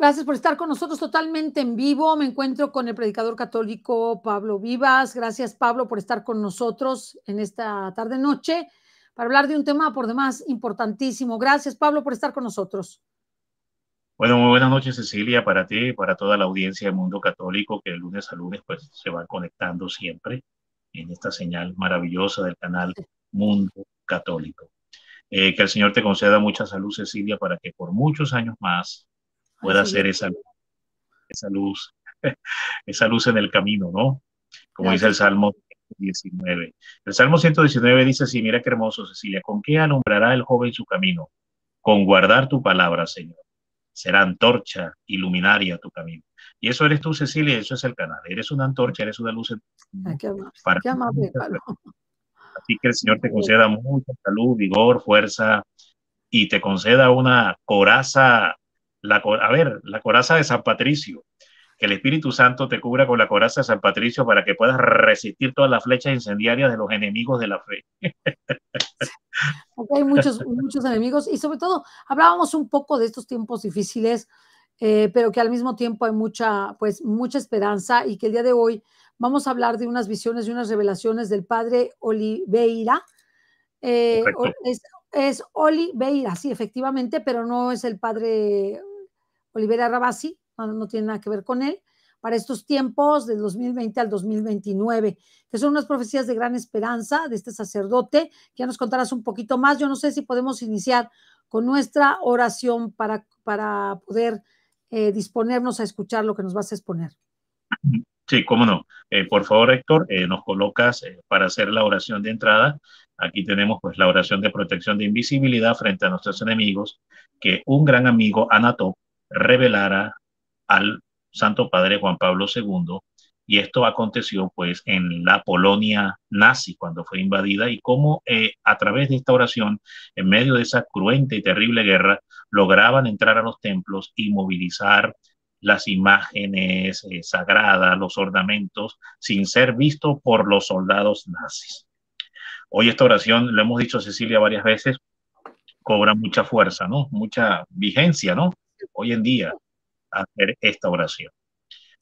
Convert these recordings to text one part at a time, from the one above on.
Gracias por estar con nosotros totalmente en vivo. Me encuentro con el predicador católico Pablo Vivas. Gracias, Pablo, por estar con nosotros en esta tarde-noche para hablar de un tema por demás importantísimo. Gracias, Pablo, por estar con nosotros. Bueno, muy buenas noches, Cecilia, para ti y para toda la audiencia del mundo católico que de lunes a lunes pues, se va conectando siempre en esta señal maravillosa del canal Mundo Católico. Eh, que el Señor te conceda mucha salud, Cecilia, para que por muchos años más pueda ser esa, esa luz, esa luz en el camino, ¿no? Como dice el Salmo 19. El Salmo 119 dice así, mira qué hermoso, Cecilia, ¿con qué alumbrará el joven su camino? Con guardar tu palabra, Señor. Será antorcha iluminaria tu camino. Y eso eres tú, Cecilia, eso es el canal. Eres una antorcha, eres una luz. Qué amable, Así que el Señor te conceda mucha salud, vigor, fuerza y te conceda una coraza a ver, la coraza de San Patricio, que el Espíritu Santo te cubra con la coraza de San Patricio para que puedas resistir todas las flechas incendiarias de los enemigos de la fe. hay muchos, muchos enemigos y sobre todo hablábamos un poco de estos tiempos difíciles, eh, pero que al mismo tiempo hay mucha, pues, mucha esperanza y que el día de hoy vamos a hablar de unas visiones y unas revelaciones del padre Oliveira. Eh, es Oliveira, sí, efectivamente, pero no es el padre Olivera Rabasi, no, tiene nada que ver con él, para estos tiempos del 2020 al 2029, que son unas profecías de gran esperanza de este sacerdote. Ya nos contarás un poquito más. Yo no sé si podemos iniciar con nuestra oración para, para poder eh, disponernos a escuchar lo que nos vas a exponer. Sí, cómo no. Eh, por favor, Héctor, eh, nos colocas para hacer la oración de entrada. Aquí tenemos pues la oración de protección de invisibilidad frente a nuestros enemigos, que un gran amigo, Anató, revelara al Santo Padre Juan Pablo II y esto aconteció pues en la Polonia nazi cuando fue invadida y cómo eh, a través de esta oración, en medio de esa cruenta y terrible guerra, lograban entrar a los templos y movilizar las imágenes eh, sagradas, los ornamentos, sin ser visto por los soldados nazis. Hoy esta oración, lo hemos dicho Cecilia varias veces, cobra mucha fuerza, ¿no? Mucha vigencia, ¿no? hoy en día hacer esta oración.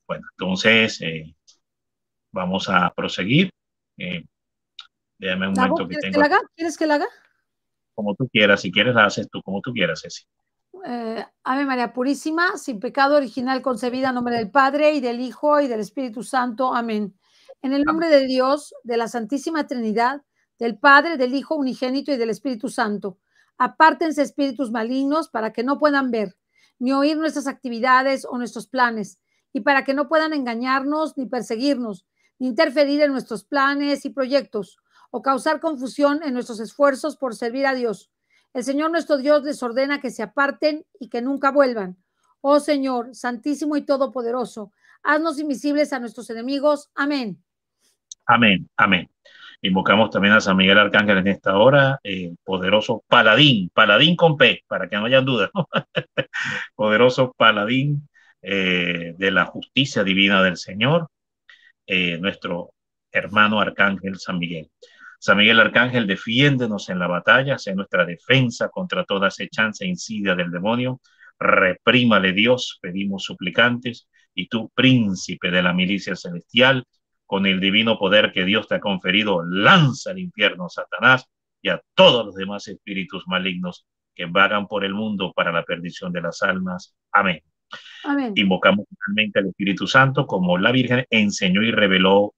Bueno, entonces eh, vamos a proseguir. Eh, déjame un momento que tengo. ¿Quieres que la haga? Como tú quieras, si quieres la haces tú, como tú quieras, Ceci. Eh, Ave María Purísima, sin pecado original concebida en nombre del Padre y del Hijo y del Espíritu Santo. Amén. En el nombre de Dios, de la Santísima Trinidad, del Padre, del Hijo Unigénito y del Espíritu Santo. Apártense espíritus malignos para que no puedan ver ni oír nuestras actividades o nuestros planes, y para que no puedan engañarnos ni perseguirnos, ni interferir en nuestros planes y proyectos, o causar confusión en nuestros esfuerzos por servir a Dios. El Señor nuestro Dios les ordena que se aparten y que nunca vuelvan. Oh Señor, Santísimo y Todopoderoso, haznos invisibles a nuestros enemigos. Amén. Amén, amén. Invocamos también a San Miguel Arcángel en esta hora, eh, poderoso paladín, paladín con P, para que no hayan dudas, poderoso paladín eh, de la justicia divina del Señor, eh, nuestro hermano Arcángel San Miguel. San Miguel Arcángel, defiéndenos en la batalla, sea nuestra defensa contra toda acechanza e insidia del demonio. Reprímale Dios, pedimos suplicantes, y tú, príncipe de la milicia celestial, con el divino poder que Dios te ha conferido, lanza al infierno a Satanás y a todos los demás espíritus malignos que vagan por el mundo para la perdición de las almas. Amén. Invocamos finalmente al Espíritu Santo como la Virgen enseñó y reveló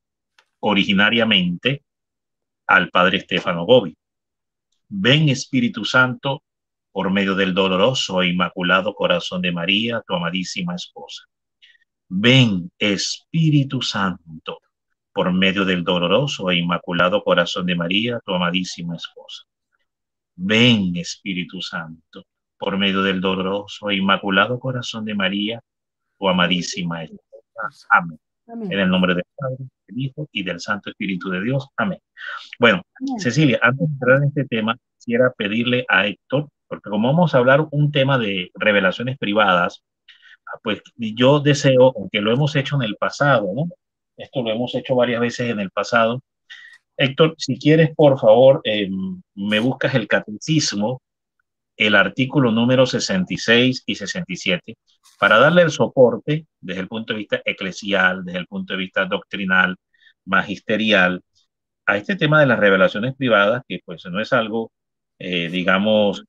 originariamente al Padre Estefano Gobi. Ven Espíritu Santo por medio del doloroso e inmaculado corazón de María, tu amadísima esposa. Ven Espíritu Santo por medio del doloroso e inmaculado corazón de María, tu amadísima esposa. Ven, Espíritu Santo, por medio del doloroso e inmaculado corazón de María, tu amadísima esposa. Amén. En el nombre del Padre, del Hijo y del Santo Espíritu de Dios. Amén. Bueno, Cecilia, antes de entrar en este tema, quisiera pedirle a Héctor, porque como vamos a hablar un tema de revelaciones privadas, ah, pues yo deseo, aunque lo hemos hecho en el pasado, ¿no? Esto lo hemos hecho varias veces en el pasado. Héctor, si quieres, por favor, em, me buscas el catecismo, el artículo número 66 y 67, para darle el soporte desde el punto de vista eclesial, desde el punto de vista doctrinal, magisterial, a este tema de las revelaciones privadas, que pues no es algo, eh, digamos,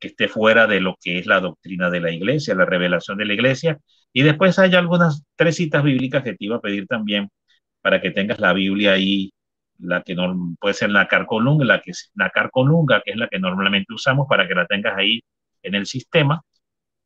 que esté fuera de lo que es la doctrina de la iglesia, la revelación de la iglesia, y después hay algunas tres citas bíblicas que te iba a pedir también para que tengas la Biblia ahí, la que no, puede ser la carcolunga, la que es la que es la que normalmente usamos para que la tengas ahí en el sistema.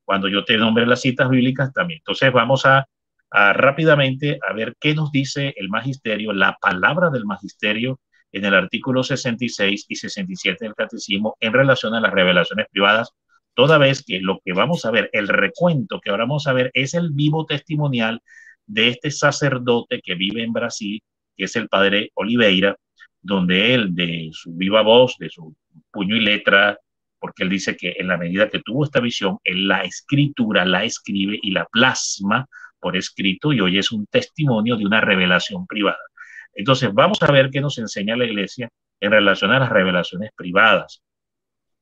Cuando yo te nombre las citas bíblicas también. Entonces vamos a rápidamente a ver qué nos dice el magisterio, la palabra del magisterio en el artículo 66 y 67 del catecismo en relación a las revelaciones privadas toda vez que lo que vamos a ver, el recuento que ahora vamos a ver es el vivo testimonial de este sacerdote que vive en Brasil, que es el padre Oliveira, donde él de su viva voz, de su puño y letra, porque él dice que en la medida que tuvo esta visión, él la escritura la escribe y la plasma por escrito y hoy es un testimonio de una revelación privada. Entonces, vamos a ver qué nos enseña la iglesia en relación a las revelaciones privadas.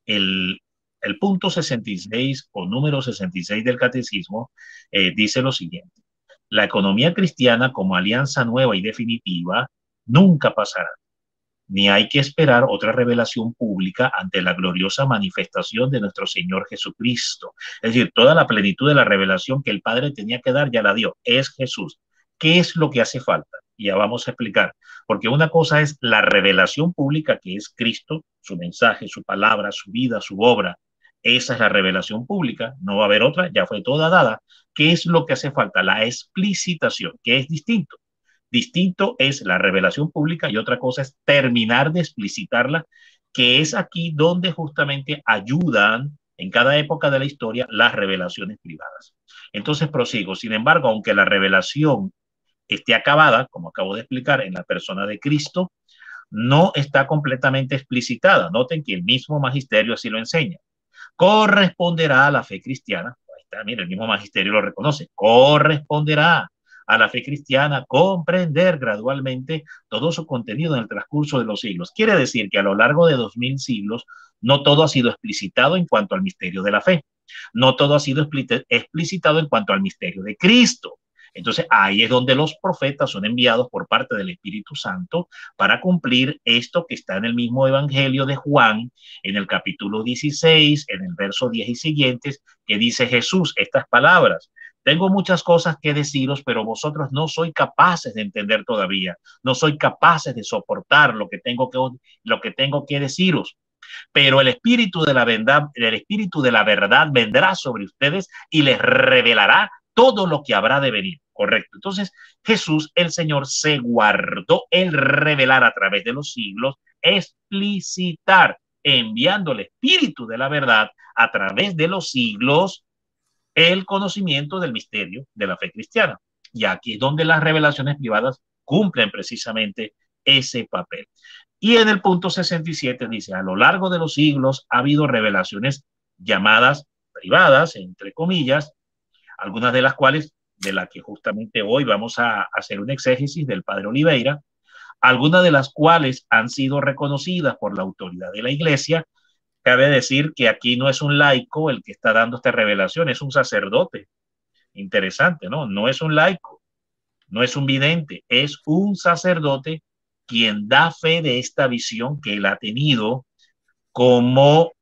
El, el punto 66 o número 66 del catecismo eh, dice lo siguiente. La economía cristiana como alianza nueva y definitiva nunca pasará, ni hay que esperar otra revelación pública ante la gloriosa manifestación de nuestro Señor Jesucristo. Es decir, toda la plenitud de la revelación que el Padre tenía que dar ya la dio, es Jesús. ¿Qué es lo que hace falta? Ya vamos a explicar, porque una cosa es la revelación pública que es Cristo, su mensaje, su palabra, su vida, su obra, esa es la revelación pública, no va a haber otra, ya fue toda dada. ¿Qué es lo que hace falta? La explicitación, que es distinto. Distinto es la revelación pública y otra cosa es terminar de explicitarla, que es aquí donde justamente ayudan en cada época de la historia las revelaciones privadas. Entonces prosigo, sin embargo, aunque la revelación esté acabada, como acabo de explicar, en la persona de Cristo, no está completamente explicitada. Noten que el mismo magisterio así lo enseña corresponderá a la fe cristiana. Ahí está, mira, el mismo magisterio lo reconoce. Corresponderá a la fe cristiana comprender gradualmente todo su contenido en el transcurso de los siglos. Quiere decir que a lo largo de dos mil siglos no todo ha sido explicitado en cuanto al misterio de la fe. No todo ha sido explicitado en cuanto al misterio de Cristo. Entonces ahí es donde los profetas son enviados por parte del Espíritu Santo para cumplir esto que está en el mismo Evangelio de Juan, en el capítulo 16, en el verso 10 y siguientes, que dice Jesús estas palabras. Tengo muchas cosas que deciros, pero vosotros no sois capaces de entender todavía. No sois capaces de soportar lo que tengo que, lo que, tengo que deciros. Pero el espíritu, de la verdad, el espíritu de la verdad vendrá sobre ustedes y les revelará todo lo que habrá de venir correcto. Entonces, Jesús, el Señor, se guardó el revelar a través de los siglos, explicitar, enviando el espíritu de la verdad a través de los siglos, el conocimiento del misterio de la fe cristiana. Y aquí es donde las revelaciones privadas cumplen precisamente ese papel. Y en el punto 67 dice, a lo largo de los siglos ha habido revelaciones llamadas privadas, entre comillas, algunas de las cuales de la que justamente hoy vamos a hacer un exégesis del Padre Oliveira, algunas de las cuales han sido reconocidas por la autoridad de la Iglesia. Cabe decir que aquí no es un laico el que está dando esta revelación, es un sacerdote. Interesante, ¿no? No es un laico, no es un vidente, es un sacerdote quien da fe de esta visión que él ha tenido como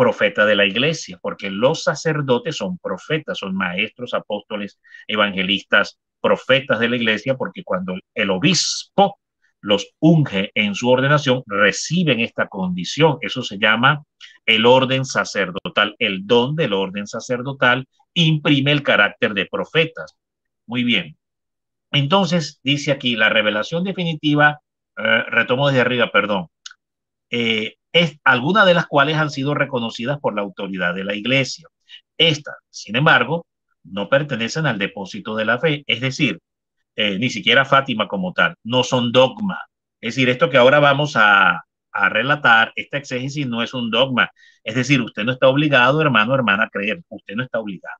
profeta de la iglesia, porque los sacerdotes son profetas, son maestros, apóstoles, evangelistas, profetas de la iglesia, porque cuando el obispo los unge en su ordenación, reciben esta condición. Eso se llama el orden sacerdotal. El don del orden sacerdotal imprime el carácter de profetas. Muy bien. Entonces, dice aquí, la revelación definitiva, eh, retomo desde arriba, perdón, eh, es, algunas de las cuales han sido reconocidas por la autoridad de la Iglesia. Estas, sin embargo, no pertenecen al depósito de la fe, es decir, eh, ni siquiera Fátima como tal, no son dogma. Es decir, esto que ahora vamos a, a relatar, esta exégesis no es un dogma. Es decir, usted no está obligado, hermano, hermana, a creer. Usted no está obligado.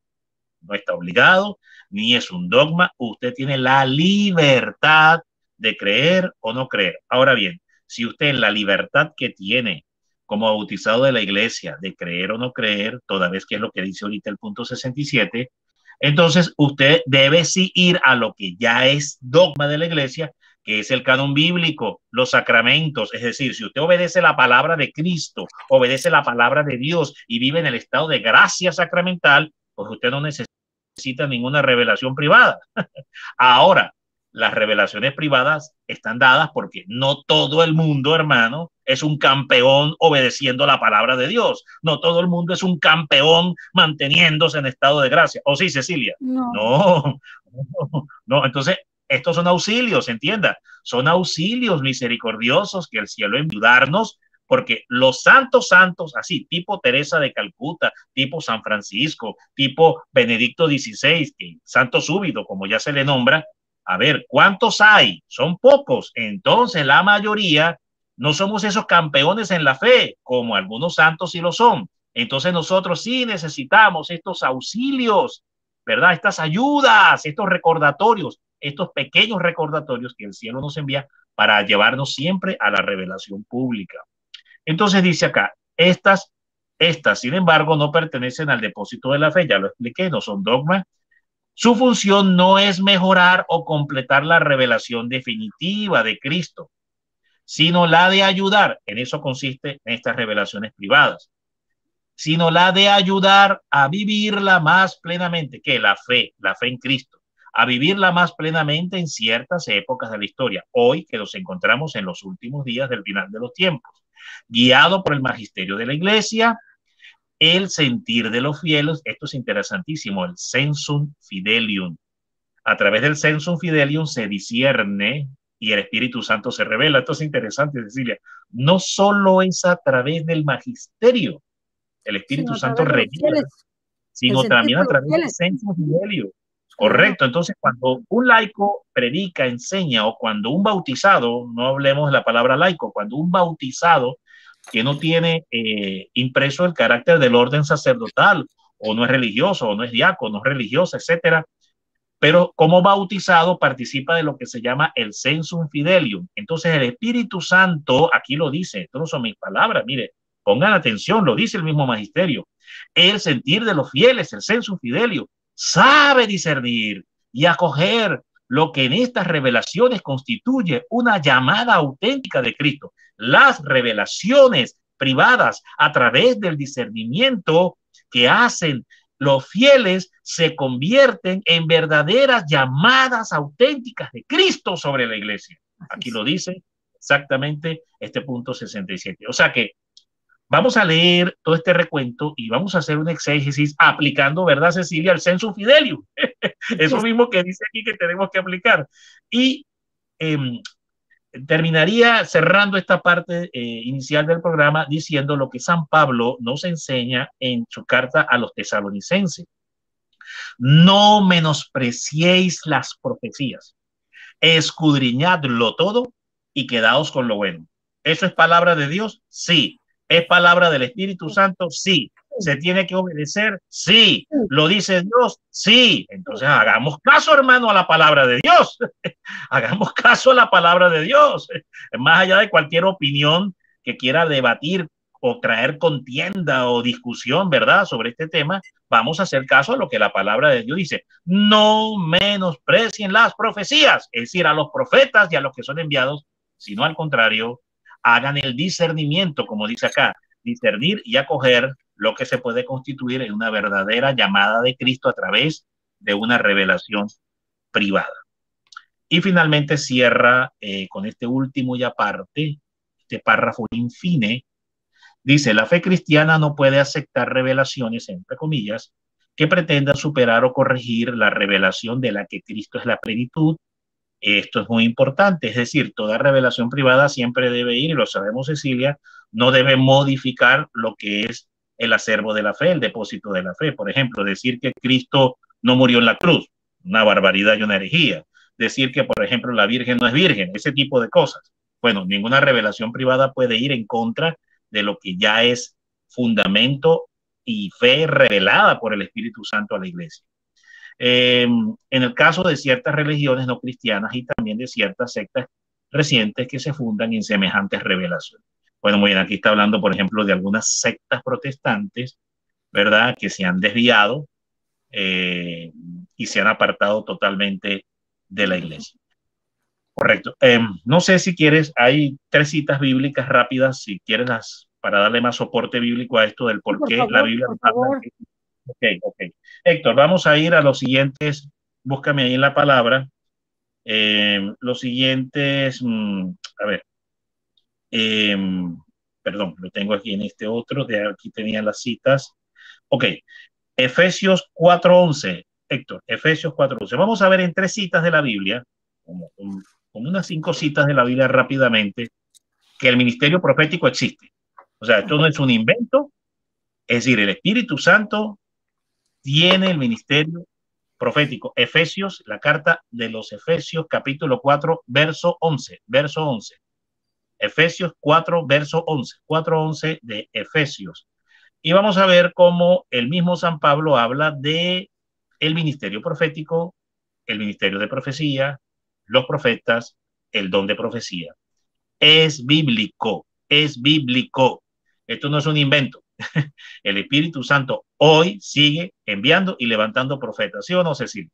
No está obligado, ni es un dogma. Usted tiene la libertad de creer o no creer. Ahora bien, si usted en la libertad que tiene como bautizado de la iglesia, de creer o no creer, toda vez que es lo que dice ahorita el punto 67, entonces usted debe sí ir a lo que ya es dogma de la iglesia, que es el canon bíblico, los sacramentos, es decir, si usted obedece la palabra de Cristo, obedece la palabra de Dios y vive en el estado de gracia sacramental, pues usted no necesita ninguna revelación privada. Ahora, las revelaciones privadas están dadas porque no todo el mundo, hermano, es un campeón obedeciendo la palabra de Dios. No todo el mundo es un campeón manteniéndose en estado de gracia. ¿O sí, Cecilia? No. no. No, Entonces, estos son auxilios, entienda. Son auxilios misericordiosos que el cielo enviudarnos. porque los santos santos, así, tipo Teresa de Calcuta, tipo San Francisco, tipo Benedicto XVI, santo súbito, como ya se le nombra, a ver, ¿cuántos hay? Son pocos. Entonces, la mayoría no somos esos campeones en la fe, como algunos santos sí lo son. Entonces, nosotros sí necesitamos estos auxilios, ¿verdad? Estas ayudas, estos recordatorios, estos pequeños recordatorios que el cielo nos envía para llevarnos siempre a la revelación pública. Entonces dice acá, estas, estas, sin embargo, no pertenecen al depósito de la fe, ya lo expliqué, no son dogmas, su función no es mejorar o completar la revelación definitiva de Cristo, sino la de ayudar, en eso consiste estas revelaciones privadas, sino la de ayudar a vivirla más plenamente, que la fe, la fe en Cristo, a vivirla más plenamente en ciertas épocas de la historia, hoy que nos encontramos en los últimos días del final de los tiempos, guiado por el magisterio de la iglesia, el sentir de los fieles, esto es interesantísimo, el sensum fidelium. A través del sensum fidelium se discierne y el Espíritu Santo se revela. Esto es interesante, Cecilia. No solo es a través del magisterio, el Espíritu Santo revela, sino también a través del sensum fidelium. Correcto, entonces cuando un laico predica, enseña, o cuando un bautizado, no hablemos de la palabra laico, cuando un bautizado que no tiene eh, impreso el carácter del orden sacerdotal, o no es religioso, o no es diácono, no es religioso, etcétera. Pero como bautizado participa de lo que se llama el sensum fidelium. Entonces el Espíritu Santo, aquí lo dice, esto no son mis palabras, mire, pongan atención, lo dice el mismo magisterio. El sentir de los fieles, el sensum fidelium, sabe discernir y acoger lo que en estas revelaciones constituye una llamada auténtica de Cristo las revelaciones privadas a través del discernimiento que hacen los fieles se convierten en verdaderas llamadas auténticas de Cristo sobre la iglesia. Aquí lo dice exactamente este punto 67. O sea que vamos a leer todo este recuento y vamos a hacer un exégesis aplicando, ¿verdad, Cecilia? al censo fidelium. Eso mismo que dice aquí que tenemos que aplicar. Y em, terminaría cerrando esta parte eh, inicial del programa diciendo lo que San Pablo nos enseña en su carta a los tesalonicenses. No menospreciéis las profecías, escudriñadlo todo y quedaos con lo bueno. ¿Eso es palabra de Dios? Sí. ¿Es palabra del Espíritu Santo? Sí. ¿Se tiene que obedecer? Sí. ¿Lo dice Dios? Sí. Entonces hagamos caso, hermano, a la palabra de Dios. hagamos caso a la palabra de Dios. Más allá de cualquier opinión que quiera debatir o traer contienda o discusión, ¿verdad?, sobre este tema, vamos a hacer caso a lo que la palabra de Dios dice. No menosprecien las profecías, es decir, a los profetas y a los que son enviados, sino al contrario, hagan el discernimiento, como dice acá, discernir y acoger lo que se puede constituir en una verdadera llamada de Cristo a través de una revelación privada. Y finalmente cierra eh, con este último y aparte, este párrafo infine, dice, la fe cristiana no puede aceptar revelaciones, entre comillas, que pretendan superar o corregir la revelación de la que Cristo es la plenitud. Esto es muy importante, es decir, toda revelación privada siempre debe ir, y lo sabemos Cecilia, no debe modificar lo que es el acervo de la fe, el depósito de la fe. Por ejemplo, decir que Cristo no murió en la cruz, una barbaridad y una herejía. Decir que, por ejemplo, la Virgen no es Virgen, ese tipo de cosas. Bueno, ninguna revelación privada puede ir en contra de lo que ya es fundamento y fe revelada por el Espíritu Santo a la iglesia. Em, en el caso de ciertas religiones no cristianas y también de ciertas sectas recientes que se fundan en semejantes revelaciones. Bueno, muy bien, aquí está hablando, por ejemplo, de algunas sectas protestantes, ¿verdad? Que se han desviado eh, y se han apartado totalmente de la iglesia. Correcto. Em, no sé si quieres, hay tres citas bíblicas rápidas, si quieres las, para darle más soporte bíblico a esto del por qué la Biblia. Ok, ok. Héctor, vamos a ir a los siguientes, búscame ahí en la palabra, em, los siguientes, mm, a ver, Em, perdón, lo tengo aquí en este otro, de aquí tenía las citas. Ok, Efesios 4.11, Héctor, Efesios 4.11. Vamos a ver en tres citas de la Biblia, como, como, unas cinco citas de la Biblia rápidamente, que el ministerio profético existe. O sea, esto no es un invento, es decir, el Espíritu Santo tiene el ministerio profético. Efesios, la carta de los Efesios, capítulo 4, verso 11, verso 11. Efesios 4, verso 11, 4.11 de Efesios. Y vamos a ver cómo el mismo San Pablo habla de el ministerio profético, el ministerio de profecía, los profetas, el don de profecía. Es bíblico, es bíblico. Esto no es un invento. El Espíritu Santo hoy sigue enviando y levantando profetas, ¿sí o no, Cecilia?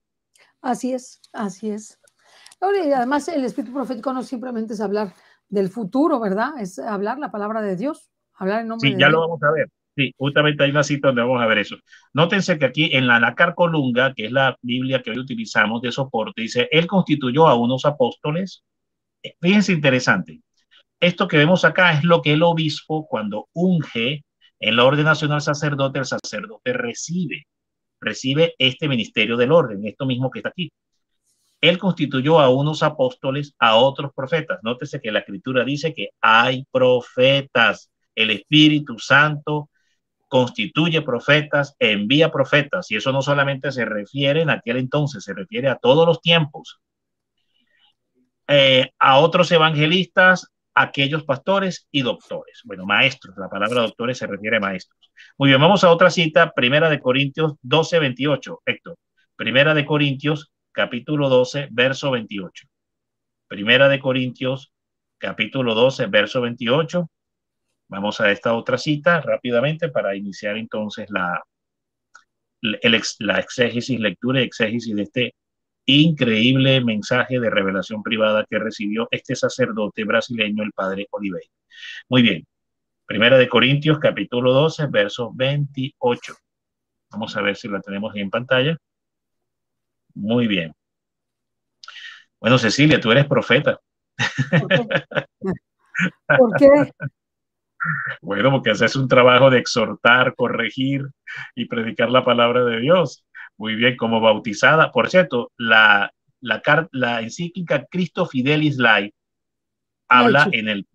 Así es, así es. y además, el espíritu profético no simplemente es hablar del futuro, ¿verdad? Es hablar la palabra de Dios, hablar en nombre sí, ya lo vamos a ver. Sí, justamente hay una cita donde vamos a ver eso. Nótense que aquí en la Nacar Colunga, que es la Biblia que hoy utilizamos de soporte, dice, él constituyó a unos apóstoles. Eh, fíjense interesante. Esto que vemos acá es lo que el obispo cuando unge en la orden nacional sacerdote, el sacerdote recibe, recibe este ministerio del orden, esto mismo que está aquí. Él constituyó a unos apóstoles, a otros profetas. Nótese que la escritura dice que hay profetas. El Espíritu Santo constituye profetas, envía profetas. Y eso no solamente se refiere en aquel entonces, se refiere a todos los tiempos. Eh, a otros evangelistas, aquellos pastores y doctores. Bueno, maestros, la palabra doctores se refiere a maestros. Muy bien, vamos a otra cita, Primera de Corintios 12, 28. Héctor, Primera de Corintios capítulo 12, verso 28. Primera de Corintios, capítulo 12, verso 28. Vamos a esta otra cita rápidamente para iniciar entonces la, la exégesis, lectura y exégesis de este increíble mensaje de revelación privada que recibió este sacerdote brasileño, el padre Oliveira. Muy bien. Primera de Corintios, capítulo 12, verso 28. Vamos a ver si la tenemos en pantalla. Muy bien. Bueno, Cecilia, tú eres profeta. ¿Por qué? Bueno, porque haces un trabajo de exhortar, corregir y predicar la palabra de Dios. Muy bien, como bautizada. Por cierto, la, encíclica Cristo Fidelis Light habla en el,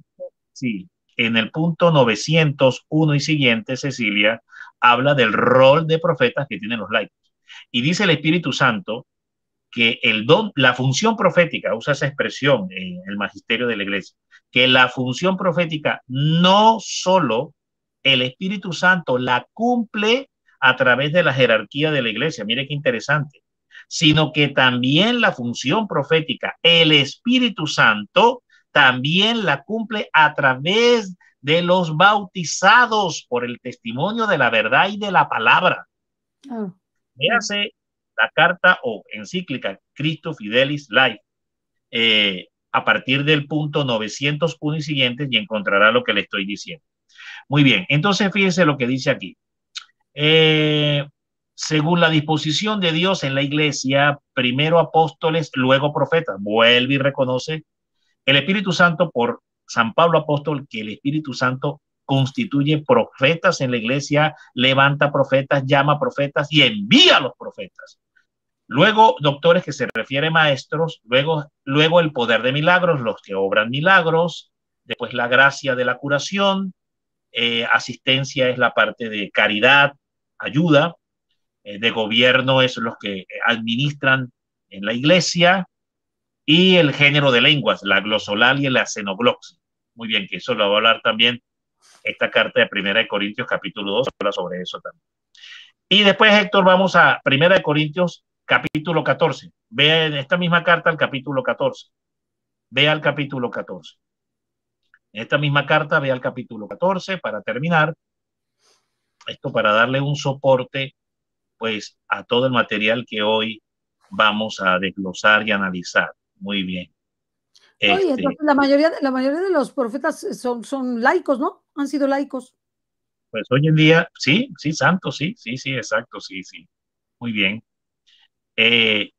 sí, en el punto 901 y siguiente, Cecilia, habla del rol de profetas que tienen los laicos. Y dice el Espíritu Santo que el don, la función profética, usa esa expresión el magisterio de la iglesia, que la función profética no solo el Espíritu Santo la cumple a través de la jerarquía de la iglesia, mire qué interesante, sino que también la función profética, el Espíritu Santo también la cumple a través de los bautizados por el testimonio de la verdad y de la palabra. Oh hace la carta o encíclica Cristo Fidelis Life, eh, a partir del punto 901 y siguientes y encontrará lo que le estoy diciendo. Muy bien, entonces fíjese lo que dice aquí. Eh, según la disposición de Dios en la iglesia, primero apóstoles, luego profetas. Vuelve y reconoce el Espíritu Santo por San Pablo apóstol que el Espíritu Santo constituye profetas en la iglesia, levanta profetas, llama profetas y envía a los profetas. Luego, doctores que se refiere maestros, luego, luego el poder de milagros, los que obran milagros, después la gracia de la curación, eh, asistencia es la parte de caridad, ayuda, eh, de gobierno es los que administran en la iglesia, y el género de lenguas, la glosolalia y la xenoglossia Muy bien, que eso lo va a hablar también esta carta de Primera de Corintios capítulo 2 habla sobre eso también. Y después, Héctor, vamos a Primera de Corintios capítulo 14. Ve esta misma carta al capítulo 14. Ve al capítulo 14. En Esta misma carta ve al capítulo 14 para terminar. Esto para darle un soporte pues a todo el material que hoy vamos a desglosar y analizar. Muy bien. Este, la mayoría, de los profetas son, laicos, ¿no? Han sido laicos. Pues hoy en día, sí, sí, santos, sí, sí, sí, exacto, sí, sí. Muy bien. Eh,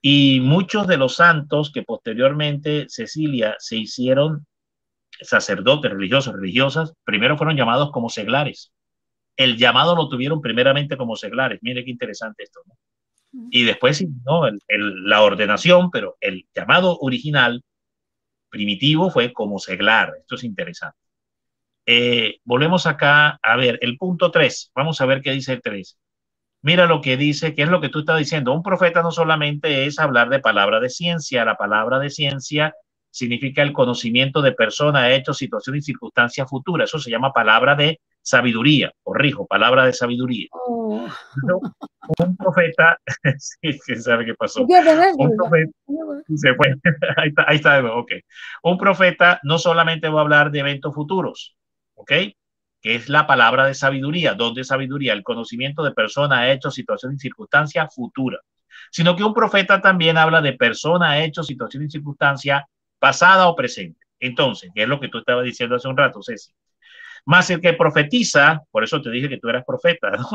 y muchos de los santos que posteriormente Cecilia se hicieron sacerdotes, religiosos, religiosas, primero fueron llamados como seglares. El llamado lo tuvieron primeramente como seglares. Mire qué interesante esto. Y después, sí, ¿no? la ordenación, pero el llamado original primitivo fue como seglar. Esto es interesante. Eh, volvemos acá a ver el punto 3. Vamos a ver qué dice el 3. Mira lo que dice, que es lo que tú estás diciendo. Un profeta no solamente es hablar de palabra de ciencia, la palabra de ciencia significa el conocimiento de persona, hechos, situaciones y circunstancias futuras. Eso se llama palabra de sabiduría, corrijo, palabra de sabiduría. Oh. un profeta, quién sabe qué pasó. Un profeta, ahí, está, Un profeta no solamente va a hablar de eventos futuros, ¿ok? Que es la palabra de sabiduría, donde sabiduría, el conocimiento de persona hechos, situaciones y circunstancias futuras, sino que un profeta también habla de persona hechos, situación y circunstancias pasada o presente. Entonces, ¿qué es lo que tú estabas diciendo hace un rato, Ceci? Más el que profetiza, por eso te dije que tú eras profeta, ¿no?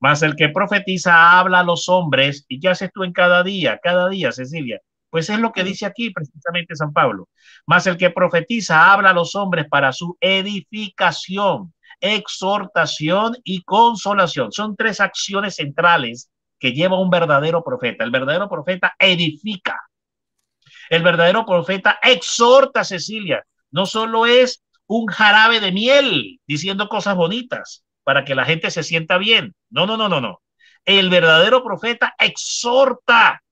Más el que profetiza habla a los hombres y qué haces tú en cada día, cada día, Cecilia. Pues es lo que dice aquí precisamente San Pablo. Más el que profetiza habla a los hombres para su edificación, exhortación y consolación. Son tres acciones centrales que lleva un verdadero profeta. El verdadero profeta edifica. El verdadero profeta exhorta Cecilia. No solo es un jarabe de miel diciendo cosas bonitas para que la gente se sienta bien. No, no, no, no, no. El verdadero profeta exhorta.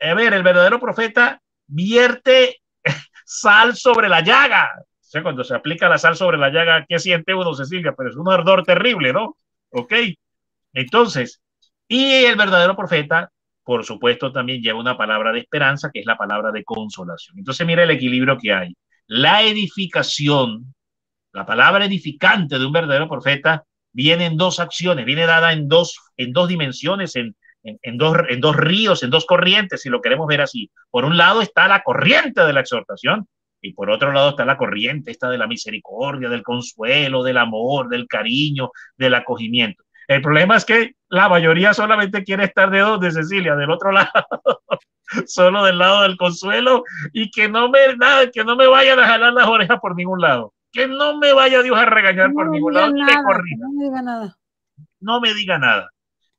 A ver, el verdadero profeta vierte sal sobre la llaga. O cuando se aplica la sal sobre la llaga, ¿qué siente uno, Cecilia? Pero es un ardor terrible, ¿no? Ok. Entonces, y el verdadero profeta, por supuesto, también lleva una palabra de esperanza, que es la palabra de consolación. Entonces, mira el equilibrio que hay la edificación, la palabra edificante de un verdadero profeta, viene en dos acciones, viene dada en dos, en dos dimensiones, en, dos, en dos ríos, en dos corrientes, si lo queremos ver así. Por un lado está la corriente de la exhortación y por otro lado está la corriente esta de la misericordia, del consuelo, del amor, del cariño, del acogimiento. El problema es que la mayoría solamente quiere estar de dos de Cecilia, del otro lado, solo del lado del consuelo y que no me, nada, que no me vayan a jalar las orejas por ningún lado. Que no me vaya Dios a regañar por ningún lado. no me diga nada. No me diga nada.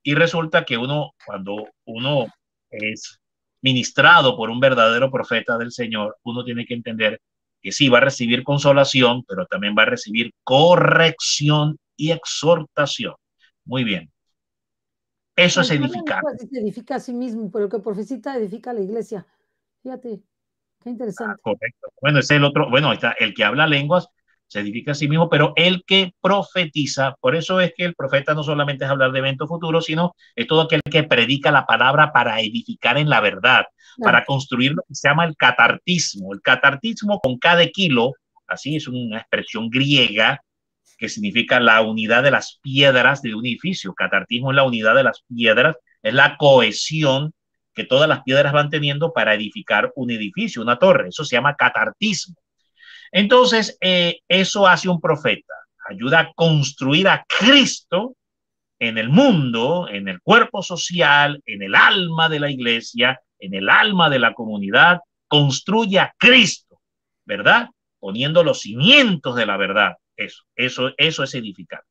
Y resulta que uno, cuando uno es ministrado por un verdadero profeta del Señor, uno tiene que entender que sí va a recibir consolación, pero también va a recibir corrección y exhortación. Muy bien. Eso es edificar. Se edifica a sí mismo, pero que profetiza edifica a la iglesia. Fíjate, qué interesante. Ah, correcto. Bueno, es el otro, bueno, está, el que habla lenguas se edifica a sí mismo, pero el que profetiza, por eso es que el profeta no solamente es hablar de eventos futuros, sino es todo aquel que predica la palabra para edificar en la verdad, para construir lo que se llama el catartismo. El catartismo con cada kilo, así es una expresión griega, que significa la unidad de las piedras de un edificio. Catartismo es la unidad de las piedras, es la cohesión que todas las piedras van teniendo para edificar un edificio, una torre. Eso se llama catartismo. Entonces, eh, eso hace un profeta, ayuda a construir a Cristo en el mundo, en el cuerpo social, en el alma de la iglesia, en el alma de la comunidad, construye a Cristo, ¿verdad? poniendo los cimientos de la verdad. Eso, eso, eso es edificar.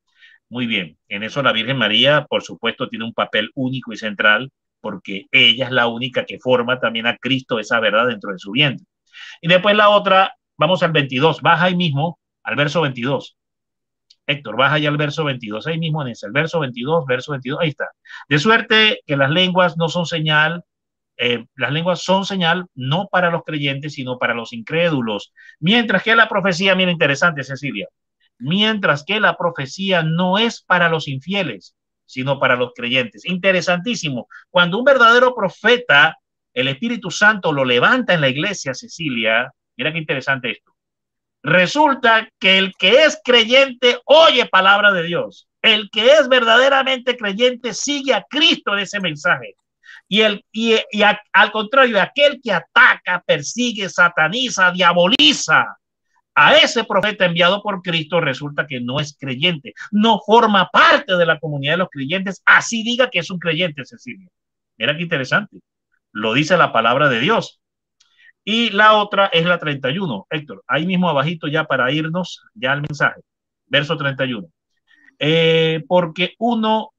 Muy bien, en eso la Virgen María, por supuesto, tiene un papel único y central porque ella es la única que forma también a Cristo esa verdad dentro de su vientre. Y después la otra, vamos al 22, baja ahí mismo al verso 22. Héctor, baja ya al verso 22, ahí mismo en ese, el verso 22, verso 22, ahí está. De suerte que las lenguas no son señal eh, las lenguas son señal no para los creyentes, sino para los incrédulos. Mientras que la profecía, mira interesante Cecilia, mientras que la profecía no es para los infieles, sino para los creyentes. Interesantísimo. Cuando un verdadero profeta, el Espíritu Santo lo levanta en la iglesia, Cecilia, mira qué interesante esto. Resulta que el que es creyente oye palabra de Dios. El que es verdaderamente creyente sigue a Cristo en ese mensaje. Y, al contrario, aquel que ataca, persigue, sataniza, diaboliza a ese profeta enviado por Cristo, resulta que no es creyente, no forma parte de la comunidad de los creyentes, así diga que es un creyente, Cecilia. Mira qué interesante. Lo dice la palabra de Dios. Y la otra es la 31. Héctor, ahí mismo abajito ya para irnos ya al mensaje. Verso 31. Eh, porque uno,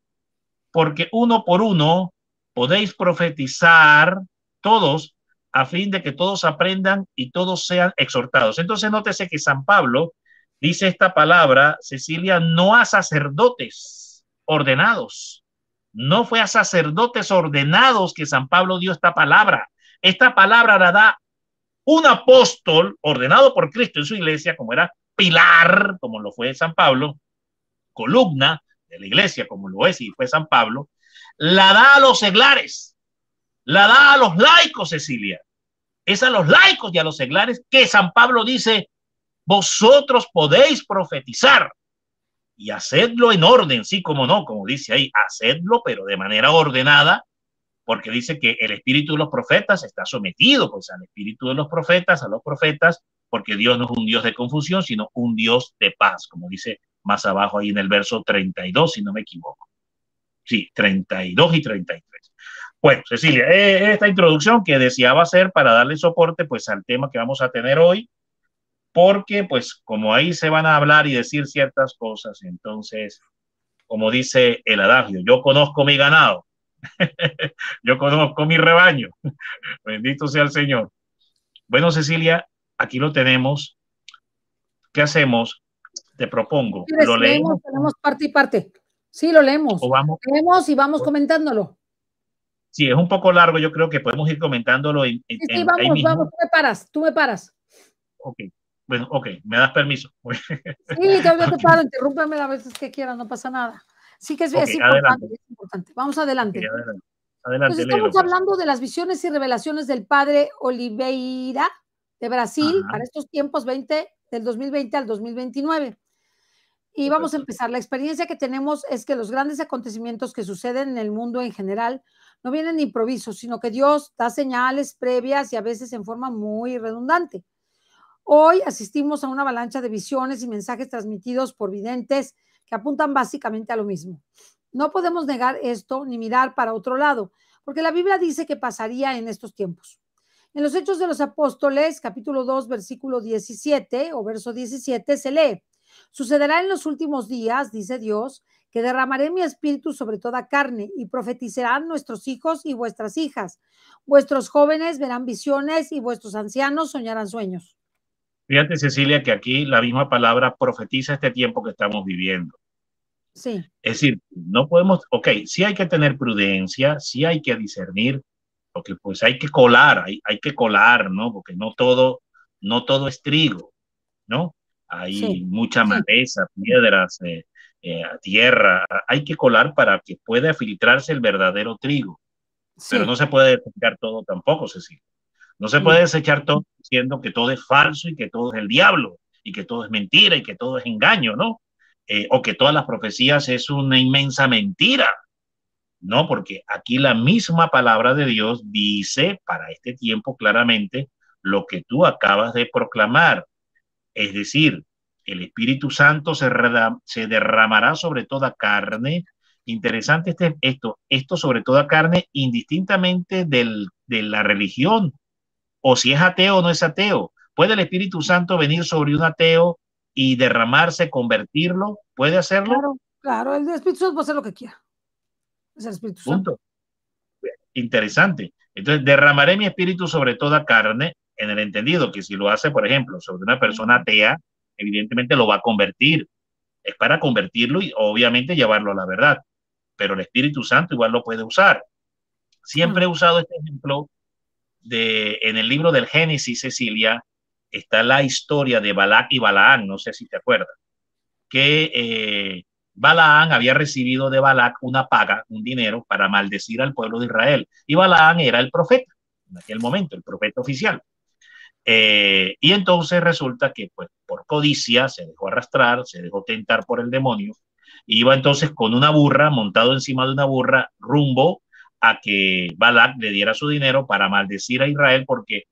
porque uno por uno podéis profetizar todos a fin de que todos aprendan y todos sean exhortados. Entonces nótese que San Pablo dice esta palabra, Cecilia, no a sacerdotes ordenados. No fue a sacerdotes ordenados que San Pablo dio esta palabra. Esta palabra la da un apóstol ordenado por Cristo en su iglesia, como era pilar, como lo fue San Pablo, columna de la iglesia, como lo es y fue San Pablo, la da a los seglares, la da a los laicos, Cecilia. Es a los laicos y a los seglares que San Pablo dice, vosotros podéis profetizar y hacedlo en orden, sí, como no, como dice ahí, hacedlo, pero de manera ordenada, porque dice que el espíritu de los profetas está sometido pues al espíritu de los profetas, a los profetas, porque Dios no es un Dios de confusión, sino un Dios de paz, como dice más abajo ahí en el verso 32, si no me equivoco sí, 32 y 33. Bueno, Cecilia, eh, eh, esta introducción que deseaba hacer para darle soporte pues al tema que vamos a tener hoy, porque pues como ahí se van a hablar y decir ciertas cosas, entonces, como dice el adagio, yo conozco mi ganado, yo conozco mi rebaño, bendito sea el Señor. Bueno, Cecilia, aquí lo tenemos. ¿Qué hacemos? Te propongo. Lo leemos. Tenemos parte y parte. Sí, lo leemos. leemos y vamos comentándolo. Sí, es un poco largo, yo creo que podemos ir comentándolo. En, en sí, sí, vamos, vamos, tú me paras, tú me paras. Ok, bueno, ok, me das permiso. sí, todavía te paro, interrúmpame las veces que quieras, no pasa nada. Sí que es, bien importante, es importante, Vamos adelante. adelante. Entonces, pues estamos pues. hablando de las visiones y revelaciones del padre Oliveira de Brasil para estos tiempos 20, del 2020 al 2029. Y vamos a empezar. La experiencia que tenemos es que los grandes acontecimientos que suceden en el mundo en general no vienen de improviso, sino que Dios da señales previas y a veces en forma muy redundante. Hoy asistimos a una avalancha de visiones y mensajes transmitidos por videntes que apuntan básicamente a lo mismo. No podemos negar esto ni mirar para otro lado, porque la Biblia dice que pasaría en estos tiempos. En los Hechos de los Apóstoles, capítulo 2, versículo 17 o verso 17, se lee Sucederá en los últimos días, dice Dios, que derramaré mi espíritu sobre toda carne y profetizarán nuestros hijos y vuestras hijas. Vuestros jóvenes verán visiones y vuestros ancianos soñarán sueños. Fíjate, Cecilia, que aquí la misma palabra profetiza este tiempo que estamos viviendo. Sí. Es decir, no podemos, ok, sí hay que tener prudencia, sí hay que discernir, porque pues hay que colar, hay, hay que colar, ¿no? Porque no todo, no todo es trigo, ¿no? hay mucha maleza, piedras, eh, eh, tierra. Hay que colar para que pueda filtrarse el verdadero trigo. Pero no se puede desechar todo tampoco, Cecilia. No se puede desechar todo diciendo que todo es falso y que todo es el diablo y que todo es mentira y que todo es engaño, ¿no? Eh, o que todas las profecías es una inmensa mentira. No, porque aquí la misma palabra de Dios dice para este tiempo claramente lo que tú acabas de proclamar es decir, el Espíritu Santo se, se derramará sobre toda carne. Interesante este, esto, esto sobre toda carne, indistintamente del, de la religión, o si es ateo o no es ateo. ¿Puede el Espíritu Santo venir sobre un ateo y derramarse, convertirlo? ¿Puede hacerlo? Claro, el Espíritu Santo puede hacer lo que quiera. Es el Espíritu Santo. Interesante. Entonces, derramaré mi espíritu sobre toda carne en el entendido que si lo hace, por ejemplo, sobre una persona atea, evidentemente lo va a convertir. Es para convertirlo y obviamente llevarlo a la verdad. Pero el Espíritu Santo igual lo puede usar. Siempre he usado este ejemplo de, en el libro del Génesis, Cecilia, está la historia de Balac y Balaán, no sé si te acuerdas, que eh, Balaán había recibido de Balac una paga, un dinero para maldecir al pueblo de Israel. Y Balaán era el profeta en aquel momento, el profeta oficial. Eh, y entonces resulta que pues, por codicia se dejó arrastrar, se dejó tentar por el demonio, iba entonces con una burra, montado encima de una burra, rumbo a que Balak le diera su dinero para maldecir a Israel, porque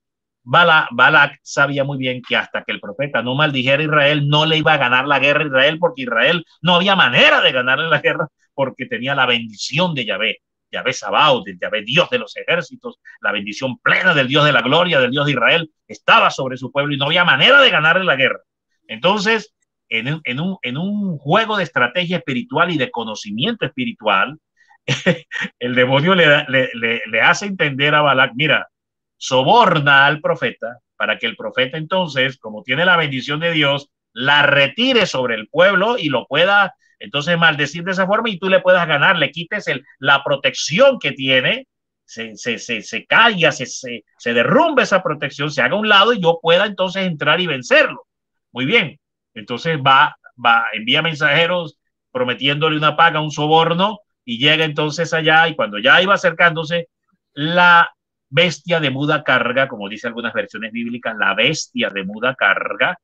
Balak, Balak sabía muy bien que hasta que el profeta no maldijera a Israel, no le iba a ganar la guerra a Israel, porque Israel no había manera de ganarle la guerra, porque tenía la bendición de Yahvé. Yahvé Sabaoth, ya Yahvé Dios de los ejércitos, la bendición plena del Dios de la gloria, del Dios de Israel, estaba sobre su pueblo y no había manera de ganarle la guerra. Entonces, en un, juego de estrategia espiritual y de conocimiento espiritual, el demonio le, le hace entender a Balak, mira, soborna al profeta para que el profeta entonces, como tiene la bendición de Dios, la retire sobre el pueblo y lo pueda entonces, maldecir de esa forma y tú le puedas ganar, le quites la protección que tiene, se, se, se, se calla, se, se, se derrumbe esa protección, se haga un lado y yo pueda entonces entrar y vencerlo. Muy bien. Entonces va, va, envía mensajeros prometiéndole una paga, un soborno, y llega entonces allá y cuando ya iba acercándose, la bestia de muda carga, como dice algunas versiones bíblicas, la bestia de muda carga,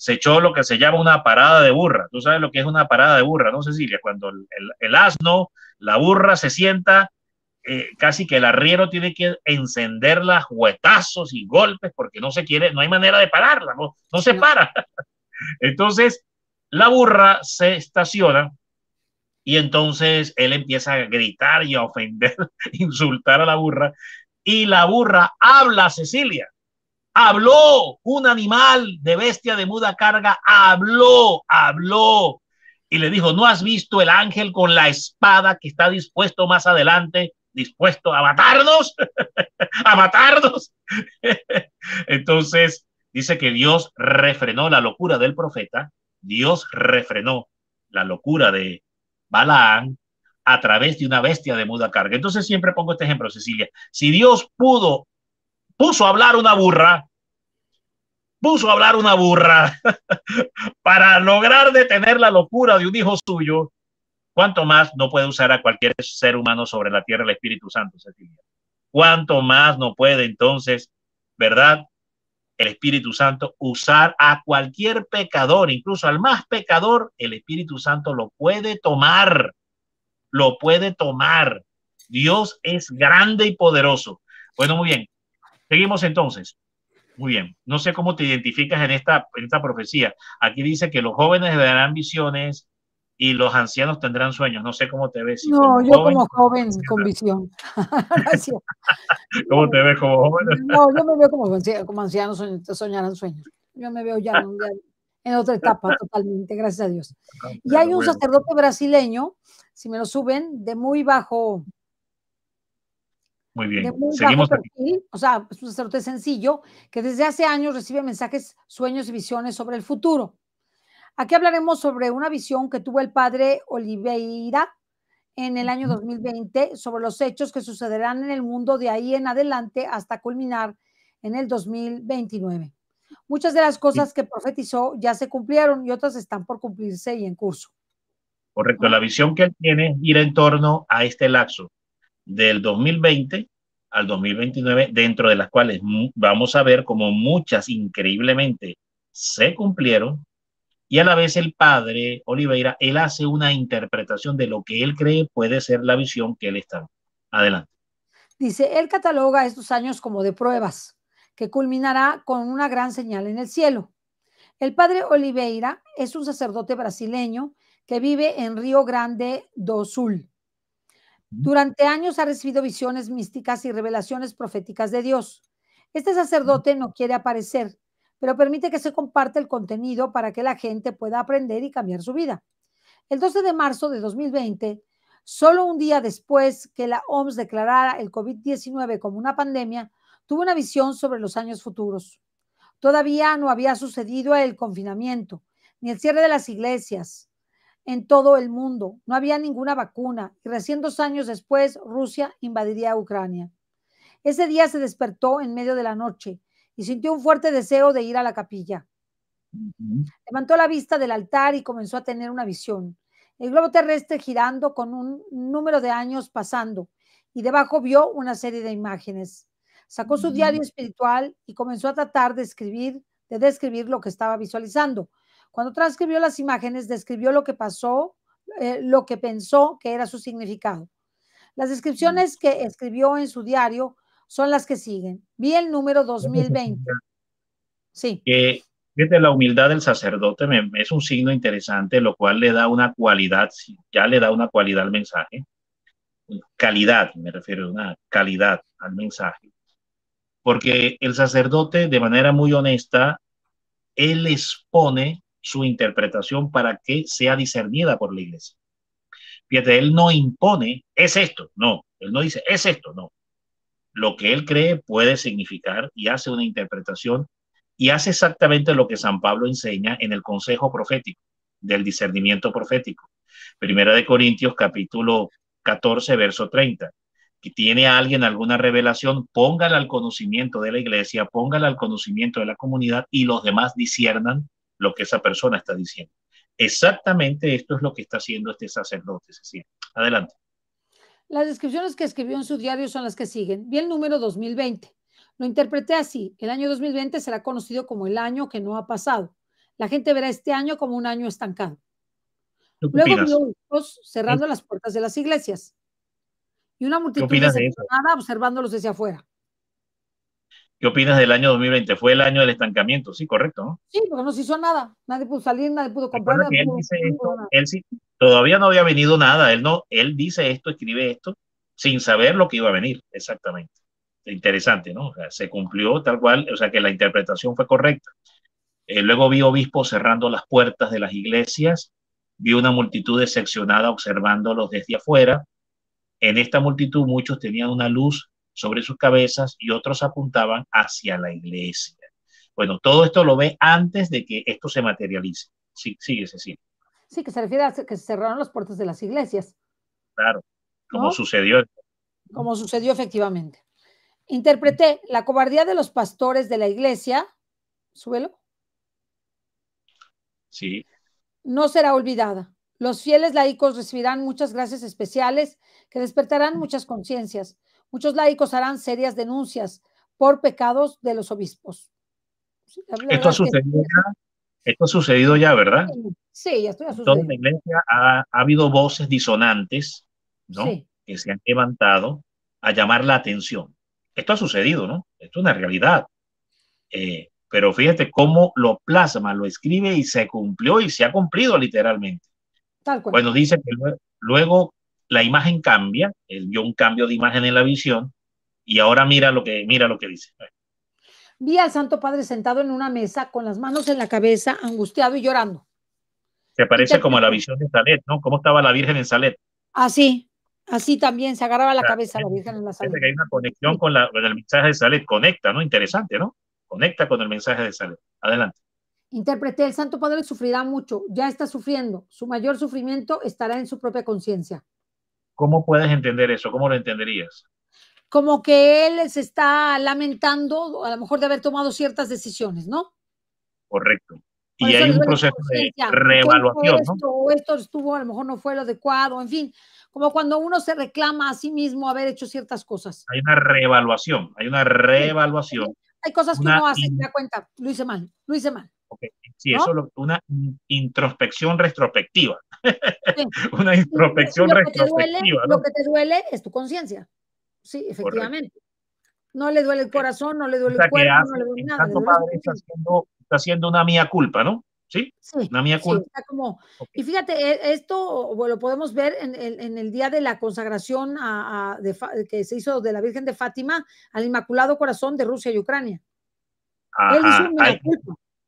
se echó lo que se llama una parada de burra. Tú sabes lo que es una parada de burra, ¿no, Cecilia? Cuando el, asno, la burra se sienta, eh, casi que el arriero tiene que encenderla huetazos y golpes porque no se quiere, no hay manera de pararla, no, no se para. Entonces, la burra se estaciona y entonces él empieza a gritar y a ofender, insultar a la burra y la burra habla a Cecilia habló un animal de bestia de muda carga, habló, habló. Y le dijo, ¿no has visto el ángel con la espada que está dispuesto más adelante, dispuesto a matarnos? a matarnos. Entonces, dice que Dios refrenó la locura del profeta, Dios refrenó la locura de Balaán a través de una bestia de muda carga. Entonces siempre pongo este ejemplo, Cecilia. Si Dios pudo puso a hablar una burra, puso a hablar una burra para lograr detener la locura de un hijo suyo, cuanto más no puede usar a cualquier ser humano sobre la tierra el Espíritu Santo, Cecilia. Cuanto más no puede entonces, ¿verdad? El Espíritu Santo usar a cualquier pecador, incluso al más pecador, el Espíritu Santo lo puede tomar, lo puede tomar. Dios es grande y poderoso. Bueno, muy bien. Seguimos entonces. Muy bien, no sé cómo te identificas en esta, profecía. Aquí dice que los jóvenes darán visiones y los ancianos tendrán sueños. No sé cómo te ves. no, yo como joven con visión. ¿Cómo te ves como joven? no, yo me veo como, como anciano, soñarán sueños. Yo me veo ya en otra etapa totalmente, gracias a Dios. Ah, y hay un sacerdote brasileño, si me lo suben, de muy bajo muy bien. Seguimos o sea, es un sacerdote sencillo que desde hace años recibe mensajes, sueños y visiones sobre el futuro. Aquí hablaremos sobre una visión que tuvo el padre Oliveira en el año 2020 sobre los hechos que sucederán en el mundo de ahí en adelante hasta culminar en el 2029. Muchas de las cosas que profetizó ya se cumplieron y otras están por cumplirse y en curso. Correcto, la visión que él tiene gira en torno a este lapso, del 2020 al 2029, dentro de las cuales vamos a ver como muchas increíblemente se cumplieron, y a la vez el padre Oliveira, él hace una interpretación de lo que él cree puede ser la visión que él está. Adelante. Dice, él cataloga estos años como de pruebas, que culminará con una gran señal en el cielo. El padre Oliveira es un sacerdote brasileño que vive en Río Grande do Sul durante años ha recibido visiones místicas y revelaciones proféticas de Dios. Este sacerdote no quiere aparecer, pero permite que se comparte el contenido para que la gente pueda aprender y cambiar su vida. El 12 de marzo de 2020, solo un día después que la OMS declarara el COVID-19 como una pandemia, tuvo una visión sobre los años futuros. Todavía no había sucedido el confinamiento, ni el cierre de las iglesias, en todo el mundo. No había ninguna vacuna y recién dos años después Rusia invadiría Ucrania. Ese día se despertó en medio de la noche y sintió un fuerte deseo de ir a la capilla. Levantó la vista del altar y comenzó a tener una visión. El globo terrestre girando con un número de años pasando y debajo vio una serie de imágenes. Sacó su diario espiritual y comenzó a tratar de escribir, de describir lo que estaba visualizando. Cuando transcribió las imágenes, describió lo que pasó, eh, lo que pensó que era su significado. Las descripciones que escribió en su diario son las que siguen. Vi el número 2020. Sí. Que desde la humildad del sacerdote es un signo interesante, lo cual le da una cualidad, ya le da una cualidad al mensaje. Calidad, me refiero a una calidad al mensaje. Porque el sacerdote, de manera muy honesta, él expone su interpretación para que sea discernida por la iglesia. Fíjate, él no impone, es esto, no, él no dice, es esto, no. Lo que él cree puede significar y hace una interpretación y hace exactamente lo que San Pablo enseña en el consejo profético, del discernimiento profético. Primera de Corintios capítulo 14, verso 30 que tiene alguien alguna revelación, póngala al conocimiento de la iglesia, póngala al conocimiento de la comunidad y los demás disiernan lo que esa persona está diciendo. Exactamente esto es lo que está haciendo este sacerdote, Cecilia. Adelante. Las descripciones que escribió en su diario son las que siguen. Vi el número 2020. Lo interpreté así. El año 2020 será conocido como el año que no ha pasado. La gente verá este año como un año estancado. Luego vio Dios cerrando ¿Mm? las puertas de las iglesias y una multitud de observando observándolos desde afuera. ¿Qué opinas del año 2020? Fue el año del estancamiento, sí, correcto, ¿no? Sí, porque no se hizo nada. Nadie pudo salir, nadie pudo comprar. él, sí, todavía no había venido nada. Él, no, él dice esto, escribe esto, sin saber lo que iba a venir, exactamente. Interesante, ¿no? se cumplió tal cual, o sea que la interpretación fue correcta. Eh, luego vi obispos cerrando las puertas de las iglesias, vi una multitud decepcionada observándolos desde afuera. En esta multitud muchos tenían una luz sobre sus cabezas y otros apuntaban hacia la iglesia. Bueno, todo esto lo ve antes de que esto se materialice. Sí, sigue, Cecilia. Sí, que se refiere a que se cerraron las puertas de las iglesias. Claro, como sucedió. Como sucedió efectivamente. Interpreté la cobardía de los pastores de la iglesia, suelo. Sí. No será olvidada. Los fieles laicos recibirán muchas gracias especiales que despertarán muchas conciencias. Muchos laicos harán serias denuncias por pecados de los obispos. Esto, ha sucedido ya, ¿verdad? Sí, ya estoy Toda la iglesia ha, habido voces disonantes, ¿no? Que se han levantado a llamar la atención. Esto ha sucedido, ¿no? Esto es una realidad. Eh, pero fíjate cómo lo plasma, lo escribe y se cumplió y se ha cumplido literalmente. Tal Bueno, dice que luego la imagen cambia, vio un cambio de imagen en la visión y ahora mira lo que, mira lo que dice. Vi al Santo Padre sentado en una mesa con las manos en la cabeza, angustiado y llorando. Se parece como a la visión de Salet, ¿no? ¿Cómo estaba la Virgen en Salet? Así, ah, así también, se agarraba la ah, cabeza la eh, Virgen en la Salet. hay una conexión con, el mensaje de Salet, conecta, ¿no? Interesante, ¿no? Conecta con el mensaje de Salet. Adelante. Interpreté, el Santo Padre sufrirá mucho, ya está sufriendo, su mayor sufrimiento estará en su propia conciencia. ¿Cómo puedes entender eso? ¿Cómo lo entenderías? Como que él se está lamentando a lo mejor de haber tomado ciertas decisiones, ¿no? Correcto. Y hay un proceso de reevaluación. Esto, ¿no? esto estuvo, a lo mejor no fue lo adecuado, en fin, como cuando uno se reclama a sí mismo haber hecho ciertas cosas. Hay una reevaluación, hay una reevaluación. Hay cosas que uno hace se da cuenta, lo hice mal, lo hice mal. Okay. Sí, eso es una introspección retrospectiva. una introspección retrospectiva. Lo que te duele es tu conciencia. Sí, efectivamente. No le duele el corazón, no le duele el cuerpo, no le duele nada. padre está haciendo, una mía culpa, ¿no? ¿sí? una mía culpa. Y fíjate, e, esto lo podemos ver en, el día de la consagración que se hizo de la Virgen de Fátima al Inmaculado Corazón de Rusia y Ucrania. Él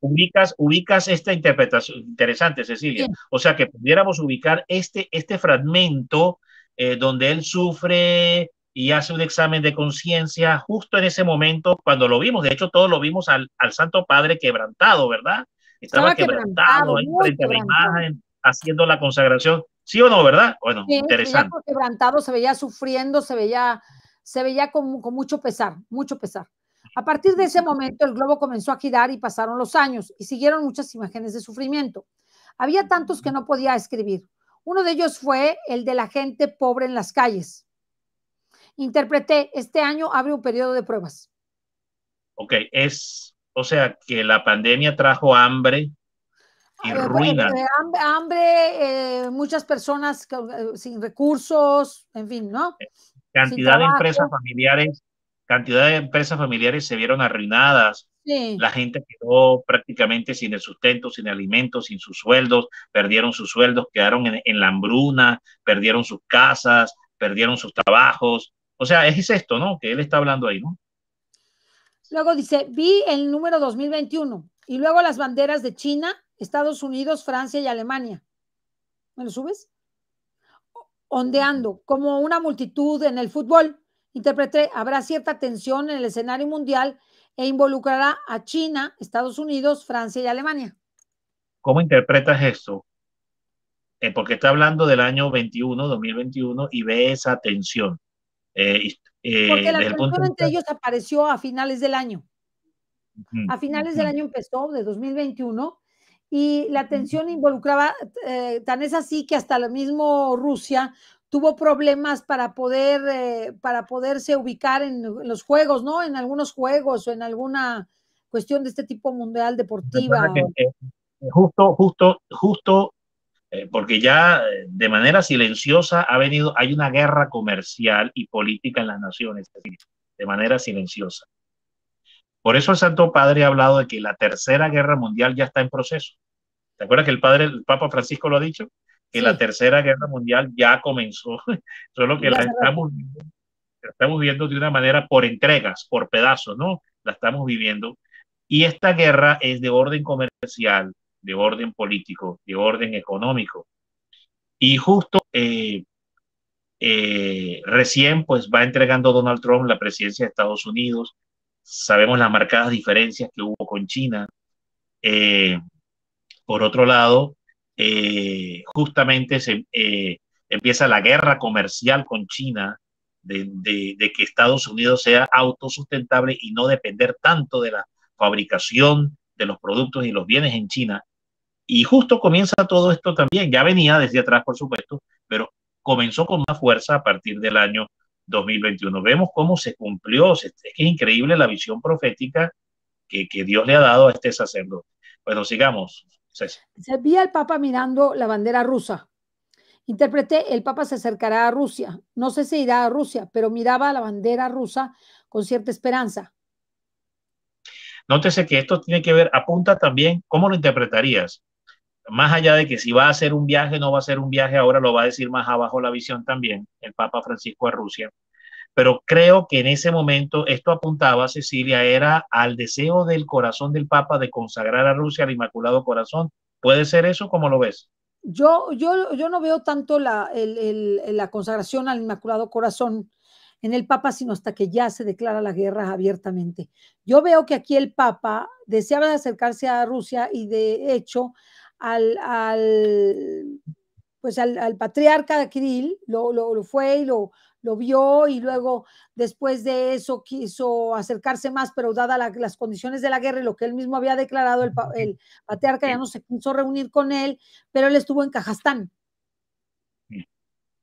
ubicas, ubicas esta interpretación, interesante Cecilia, o sea que pudiéramos ubicar este, este fragmento eh, donde él sufre y hace un examen de conciencia justo en ese momento cuando lo vimos, de hecho todos lo vimos al, Santo Padre quebrantado, ¿verdad? Estaba, quebrantado, frente a la imagen, haciendo la consagración, ¿sí o no, verdad? Bueno, interesante. Se veía quebrantado, se veía sufriendo, se veía, se veía con mucho pesar, mucho pesar. A partir de ese momento el globo comenzó a girar y pasaron los años y siguieron muchas imágenes de sufrimiento. Había tantos que no podía escribir. Uno de ellos fue el de la gente pobre en las calles. Interpreté, este año abre un periodo de pruebas. Ok, es, o sea, que la pandemia trajo hambre y eh, ruina. Eh, hambre, eh, muchas personas sin recursos, en fin, ¿no? Cantidad de empresas familiares cantidad de empresas familiares se vieron arruinadas. La gente quedó prácticamente sin el sustento, sin alimentos, sin sus sueldos, perdieron sus sueldos, quedaron en, en la hambruna, perdieron sus casas, perdieron sus trabajos. O sea, es esto, ¿no? Que él está hablando ahí, ¿no? Luego dice, vi el número 2021 y luego las banderas de China, Estados Unidos, Francia y Alemania. ¿Me lo subes? Ondeando, como una multitud en el fútbol. Interpreté, habrá cierta tensión en el escenario mundial e involucrará a China, Estados Unidos, Francia y Alemania. ¿Cómo interpretas esto? Eh, porque está hablando del año 21, 2021, y ve esa tensión. Eh, eh, porque la tensión entre ellos apareció a finales del año. A finales del año empezó, de 2021, y la tensión involucraba, tan es así que hasta lo mismo Rusia tuvo problemas para poder, eh, para poderse ubicar en, los juegos, ¿no? En algunos juegos o en alguna cuestión de este tipo mundial deportiva. Eh, eh, justo, justo, justo, porque ya de manera silenciosa ha venido, hay una guerra comercial y política en las naciones, de manera silenciosa. Por eso el Santo Padre ha hablado de que la tercera guerra mundial ya está en proceso. ¿Te acuerdas que el padre, el Papa Francisco lo ha dicho? que la tercera guerra mundial ya comenzó, solo que la estamos, viviendo de una manera por entregas, por pedazos, ¿no? La estamos viviendo. Y esta guerra es de orden comercial, de orden político, de orden económico. Y justo eh, eh, recién pues va entregando Donald Trump la presidencia de Estados Unidos. Sabemos las marcadas diferencias que hubo con China. Eh, por otro lado, eh, justamente se eh, empieza la guerra comercial con China de, que Estados Unidos sea autosustentable y no depender tanto de la fabricación de los productos y los bienes en China. Y justo comienza todo esto también, ya venía desde atrás, por supuesto, pero comenzó con más fuerza a partir del año 2021. Vemos cómo se cumplió, es que es increíble la visión profética que, que Dios le ha dado a este sacerdote. Bueno, sigamos. Se vi al Papa mirando la bandera rusa. Interpreté, el Papa se acercará a Rusia. No sé si irá a Rusia, pero miraba la bandera rusa con cierta esperanza. Nótese que esto tiene que ver, apunta también cómo lo interpretarías. Más allá de que si va a ser un viaje, no va a ser un viaje, ahora lo va a decir más abajo la visión también, el Papa Francisco a Rusia pero creo que en ese momento esto apuntaba, Cecilia, era al deseo del corazón del Papa de consagrar a Rusia al Inmaculado Corazón. ¿Puede ser eso? ¿Cómo lo ves? Yo, yo, yo no veo tanto la, la consagración al Inmaculado Corazón en el Papa, sino hasta que ya se declara la guerra abiertamente. Yo veo que aquí el Papa deseaba acercarse a Rusia y de hecho al, al pues al, patriarca de Kirill lo, lo, fue y lo, lo vio y luego después de eso quiso acercarse más, pero dadas las condiciones de la guerra y lo que él mismo había declarado, el, el patriarca ya no se quiso reunir con él, pero él estuvo en Cajastán.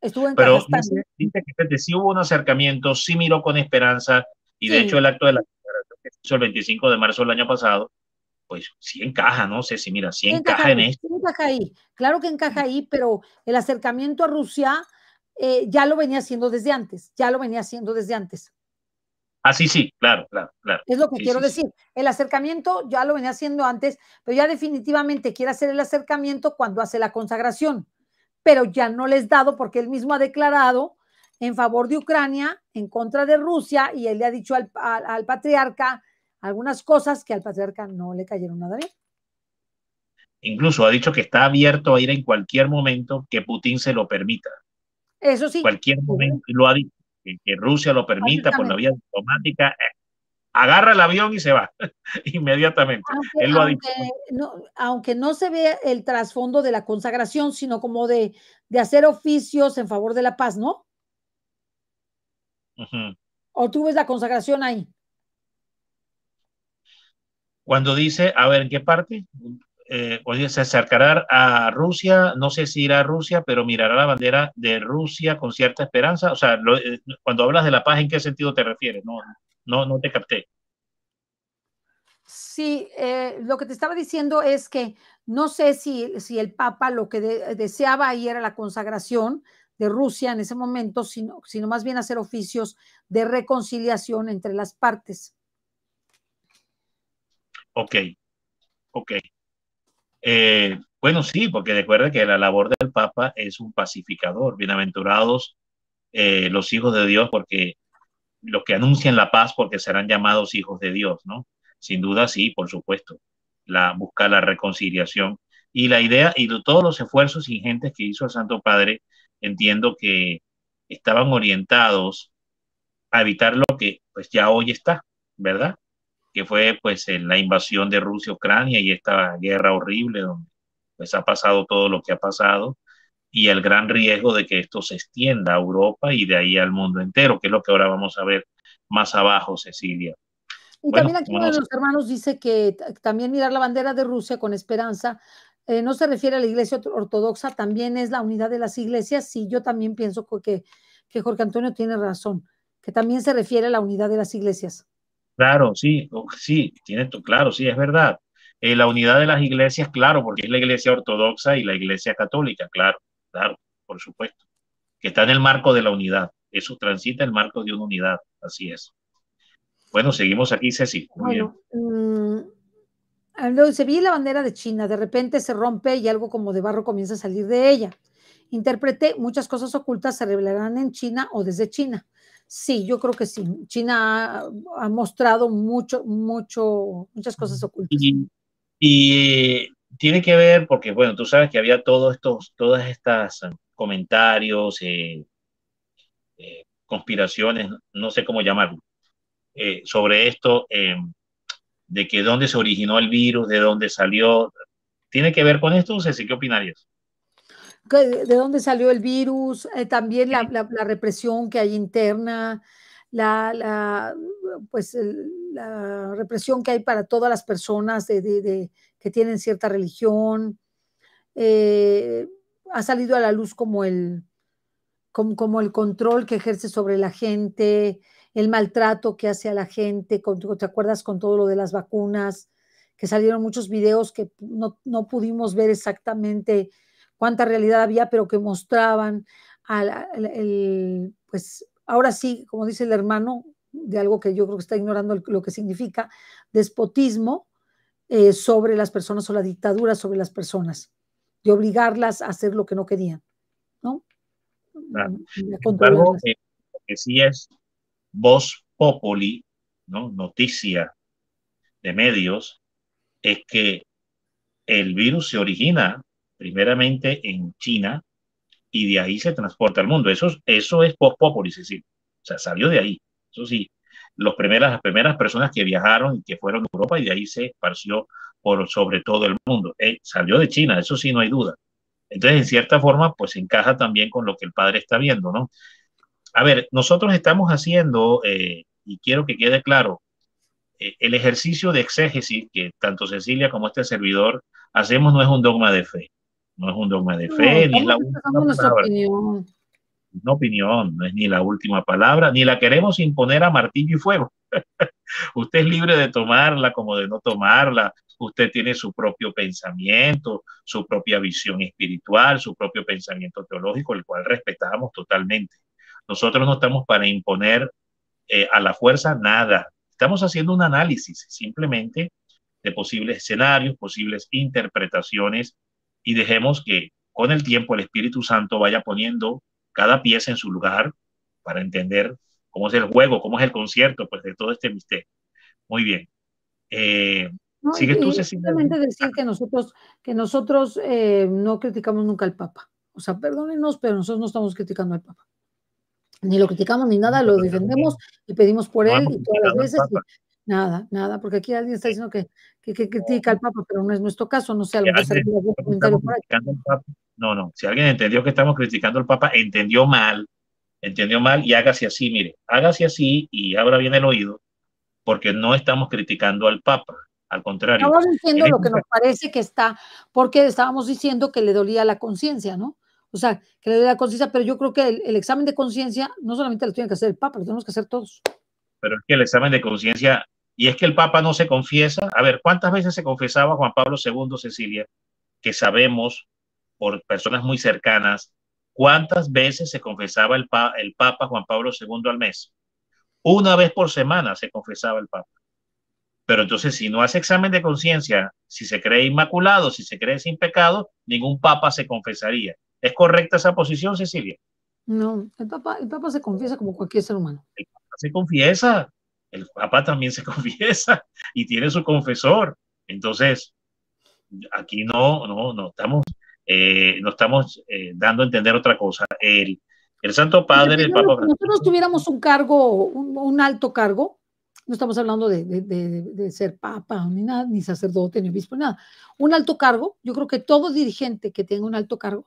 Estuvo en sí hubo un acercamiento, sí miró con esperanza y de hecho el acto de la declaración que hizo el 25 de marzo del año pasado pues sí encaja, no sé si mira, sí, encaja, en esto. encaja ahí, claro que encaja ahí, pero el acercamiento a Rusia eh, ya lo venía haciendo desde antes, ya lo venía haciendo desde antes. Ah, sí, sí, claro, claro, claro. Es lo que quiero decir. El acercamiento ya lo venía haciendo antes, pero ya definitivamente quiere hacer el acercamiento cuando hace la consagración, pero ya no les dado porque él mismo ha declarado en favor de Ucrania, en contra de Rusia, y él le ha dicho al, al patriarca algunas cosas que al patriarca no le cayeron nada bien. Incluso ha dicho que está abierto a ir en cualquier momento que Putin se lo permita. Eso sí. Cualquier momento, lo ha dicho, que, Rusia lo permita por la vía diplomática, eh, agarra el avión y se va inmediatamente. Aunque, Él lo ha dicho. No, aunque no se vea el trasfondo de la consagración, sino como de, hacer oficios en favor de la paz, ¿no? ¿O tú ves la consagración ahí? Cuando dice, a ver, ¿en qué parte? Eh, oye, se acercará a Rusia, no sé si irá a Rusia, pero mirará la bandera de Rusia con cierta esperanza. O sea, eh, cuando hablas de la paz, ¿en qué sentido te refieres? No, no, no te capté. Sí, eh, lo que te estaba diciendo es que no sé si, el Papa lo que deseaba ahí era la consagración de Rusia en ese momento, sino, sino más bien hacer oficios de reconciliación entre las partes. Ok, ok. Eh, bueno, sí, porque recuerda que la labor del Papa es un pacificador. Bienaventurados eh, los hijos de Dios, porque los que anuncian la paz, porque serán llamados hijos de Dios, ¿no? Sin duda, sí, por supuesto. La, buscar la reconciliación. Y la idea y todos los esfuerzos ingentes que hizo el Santo Padre, entiendo que estaban orientados a evitar lo que pues ya hoy está, ¿verdad? que fue pues la invasión de Rusia Ucrania y esta guerra horrible donde pues ha pasado todo lo que ha pasado y el gran riesgo de que esto se extienda a Europa y de ahí al mundo entero, que es lo que ahora vamos a ver más abajo, Cecilia. Y también aquí uno de los hermanos dice que también mirar la bandera de Rusia con esperanza eh, no se refiere a la iglesia ortodoxa, también es la unidad de las iglesias. Sí, yo también pienso que, que Jorge Antonio tiene razón, que también se refiere a la unidad de las iglesias. Claro, sí, sí, tiene, claro, sí, es verdad. Eh, la unidad de las iglesias, claro, porque es la iglesia ortodoxa y la iglesia católica, claro, claro, por supuesto, que está en el marco de la unidad. Eso transita el marco de una unidad, así es. Bueno, seguimos aquí, Ceci. bueno, mm, se vi la bandera de China, de repente se rompe y algo como de barro comienza a salir de ella. Interprete, muchas cosas ocultas se revelarán en China o desde China. Sí, yo creo que sí. China ha, mostrado mucho, mucho, muchas cosas ocultas. Y, tiene que ver, porque bueno, tú sabes que había todos estos, todas estas eh, comentarios, eh, eh, conspiraciones, no sé cómo llamarlo, sobre esto, de que dónde se originó el virus, de dónde salió. ¿Tiene que ver con esto, Ceci? ¿Qué opinarías? de dónde salió el virus, eh, también la, represión que hay interna, la, pues, la represión que hay para todas las personas que tienen cierta religión. Eh, ha salido a la luz como el, como, el control que ejerce sobre la gente, el maltrato que hace a la gente, ¿te acuerdas con todo lo de las vacunas? que salieron muchos videos que no, no pudimos ver exactamente cuánta realidad había, pero que mostraban pues ahora sí, como dice el hermano, de algo que yo creo que está ignorando lo que significa, despotismo eh, sobre las personas o la dictadura sobre las personas, de obligarlas a hacer lo que no querían, ¿no? Eh, lo que sí es voz populi, ¿no? noticia de medios, es que el virus se origina primeramente en China, y de ahí se transporta al mundo. Eso, eso es post es decir, o sea, salió de ahí. Eso sí, los primeras, las primeras personas que viajaron y que fueron a Europa y de ahí se esparció por sobre todo el mundo. Eh, salió de China, eso sí, no hay duda. Entonces, en cierta forma, pues encaja también con lo que el padre está viendo, ¿no? A ver, nosotros estamos haciendo, eh, y quiero que quede claro, eh, el ejercicio de exégesis que tanto Cecilia como este servidor hacemos no es un dogma de fe no es un dogma de fe, ni la última palabra. opinión, no es ni la última palabra, ni la queremos imponer a martillo y fuego. Usted es libre de tomarla como de no tomarla. Usted tiene su propio pensamiento, su propia visión espiritual, su propio pensamiento teológico, el cual respetamos totalmente. Nosotros no estamos para imponer eh, a la fuerza nada. Estamos haciendo un análisis simplemente de posibles escenarios, posibles interpretaciones y dejemos que con el tiempo el Espíritu Santo vaya poniendo cada pieza en su lugar para entender cómo es el juego, cómo es el concierto, pues de todo este misterio. Muy bien. Eh, tú, Simplemente decir que nosotros, que nosotros eh, no criticamos nunca al Papa. O sea, perdónenos, pero nosotros no estamos criticando al Papa. Ni lo criticamos ni nada, lo defendemos y pedimos por él y todas las veces. Nada, nada, porque aquí alguien está diciendo que, que, critica al Papa, pero no es nuestro caso, no sé, a lo mejor No, no, si alguien entendió que estamos criticando al Papa, entendió mal, entendió mal y hágase así, mire, hágase así y abra bien el oído, porque no estamos criticando al Papa, al contrario. estamos diciendo lo que nos parece que está, porque estábamos diciendo que le dolía la conciencia, ¿no? O sea, que le dolía la conciencia, pero yo creo que el, el examen de conciencia no solamente lo tiene que hacer el Papa, lo tenemos que hacer todos. Pero es que el examen de conciencia y es que el Papa no se confiesa. A ver, ¿cuántas veces se confesaba Juan Pablo II, Cecilia? Que sabemos por personas muy cercanas, ¿cuántas veces se confesaba el, el Papa Juan Pablo II al mes? Una vez por semana se confesaba el Papa. Pero entonces, si no hace examen de conciencia, si se cree inmaculado, si se cree sin pecado, ningún papa se confesaría. ¿Es correcta esa posición, Cecilia? No, el papa, el papa se confiesa como cualquier ser humano. se confiesa el Papa también se confiesa y tiene su confesor. Entonces, aquí no, no, estamos, no estamos eh, eh, dando a entender otra cosa. El, Santo Padre, el Papa. Si nosotros tuviéramos un cargo, un, alto cargo, no estamos hablando de, ser Papa, ni nada, ni sacerdote, ni obispo, nada. Un alto cargo, yo creo que todo dirigente que tenga un alto cargo,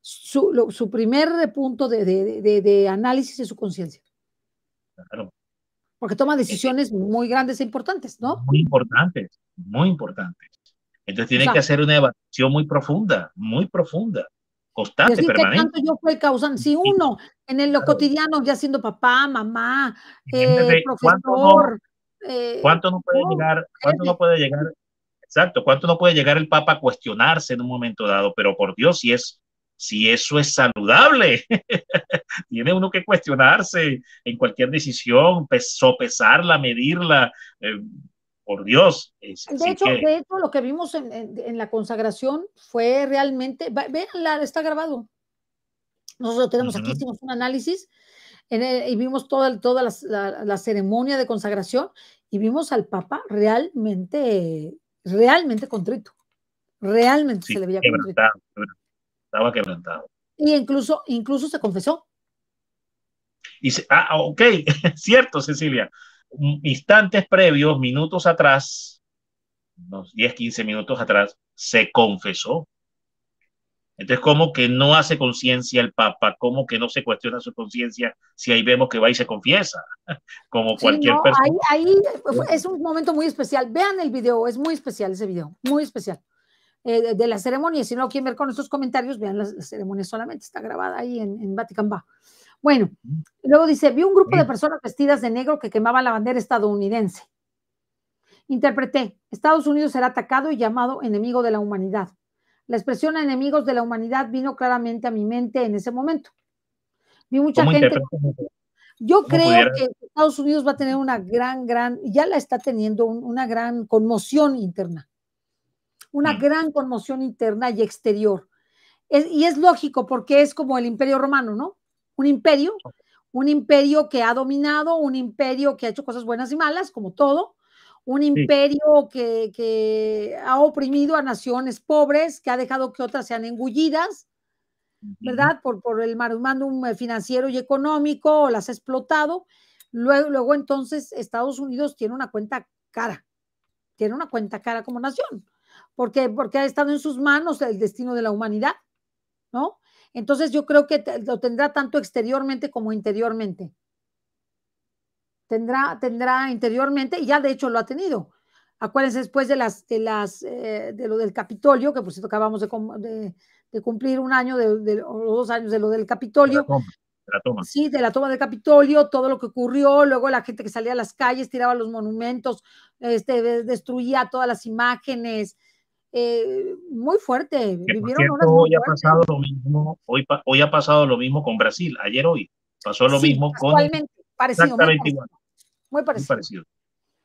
su, su primer punto de análisis es su conciencia. Claro porque toma eh, decisiones muy grandes e importantes, ¿no? Muy importantes, muy importantes. Entonces tiene que hacer una evaluación muy profunda, muy profunda, constante, decir permanente. yo fui causando, si uno en el, lo cotidiano, ya siendo papá, mamá, eh, profesor. Eh, ¿cuánto no, puede llegar? ¿Cuánto no puede llegar? Exacto, ¿cuánto no puede llegar el Papa a cuestionarse en un momento dado? Pero por Dios, si es si eso es saludable. Tiene uno que cuestionarse en cualquier decisión, sopesarla, medirla. Eh, por Dios. de, hecho, de hecho, lo que vimos en, la consagración fue realmente, veanla, está grabado. Nosotros tenemos aquí, hicimos un análisis y vimos toda, toda la, ceremonia de consagración y vimos al Papa realmente, realmente contrito. Realmente se le veía contrito estaba quebrantado. Y incluso, incluso se confesó. Y ah, ah, ok, cierto, Cecilia. Mm, instantes previos, minutos atrás, unos 10, 15 minutos atrás, se confesó. Entonces, ¿cómo que no hace conciencia el Papa? ¿Cómo que no se cuestiona su conciencia si ahí vemos que va y se confiesa? Como cualquier no, persona. ahí, pues, es un momento muy especial. Vean el video, es muy especial ese video, muy especial. Eh, de la ceremonia. Si no quieren ver con estos comentarios, vean la ceremonia solamente, está grabada ahí en, Vatican Va. Bueno, luego dice, vi un grupo de personas vestidas de negro que quemaban la bandera estadounidense. Interpreté, Estados Unidos será atacado y llamado enemigo de la humanidad. La expresión enemigos de la humanidad vino claramente a mi mente en ese momento. Vi mucha gente. Yo creo que Estados Unidos va a tener una gran, gran, ya la está teniendo una gran conmoción interna una mm. gran conmoción interna y exterior. y es lógico porque es como el imperio romano, ¿no? Un imperio, un imperio que ha dominado, un imperio que ha hecho cosas buenas y malas, como todo, un imperio que, ha oprimido a naciones pobres, que ha dejado que otras sean engullidas, ¿verdad? Por, por el marumandum eh, financiero y económico, las ha explotado. Luego, luego entonces Estados Unidos tiene una cuenta cara, tiene una cuenta cara como nación porque, porque ha estado en sus manos el destino de la humanidad, ¿no? Entonces yo creo que lo tendrá tanto exteriormente como interiormente. Tendrá, tendrá interiormente, y ya de hecho lo ha tenido. Acuérdense después de las, de las, eh, de lo del Capitolio, que por cierto acabamos de, cumplir un año de, o dos años de lo del Capitolio. Sí, de la toma del Capitolio, todo lo que ocurrió, luego la gente que salía a las calles, tiraba los monumentos, este, destruía todas las imágenes, eh, muy fuerte. Vivieron hoy ha pasado lo mismo, hoy, ha pasado lo mismo con Brasil, ayer hoy pasó lo mismo con parecido, muy, parecido, muy parecido.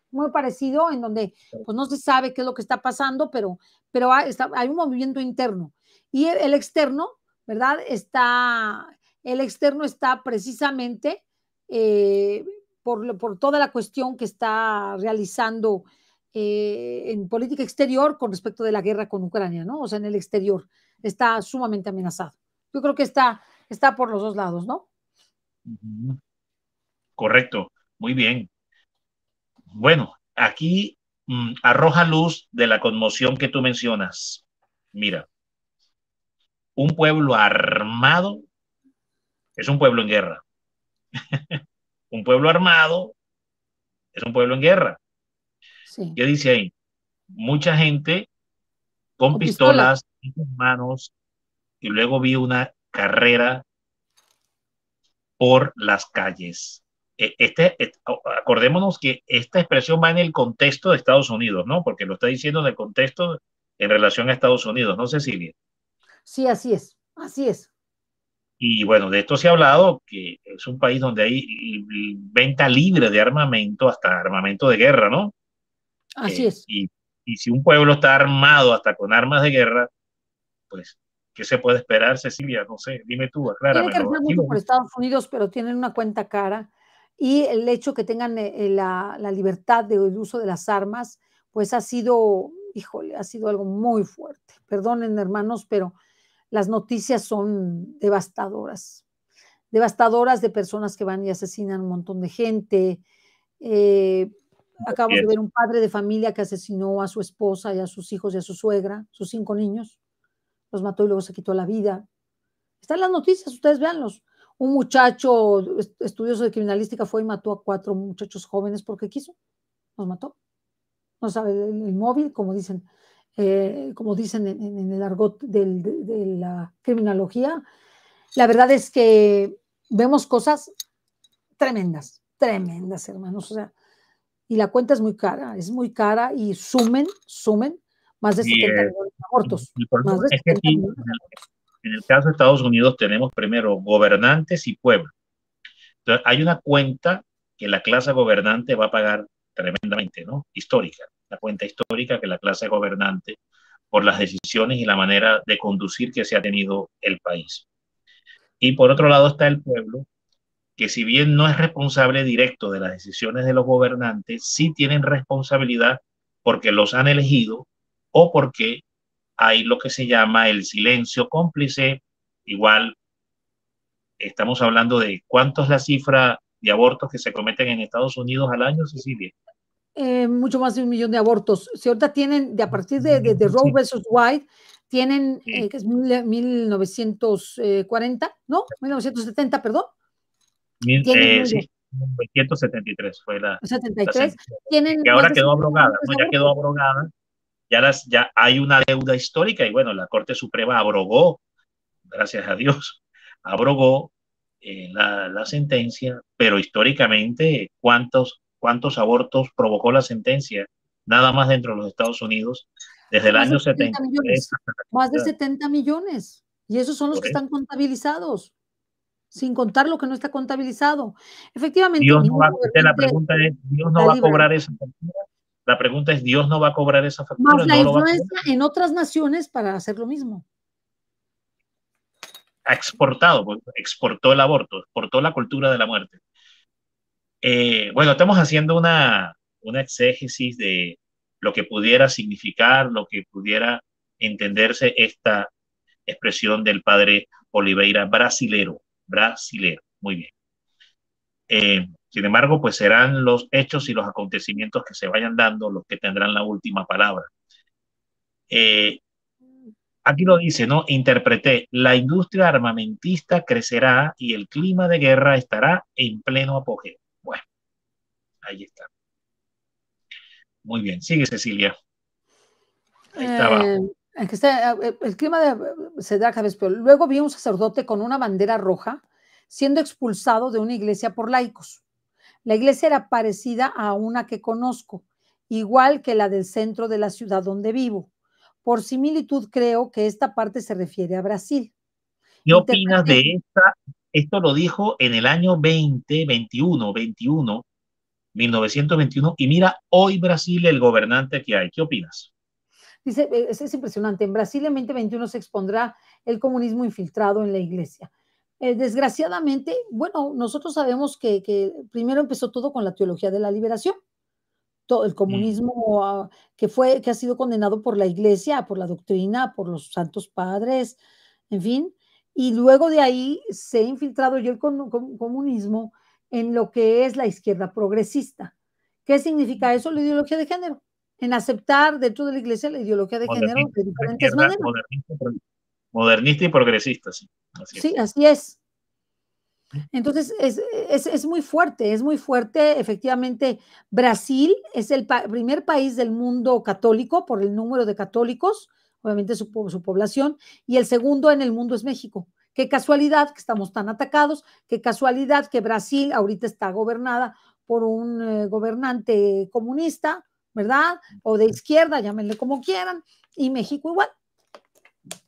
Muy parecido. en donde pues no se sabe qué es lo que está pasando, pero, pero hay, un movimiento interno. Y el, externo, ¿verdad? Está, el externo está precisamente eh, por, por, toda la cuestión que está realizando eh, en política exterior con respecto de la guerra con Ucrania, ¿no? O sea, en el exterior. Está sumamente amenazado. Yo creo que está, está por los dos lados, ¿no? Correcto, muy bien. Bueno, aquí mm, arroja luz de la conmoción que tú mencionas. Mira, un pueblo armado es un pueblo en guerra. un pueblo armado es un pueblo en guerra. ¿Qué dice ahí? Mucha gente con, pistolas, en sus manos, y luego vi una carrera por las calles. E, este, acordémonos que esta expresión va en el contexto de Estados Unidos, ¿no? Porque lo está diciendo en el contexto en relación a Estados Unidos, ¿no, Cecilia? Sí, así es, así es. Y bueno, de esto se ha hablado, que es un país donde hay venta libre de armamento, hasta armamento de guerra, ¿no? Así eh, es. Y, si un pueblo está armado hasta con armas de guerra, pues ¿Qué se puede esperar, Cecilia? No sé, dime tú, aclárame. que mucho por Estados Unidos, pero tienen una cuenta cara. Y el hecho que tengan eh, eh, la, libertad del de, uso de las armas, pues ha sido, híjole, ha sido algo muy fuerte. Perdonen, hermanos, pero las noticias son devastadoras. Devastadoras de personas que van y asesinan un montón de gente. Eh, Acabo de ver un padre de familia que asesinó a su esposa y a sus hijos y a su suegra, sus cinco niños. Los mató y luego se quitó la vida. Están las noticias, ustedes véanlos. Un muchacho estudioso de criminalística fue y mató a cuatro muchachos jóvenes porque quiso. Los mató. No sabe el, móvil, como dicen, eh, como dicen en, el argot de, de la criminología. La verdad es que vemos cosas tremendas, tremendas, hermanos. O sea, y la cuenta es muy cara, es muy cara y sumen, sumen más de 70 eh, millones de abortos. en el caso de Estados Unidos tenemos primero gobernantes y pueblo. Entonces, hay una cuenta que la clase gobernante va a pagar tremendamente, ¿no? Histórica, la cuenta histórica que la clase gobernante por las decisiones y la manera de conducir que se ha tenido el país. Y por otro lado está el pueblo, que si bien no es responsable directo de las decisiones de los gobernantes, sí tienen responsabilidad porque los han elegido o porque hay lo que se llama el silencio cómplice. Igual estamos hablando de cuánto es la cifra de abortos que se cometen en Estados Unidos al año, Cecilia. Eh, mucho más de un millón de abortos. Si ahorita tienen, de a partir de, de, Roe versus White, tienen, eh, es 1940, eh, no, 1970, perdón, eh, fue la. 73. que ahora quedó abrogada, ya quedó abrogada. Ya, las, ya hay una deuda histórica y bueno, la Corte Suprema abrogó, gracias a Dios, abrogó eh, la, sentencia, pero históricamente, ¿cuántos, ¿cuántos abortos provocó la sentencia? Nada más dentro de los Estados Unidos, desde el año 70. más de 70 millones. Y esos son los que están contabilizados sin contar lo que no está contabilizado. Efectivamente. Dios no va, la pregunta es, Dios no va a cobrar esa factura. La pregunta es, Dios no va a cobrar esa factura. Más la influencia en otras naciones para hacer lo mismo. Ha exportado, pues, exportó el aborto, exportó la cultura de la muerte. Eh, bueno, estamos haciendo una, una exégesis de lo que pudiera significar, lo que pudiera entenderse esta expresión del padre Oliveira brasilero brasilero. Muy bien. Eh, sin embargo, pues serán los hechos y los acontecimientos que se vayan dando los que tendrán la última palabra. Eh, aquí lo dice, ¿no? Interpreté, la industria armamentista crecerá y el clima de guerra estará en pleno apogeo. Bueno, ahí está. Muy bien, sigue Cecilia. Ahí está eh, eh, eh, el clima de eh, vez peor. Luego vi un sacerdote con una bandera roja siendo expulsado de una iglesia por laicos. La iglesia era parecida a una que conozco, igual que la del centro de la ciudad donde vivo. Por similitud creo que esta parte se refiere a Brasil. ¿Qué opinas de esta? Esto lo dijo en el año 20, 21, 1921, y mira hoy Brasil el gobernante que hay. ¿Qué opinas? Dice, e, es, impresionante, en Brasil en 2021 se expondrá el comunismo infiltrado en la iglesia. Eh, desgraciadamente, bueno, nosotros sabemos que, primero empezó todo con la teología de la liberación, todo el comunismo ah, que fue, que ha sido condenado por la iglesia, por la doctrina, por los santos padres, en fin, y luego de ahí se ha infiltrado yo el comunismo en lo que es la izquierda progresista. ¿Qué significa eso? La ideología de género en aceptar dentro de la iglesia la ideología de género de diferentes maneras. Modernista, y progresista, sí. Así sí, así es. Entonces, es, muy fuerte, es muy fuerte. Efectivamente, Brasil es el primer país del mundo católico por el número de católicos, obviamente su, su población, y el segundo en el mundo es México. Qué casualidad que estamos tan atacados, qué casualidad que Brasil ahorita está gobernada por un eh, gobernante comunista, ¿verdad? O de izquierda, llámenle como quieran, y México igual,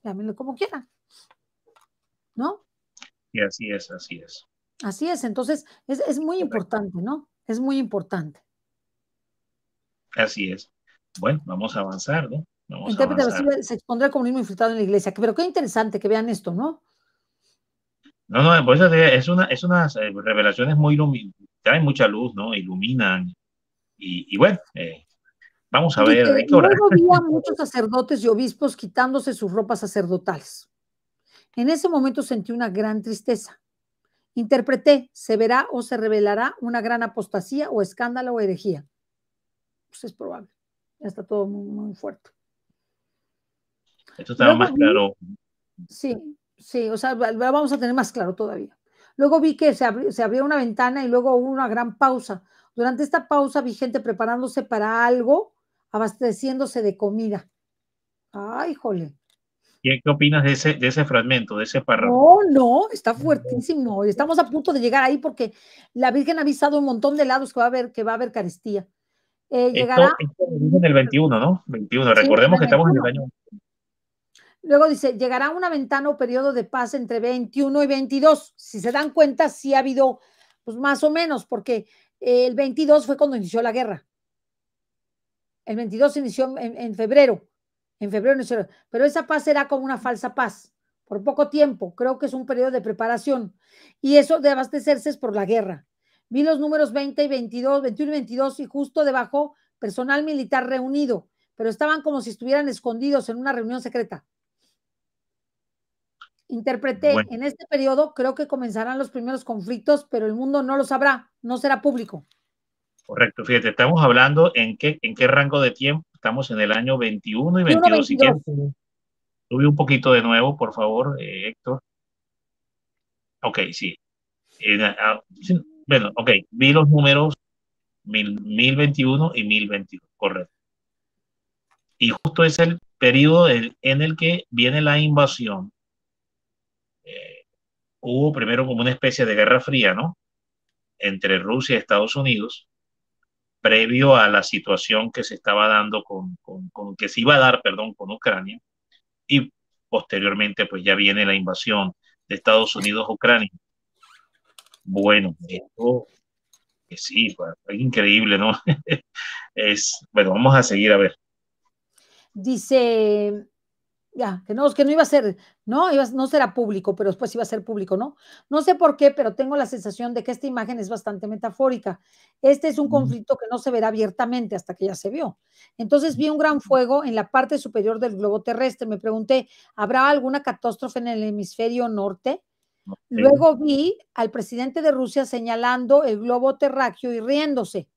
llámenle como quieran, ¿no? Y así es, así es. Así es, entonces es, muy importante, ¿no? Es muy importante. Así es. Bueno, vamos a avanzar, ¿no? Vamos a se expondrá el comunismo infiltrado en la iglesia, pero qué interesante que vean esto, ¿no? No, no, por es, una, es unas eh, revelaciones muy iluminadas, traen mucha luz, ¿no? Iluminan. Y, y bueno, eh, Vamos a ver. Que, luego muchos sacerdotes y obispos quitándose sus ropas sacerdotales. En ese momento sentí una gran tristeza. Interpreté, se verá o se revelará una gran apostasía o escándalo o herejía. Pues es probable. Ya está todo muy, fuerte. Esto estaba más claro. Sí, sí, o sea, lo vamos a tener más claro todavía. Luego vi que se, se abrió una ventana y luego hubo una gran pausa. Durante esta pausa vi gente preparándose para algo abasteciéndose de comida. Ay, ah, jole. ¿Y qué opinas de ese, de ese fragmento, de ese párrafo? No, no, está fuertísimo. Estamos a punto de llegar ahí porque la Virgen ha avisado un montón de lados que va a haber, que va a haber carestía. Eh, llegará. en el 21, ¿no? 21, recordemos que estamos en el año. Luego dice, llegará una ventana o periodo de paz entre 21 y 22. Si se dan cuenta, sí ha habido, pues más o menos, porque el 22 fue cuando inició la guerra. El 22 se inició en, febrero. En febrero Pero esa paz era como una falsa paz, por poco tiempo. Creo que es un periodo de preparación. Y eso de abastecerse es por la guerra. Vi los números 20 y 22, 21 y 22 y justo debajo personal militar reunido, pero estaban como si estuvieran escondidos en una reunión secreta. Interpreté, en este periodo creo que comenzarán los primeros conflictos, pero el mundo no lo sabrá, no será público. Correcto, fíjate, estamos hablando en qué, en qué rango de tiempo, estamos en el año 21 y 22. 22. un poquito de nuevo, por favor, eh, Héctor. Ok, eh, ah, sí. Bueno, ok, vi los números 1021 y 1022, correcto. Y justo es el periodo en, el que viene la invasión. Eh, hubo primero como una especie de guerra fría, ¿no? Entre Rusia y Estados Unidos previo a la situación que se estaba dando con, que se iba a dar, perdón, con Ucrania y posteriormente pues ya viene la invasión de Estados Unidos a Ucrania. Bueno, esto que sí, es increíble, ¿no? es bueno, vamos a seguir a ver. Dice ya, que no, es que no iba a ser, ¿no? Iba, no será público, pero después iba a ser público, ¿no? No sé por qué, pero tengo la sensación de que esta imagen es bastante metafórica. Este es un conflicto que no se verá abiertamente hasta que ya se vio. Entonces vi un gran fuego en la parte superior del globo terrestre. Me pregunté, ¿habrá alguna catástrofe en el hemisferio norte? Luego vi al presidente de Rusia señalando el globo terráqueo y riéndose.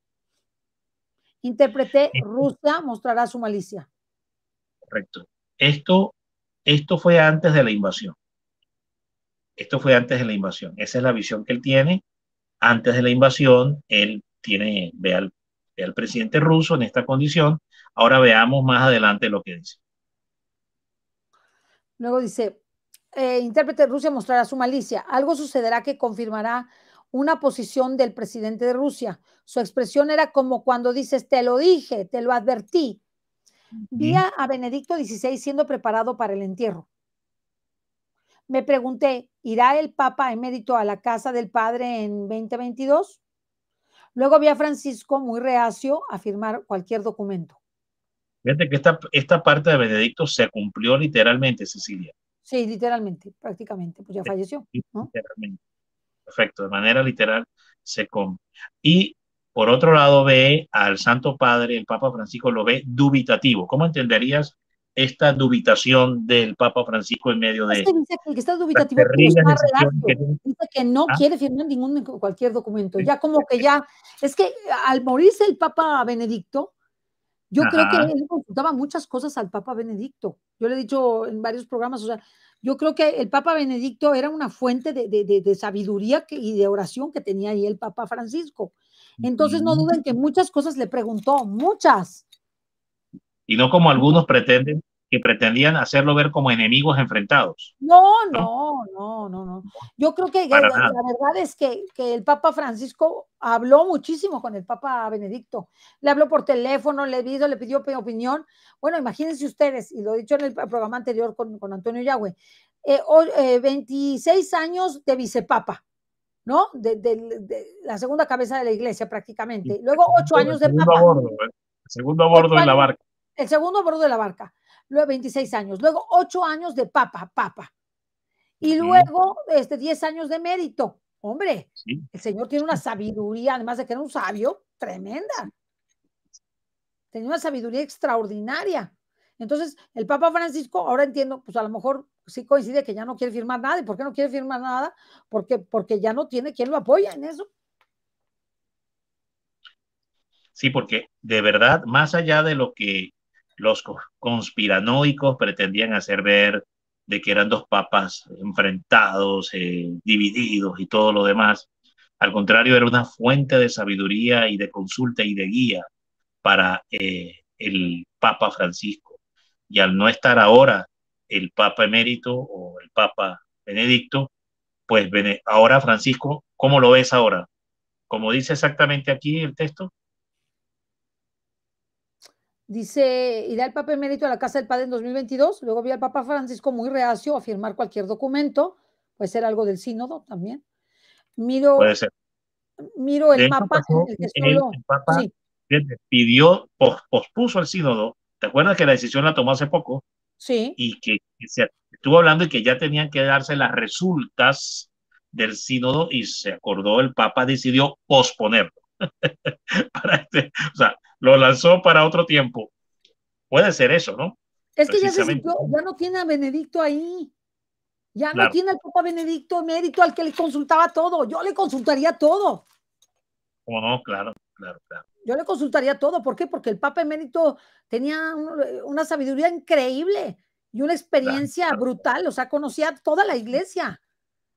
Interpreté, Rusia mostrará su malicia. Correcto. Esto, esto fue antes de la invasión. Esto fue antes de la invasión. Esa es la visión que él tiene. Antes de la invasión, él tiene, ve al, presidente ruso en esta condición. Ahora veamos más adelante lo que dice. Luego dice, eh, intérprete Rusia mostrará su malicia. Algo sucederá que confirmará una posición del presidente de Rusia. Su expresión era como cuando dices, te lo dije, te lo advertí, Vía a Benedicto XVI siendo preparado para el entierro. Me pregunté, ¿irá el Papa emérito a la casa del Padre en 2022? Luego vi a Francisco muy reacio a firmar cualquier documento. Fíjate que esta, esta parte de Benedicto se cumplió literalmente, Cecilia. Sí, literalmente, prácticamente, pues ya falleció. Literalmente. Perfecto, de manera literal se cumple. Y por otro lado, ve al Santo Padre, el Papa Francisco lo ve dubitativo. ¿Cómo entenderías esta dubitación del Papa Francisco en medio de... dice que está dubitativo, que... no ¿Ah? quiere firmar ningún cualquier documento. Ya como que ya... Es que al morirse el Papa Benedicto, yo creo que él consultaba muchas cosas al Papa Benedicto. Yo le he dicho en varios programas, o sea, yo creo que el Papa Benedicto era una fuente de, sabiduría y de oración que tenía ahí el Papa Francisco. Entonces no duden que muchas cosas le preguntó, muchas. Y no como algunos pretenden que pretendían hacerlo ver como enemigos enfrentados. No, no, no, no, no. Yo creo que, la, verdad es que, el Papa Francisco habló muchísimo con el Papa Benedicto. Le habló por teléfono, le pidió, le pidió opinión. Bueno, imagínense ustedes, y lo he dicho en el programa anterior con, Antonio Yagüe, 26 eh, eh, años de vicepapa. ¿no? De, la segunda cabeza de la iglesia prácticamente. Luego ocho años de papa. ¿eh? el segundo bordo de la barca. El segundo bordo de la barca. Luego 26 años. Luego ocho años de papa, papa. Y luego este, 10 años de mérito. Hombre, el Señor tiene una sabiduría, además de que era un sabio, tremenda. Tenía una sabiduría extraordinaria. Entonces, el Papa Francisco, ahora entiendo, pues a lo mejor sí coincide que ya no quiere firmar nada. ¿Y por qué no quiere firmar nada? Porque, porque ya no tiene quien lo apoya en eso. Sí, porque de verdad, más allá de lo que los conspiranoicos pretendían hacer ver de que eran dos papas enfrentados, eh, divididos y todo lo demás, al contrario, era una fuente de sabiduría y de consulta y de guía para eh, el Papa Francisco y al no estar ahora el Papa emérito o el Papa Benedicto, pues ahora Francisco, ¿cómo lo ves ahora? Como dice exactamente aquí el texto. Dice, irá el Papa Emérito a la Casa del Padre en 2022, luego vi al Papa Francisco muy reacio a firmar cualquier documento, puede ser algo del sínodo también. Miro, puede ser. miro el mapa. el, Papa pidió, pospuso el sínodo ¿Te acuerdas que la decisión la tomó hace poco? Sí. Y que, se estuvo hablando y que ya tenían que darse las resultas del sínodo y se acordó, el Papa decidió posponerlo. para este, o sea, lo lanzó para otro tiempo. Puede ser eso, ¿no? Es que ya se sintió, ya no tiene a Benedicto ahí. Ya no tiene al Papa Benedicto mérito al que le consultaba todo. Yo le consultaría todo. ¿O no? Claro. Yo le consultaría todo. ¿Por qué? Porque el Papa Emérito tenía una sabiduría increíble y una experiencia brutal. O sea, conocía toda la iglesia,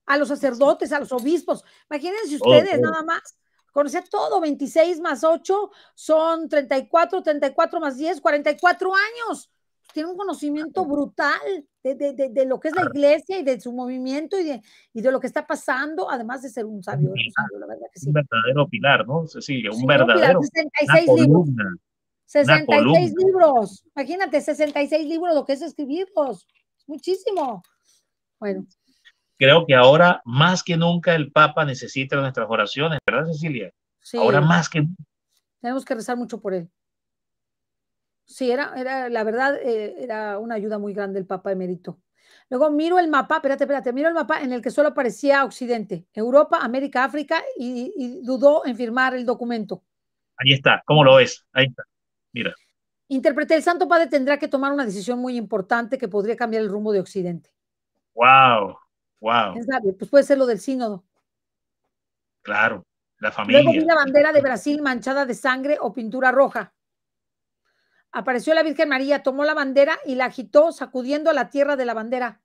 a los sacerdotes, a los obispos. Imagínense ustedes nada más. Conocía todo. 26 más 8 son 34, 34 más 10, 44 años tiene un conocimiento brutal de, lo que es la iglesia y de su movimiento y de, lo que está pasando, además de ser un sabio, un Un verdadero pilar, ¿no? Cecilia, un verdadero. pilar, 66 libros. 66 libros. Imagínate, 66 libros, lo que es escribirlos. Muchísimo. Bueno. Creo que ahora más que nunca el Papa necesita nuestras oraciones, ¿verdad, Cecilia? Ahora más que Tenemos que rezar mucho por él. Sí, era, era la verdad, eh, era una ayuda muy grande el Papa emérito. Luego miro el mapa, espérate, espérate, miro el mapa en el que solo aparecía Occidente, Europa, América, África y, dudó en firmar el documento. Ahí está, ¿cómo lo ves? Ahí está, mira. Interpreté, el Santo Padre tendrá que tomar una decisión muy importante que podría cambiar el rumbo de Occidente. ¡Wow! ¡Wow! Pues puede ser lo del sínodo. Claro, la familia. Luego vi la bandera de Brasil manchada de sangre o pintura roja apareció la Virgen María, tomó la bandera y la agitó sacudiendo a la tierra de la bandera.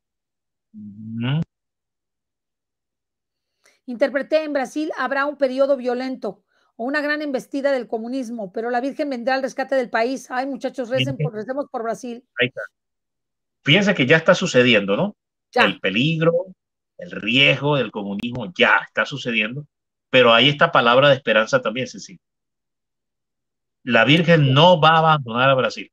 Interpreté en Brasil habrá un periodo violento o una gran embestida del comunismo, pero la Virgen vendrá al rescate del país. Ay, muchachos, recen por, recemos por Brasil. Ahí está. que ya está sucediendo, ¿no? El peligro, el riesgo del comunismo ya está sucediendo, pero hay esta palabra de esperanza también, Cecilia la Virgen no va a abandonar a Brasil.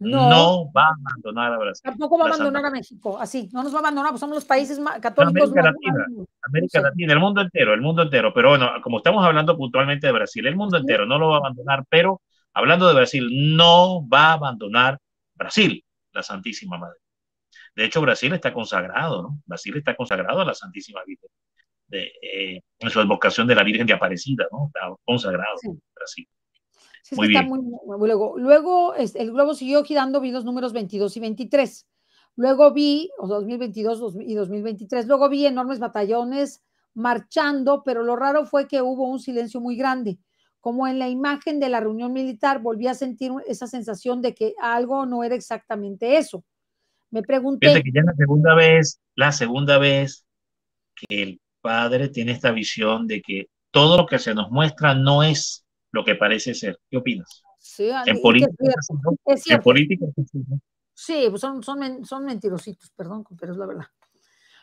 No, va a abandonar a Brasil. Tampoco va a abandonar a México, así, no nos va a abandonar, pues somos los países más católicos. América Latina, América Latina, el mundo entero, el mundo entero, pero bueno, como estamos hablando puntualmente de Brasil, el mundo entero no lo va a abandonar, pero hablando de Brasil, no va a abandonar Brasil, la Santísima Madre. De hecho, Brasil está consagrado, ¿no? Brasil está consagrado a la Santísima Virgen. De, eh, en su advocación de la Virgen de Aparecida, ¿no? Está consagrado Brasil muy luego, el globo siguió girando, vi los números 22 y 23. Luego vi, o 2022 y 2023, luego vi enormes batallones marchando, pero lo raro fue que hubo un silencio muy grande. Como en la imagen de la reunión militar, volví a sentir esa sensación de que algo no era exactamente eso. Me pregunté. Fíjate que ya la segunda vez, la segunda vez que el padre tiene esta visión de que todo lo que se nos muestra no es lo que parece ser. ¿Qué opinas? Sí, en política, Sí, pues son, son, son mentirositos, perdón, pero es la verdad.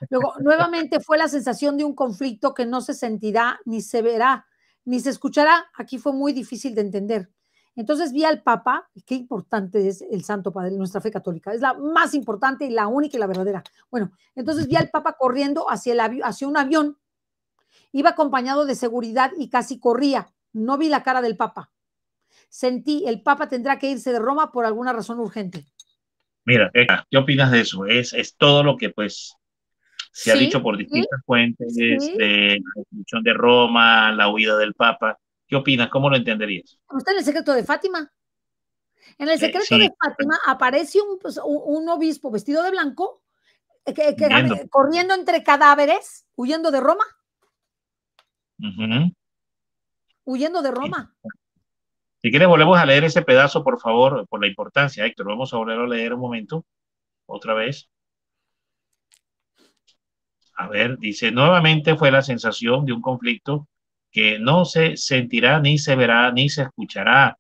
Luego, nuevamente fue la sensación de un conflicto que no se sentirá, ni se verá, ni se escuchará. Aquí fue muy difícil de entender. Entonces vi al Papa, qué importante es el Santo Padre, nuestra fe católica, es la más importante y la única y la verdadera. Bueno, entonces vi al Papa corriendo hacia, el hacia un avión. Iba acompañado de seguridad y casi corría. No vi la cara del Papa. Sentí, el Papa tendrá que irse de Roma por alguna razón urgente. Mira, Eka, ¿qué opinas de eso? Es, todo lo que pues se ha dicho por distintas fuentes, de este, la destrucción de Roma, la huida del Papa. ¿Qué opinas? ¿Cómo lo entenderías? Está en el secreto de Fátima. En el secreto de Fátima aparece pues, un, obispo vestido de blanco, eh, eh, corriendo entre cadáveres, huyendo de Roma huyendo de Roma. Si quieres, volvemos a leer ese pedazo, por favor, por la importancia, Héctor. Vamos a volver a leer un momento, otra vez. A ver, dice, nuevamente fue la sensación de un conflicto que no se sentirá, ni se verá, ni se escuchará.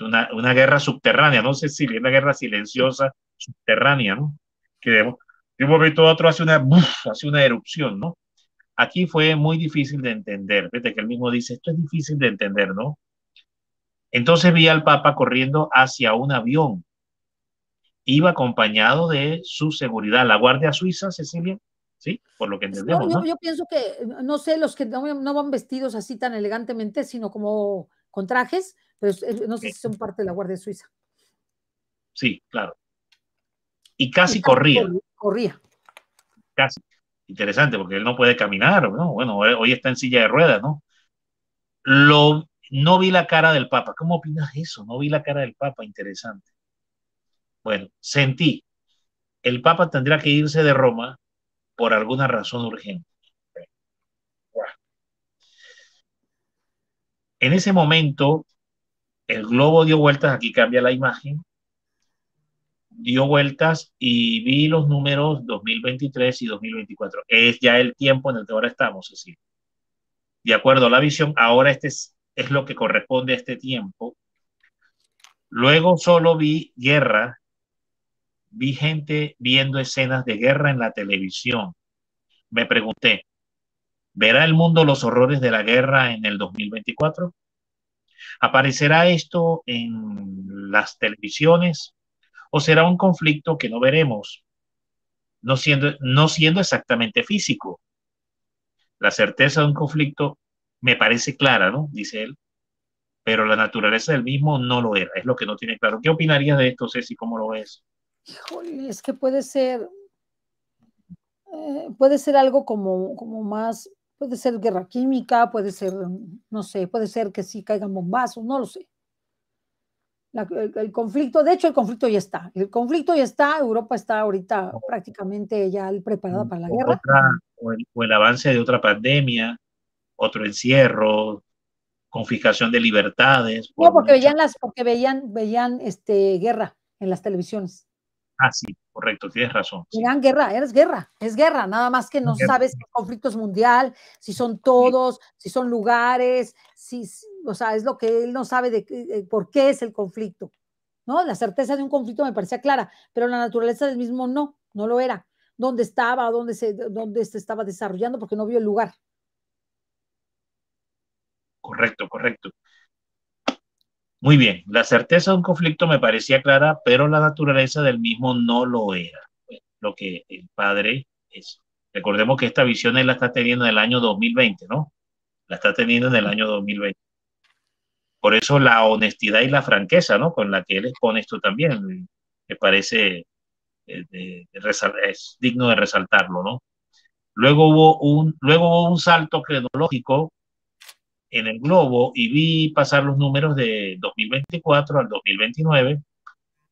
Una, guerra subterránea, no sé si una guerra silenciosa, subterránea, ¿no? Que de, un momento a otro hace una, hace una erupción, ¿no? aquí fue muy difícil de entender. Vete que el mismo dice, esto es difícil de entender, ¿no? Entonces vi al Papa corriendo hacia un avión. Iba acompañado de su seguridad, la Guardia Suiza, Cecilia, ¿sí? Por lo que entendemos. yo, pienso que, no sé, los que no, van vestidos así tan elegantemente, sino como con trajes, pero no sé si son parte de la Guardia Suiza. Sí, claro. Y casi corría. Corría. Casi interesante porque él no puede caminar, ¿no? Bueno, hoy está en silla de ruedas, ¿no? Lo, no vi la cara del Papa. ¿Cómo opinas eso? No vi la cara del Papa, interesante. Bueno, sentí, el Papa tendrá que irse de Roma por alguna razón urgente. En ese momento, el globo dio vueltas, aquí cambia la imagen, dio vueltas y vi los números 2023 y 2024. Es ya el tiempo en el que ahora estamos, así De acuerdo a la visión, ahora este es, es lo que corresponde a este tiempo. Luego solo vi guerra, vi gente viendo escenas de guerra en la televisión. Me pregunté, ¿verá el mundo los horrores de la guerra en el 2024? ¿Aparecerá esto en las televisiones? o será un conflicto que no veremos, no siendo, no siendo exactamente físico. La certeza de un conflicto me parece clara, ¿no? Dice él, pero la naturaleza del mismo no lo era, es lo que no tiene claro. ¿Qué opinarías de esto, Ceci? ¿Cómo lo ves? Híjole, es que puede ser, eh, puede ser algo como, como más, puede ser guerra química, puede ser, no sé, puede ser que sí caigan bombazos, no lo sé el, conflicto, de hecho, el conflicto ya está. El conflicto ya está, Europa está ahorita prácticamente ya preparada mm, para la guerra. o, el, avance de otra pandemia, otro encierro, confiscación de libertades. No, porque veían las, porque veían, veían este guerra en las televisiones. Ah, sí, Correcto, tienes razón. Irán guerra, es guerra, es guerra, nada más que no sabes si conflicto es mundial, si son todos, si son lugares, si, o sea, es lo que él no sabe de, eh, eh, por qué es el conflicto, ¿no? La certeza de un conflicto me parecía clara, pero la naturaleza del mismo no, no lo era. ¿Dónde estaba, dónde se, dónde se estaba desarrollando? Porque no vio el lugar. Correcto, correcto. Muy bien, la certeza de un conflicto me parecía clara, pero la naturaleza del mismo no lo era. lo que el padre es. Recordemos que esta visión él la está teniendo en el año 2020, ¿no? La está teniendo en el año 2020. Por eso la honestidad y la franqueza, ¿no? Con la que él expone esto también, me parece eh, es digno de resaltarlo, ¿no? Luego hubo un, luego hubo un salto cronológico en el globo y vi pasar los números de 2024 al 2029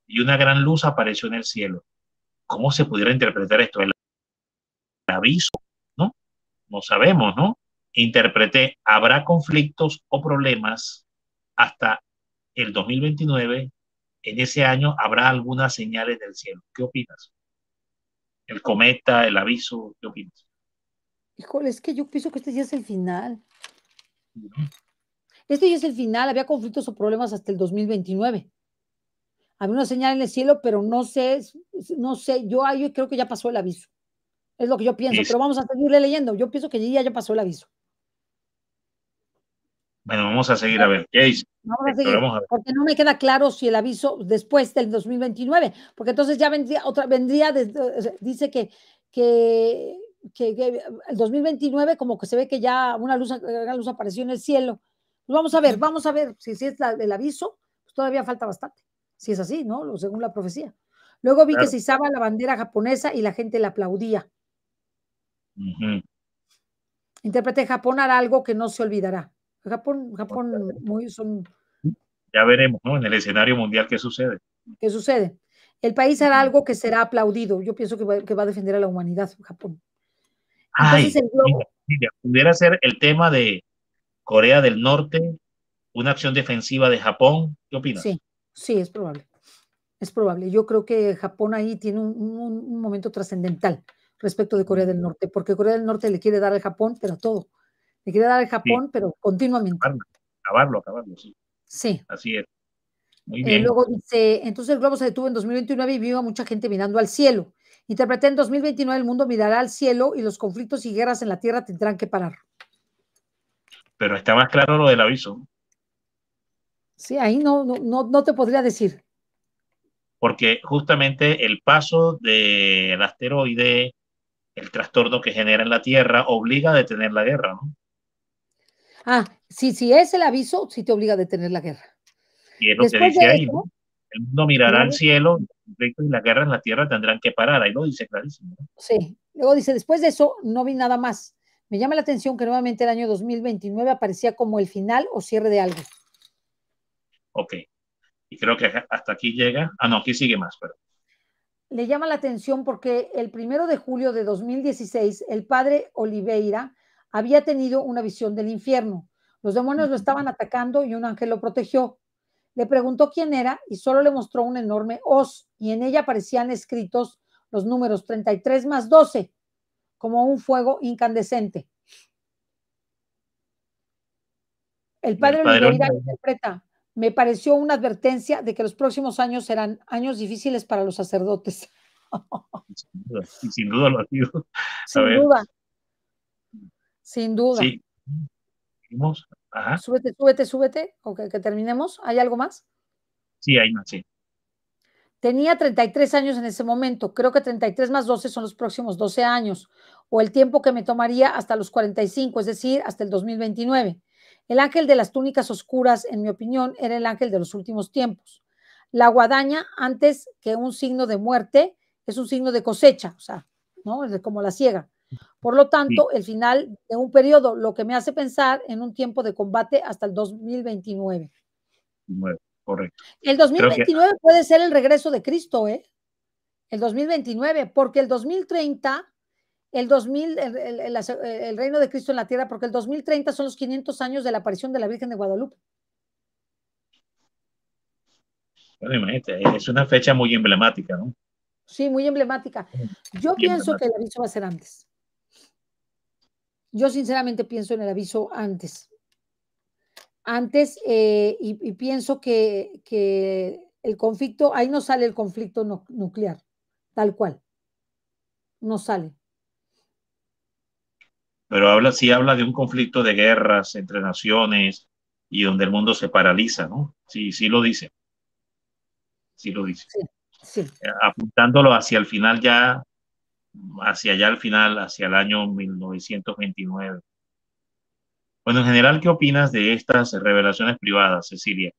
y una gran luz apareció en el cielo. ¿Cómo se pudiera interpretar esto? El aviso, ¿no? No sabemos, ¿no? Interpreté, habrá conflictos o problemas hasta el 2029. En ese año habrá algunas señales del cielo. ¿Qué opinas? El cometa, el aviso, ¿qué opinas? Híjole, es que yo pienso que este ya es el final. Este ya es el final, había conflictos o problemas hasta el 2029. Había una señal en el cielo, pero no sé, no sé, yo, creo que ya pasó el aviso. Es lo que yo pienso, pero vamos a seguir leyendo. Yo pienso que ya, ya pasó el aviso. Bueno, vamos a seguir a ver porque no me queda claro si el aviso después del 2029, porque entonces ya vendría otra, vendría, dice que, que que, el 2029 como que se ve que ya una luz, luz apareció en el cielo. Pues vamos a ver, vamos a ver si, es el aviso, pues todavía falta bastante, si es así, ¿no? Según la profecía. Luego vi que se izaba la bandera japonesa y la gente la aplaudía. intérprete Japón hará algo que no se olvidará. Japón, Japón muy son. Ya veremos, ¿no? En el escenario mundial qué sucede. ¿Qué sucede? El país hará algo que será aplaudido. Yo pienso que va a defender a la humanidad, Japón pudiera ser el tema de Corea del Norte, una acción defensiva de Japón. ¿Qué opinas? Sí, sí, es probable. Es probable. Yo creo que Japón ahí tiene un, momento trascendental respecto de Corea del Norte, porque Corea del Norte le quiere dar al Japón, pero todo. Le quiere dar al Japón, pero continuamente. Acabarlo, acabarlo, sí. Así es. Muy eh, bien. luego dice, entonces el globo se detuvo en 2021 y vio a mucha gente mirando al cielo. Interpreté en 2029 el mundo mirará al cielo y los conflictos y guerras en la tierra tendrán que parar. Pero está más claro lo del aviso. Sí, ahí no, no, te podría decir. Porque justamente el paso del asteroide, el trastorno que genera en la Tierra, obliga a detener la guerra, ¿no? Ah, sí, sí es el aviso, sí te obliga a detener la guerra. Y es lo que dice ahí, ¿no? El mundo mirará al cielo y las guerras en la Tierra tendrán que parar, ahí lo dice clarísimo. Sí, luego dice, después de eso no vi nada más. Me llama la atención que nuevamente el año 2029 aparecía como el final o cierre de algo. Ok, y creo que hasta aquí llega, ah no, aquí sigue más, pero le llama la atención porque el primero de julio de 2016 el padre Oliveira había tenido una visión del infierno. Los demonios lo estaban atacando y un ángel lo protegió. Le preguntó quién era y solo le mostró un enorme os, y en ella aparecían escritos los números 33 más 12, como un fuego incandescente. El padre, interpreta, me pareció una advertencia de que los próximos años serán años difíciles para los sacerdotes. Sin duda, sin duda lo ha sido. sin duda. Sin duda. Sí. Súbete, súbete, súbete, que terminemos. ¿Hay algo más? Sí, hay más, sí. Tenía 33 años en ese momento. Creo que 33 más 12 son los próximos 12 años, o el tiempo que me tomaría hasta los 45, es decir, hasta el 2029. El ángel de las túnicas oscuras, en mi opinión, era el ángel de los últimos tiempos. La guadaña, antes que un signo de muerte, es un signo de cosecha, o sea, ¿no? Es como la ciega. Por lo tanto, el final de un periodo, lo que me hace pensar en un tiempo de combate hasta el 2029. correcto. El 2029 puede ser el regreso de Cristo, ¿eh? El 2029, porque el 2030, el, 2000, el, reino de Cristo en la tierra, porque el 2030 son los 500 años de la aparición de la Virgen de Guadalupe. es una fecha muy emblemática, ¿no? Sí, muy emblemática. Yo pienso que el aviso va a ser antes. Yo sinceramente pienso en el aviso antes. Antes, eh, y, pienso que, el conflicto, ahí no sale el conflicto nuclear, tal cual. No sale. Pero habla, sí habla de un conflicto de guerras entre naciones y donde el mundo se paraliza, ¿no? Sí, sí lo dice. Sí lo dice. sí. Eh, apuntándolo hacia el final ya hacia allá al final, hacia el año 1929. Bueno, en general, ¿qué opinas de estas revelaciones privadas, Cecilia?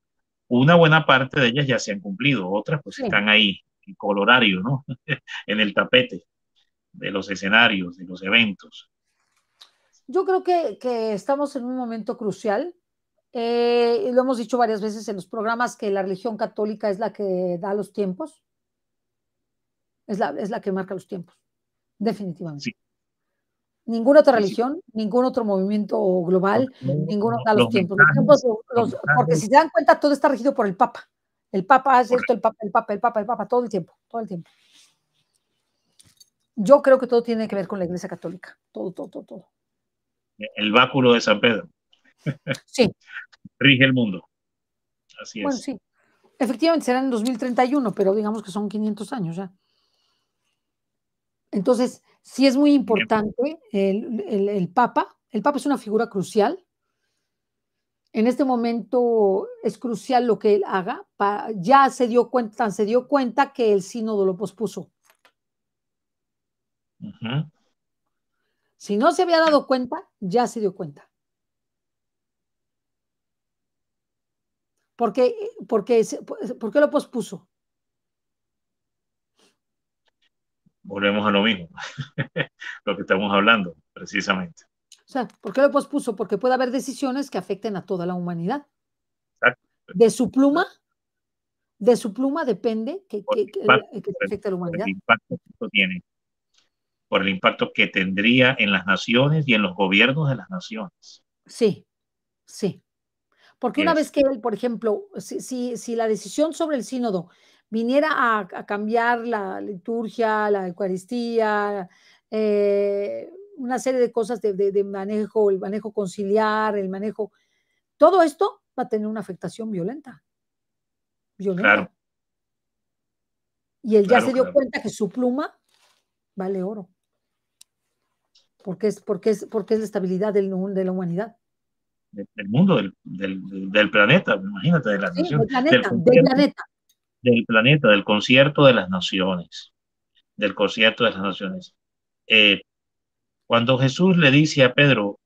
Una buena parte de ellas ya se han cumplido, otras pues están ahí, en colorario, ¿no? en el tapete de los escenarios, de los eventos. Yo creo que, estamos en un momento crucial. Eh, lo hemos dicho varias veces en los programas que la religión católica es la que da los tiempos, es es la que marca los tiempos definitivamente. Ninguna otra religión, ningún otro movimiento global, ninguno da los, tiempos. porque si se dan cuenta, todo está regido por el Papa. El Papa hace el Papa, el Papa, el Papa, el Papa, todo el tiempo, todo el tiempo. Yo creo que todo tiene que ver con la Iglesia Católica, todo, todo, todo, El báculo de San Pedro. Sí. Rige el mundo. Así es. Efectivamente será en 2031, pero digamos que son 500 años ya. Entonces, sí es muy importante el, Papa. El Papa es una figura crucial. En este momento es crucial lo que él haga. ya se dio cuenta, se dio cuenta que el sínodo lo pospuso. Si no se había dado cuenta, ya se dio cuenta. Porque, porque, porque lo pospuso? volvemos a lo mismo, lo que estamos hablando precisamente. O sea, ¿por qué lo pospuso? Porque puede haber decisiones que afecten a toda la humanidad. De su pluma, de su pluma depende que, afecte a la humanidad. Por el impacto que tiene, por el impacto que tendría en las naciones y en los gobiernos de las naciones. Sí, sí. Porque una vez que él, por ejemplo, si, si, la decisión sobre el sínodo viniera a, cambiar la liturgia, la Eucaristía, eh, una serie de cosas de, manejo, el manejo conciliar, el manejo, todo esto va a tener una afectación violenta. Violenta. Claro. Y él ya se dio cuenta que su pluma vale oro. Porque es, porque es, porque es la estabilidad del, de la humanidad. Del mundo, del, del, planeta, imagínate, de la del, planeta, del planeta del planeta, del concierto de las naciones, del concierto de las naciones. Eh, cuando Jesús le dice a Pedro,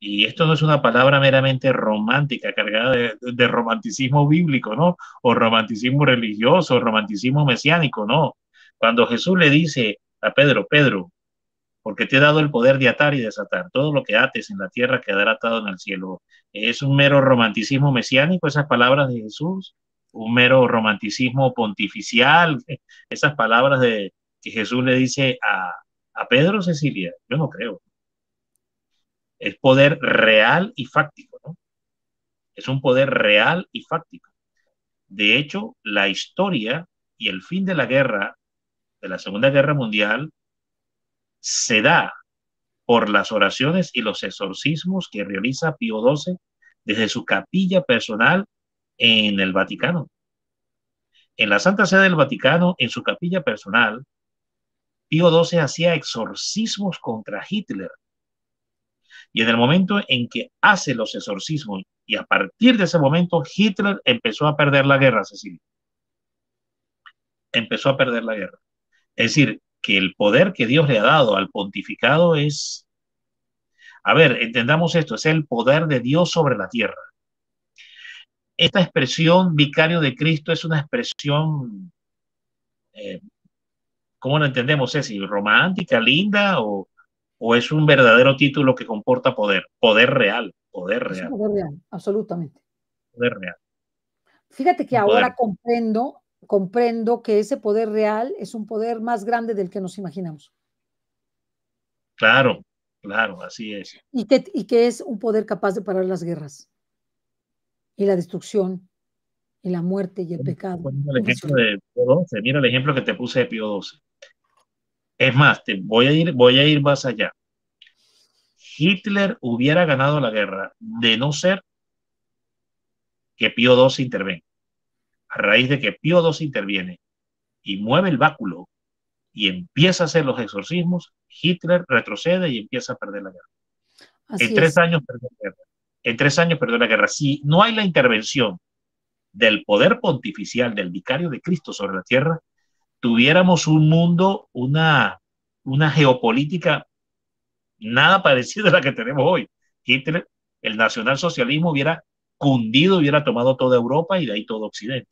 y esto no es una palabra meramente romántica, cargada de, romanticismo bíblico, ¿no? O romanticismo religioso, o romanticismo mesiánico, no. Cuando Jesús le dice a Pedro, Pedro, porque te he dado el poder de atar y desatar. Todo lo que ates en la tierra quedará atado en el cielo. ¿Es un mero romanticismo mesiánico esas palabras de Jesús? un mero romanticismo pontificial, esas palabras de, que Jesús le dice a, a Pedro Cecilia, yo no creo. Es poder real y fáctico, ¿no? Es un poder real y fáctico. De hecho, la historia y el fin de la guerra, de la Segunda Guerra Mundial, se da por las oraciones y los exorcismos que realiza Pío XII desde su capilla personal en el Vaticano. En la Santa Sede del Vaticano, en su capilla personal, Pío XII hacía exorcismos contra Hitler. Y en el momento en que hace los exorcismos, y a partir de ese momento, Hitler empezó a perder la guerra, Cecilia. Empezó a perder la guerra. Es decir, que el poder que Dios le ha dado al pontificado es... A ver, entendamos esto, es el poder de Dios sobre la tierra esta expresión vicario de Cristo es una expresión, eh, ¿cómo la entendemos? ¿Es romántica, linda o, es un verdadero título que comporta poder? Poder real, poder real. poder real, absolutamente. Poder real. Fíjate que ahora comprendo, comprendo que ese poder real es un poder más grande del que nos imaginamos. Claro, claro, así es. Y y que es un poder capaz de parar las guerras y la destrucción y la muerte y el pecado. Mira el ejemplo de mira el ejemplo que te puse de Pío XII. Es más, te voy a ir, voy a ir más allá. Hitler hubiera ganado la guerra de no ser que Pío XII intervenga. A raíz de que Pío XII interviene y mueve el báculo y empieza a hacer los exorcismos, Hitler retrocede y empieza a perder la guerra. en tres años perdió la guerra en tres años perdió la guerra. Si no hay la intervención del poder pontificial, del vicario de Cristo sobre la tierra, tuviéramos un mundo, una, geopolítica nada parecida a la que tenemos hoy. Hitler, el nacionalsocialismo hubiera cundido, hubiera tomado toda Europa y de ahí todo Occidente.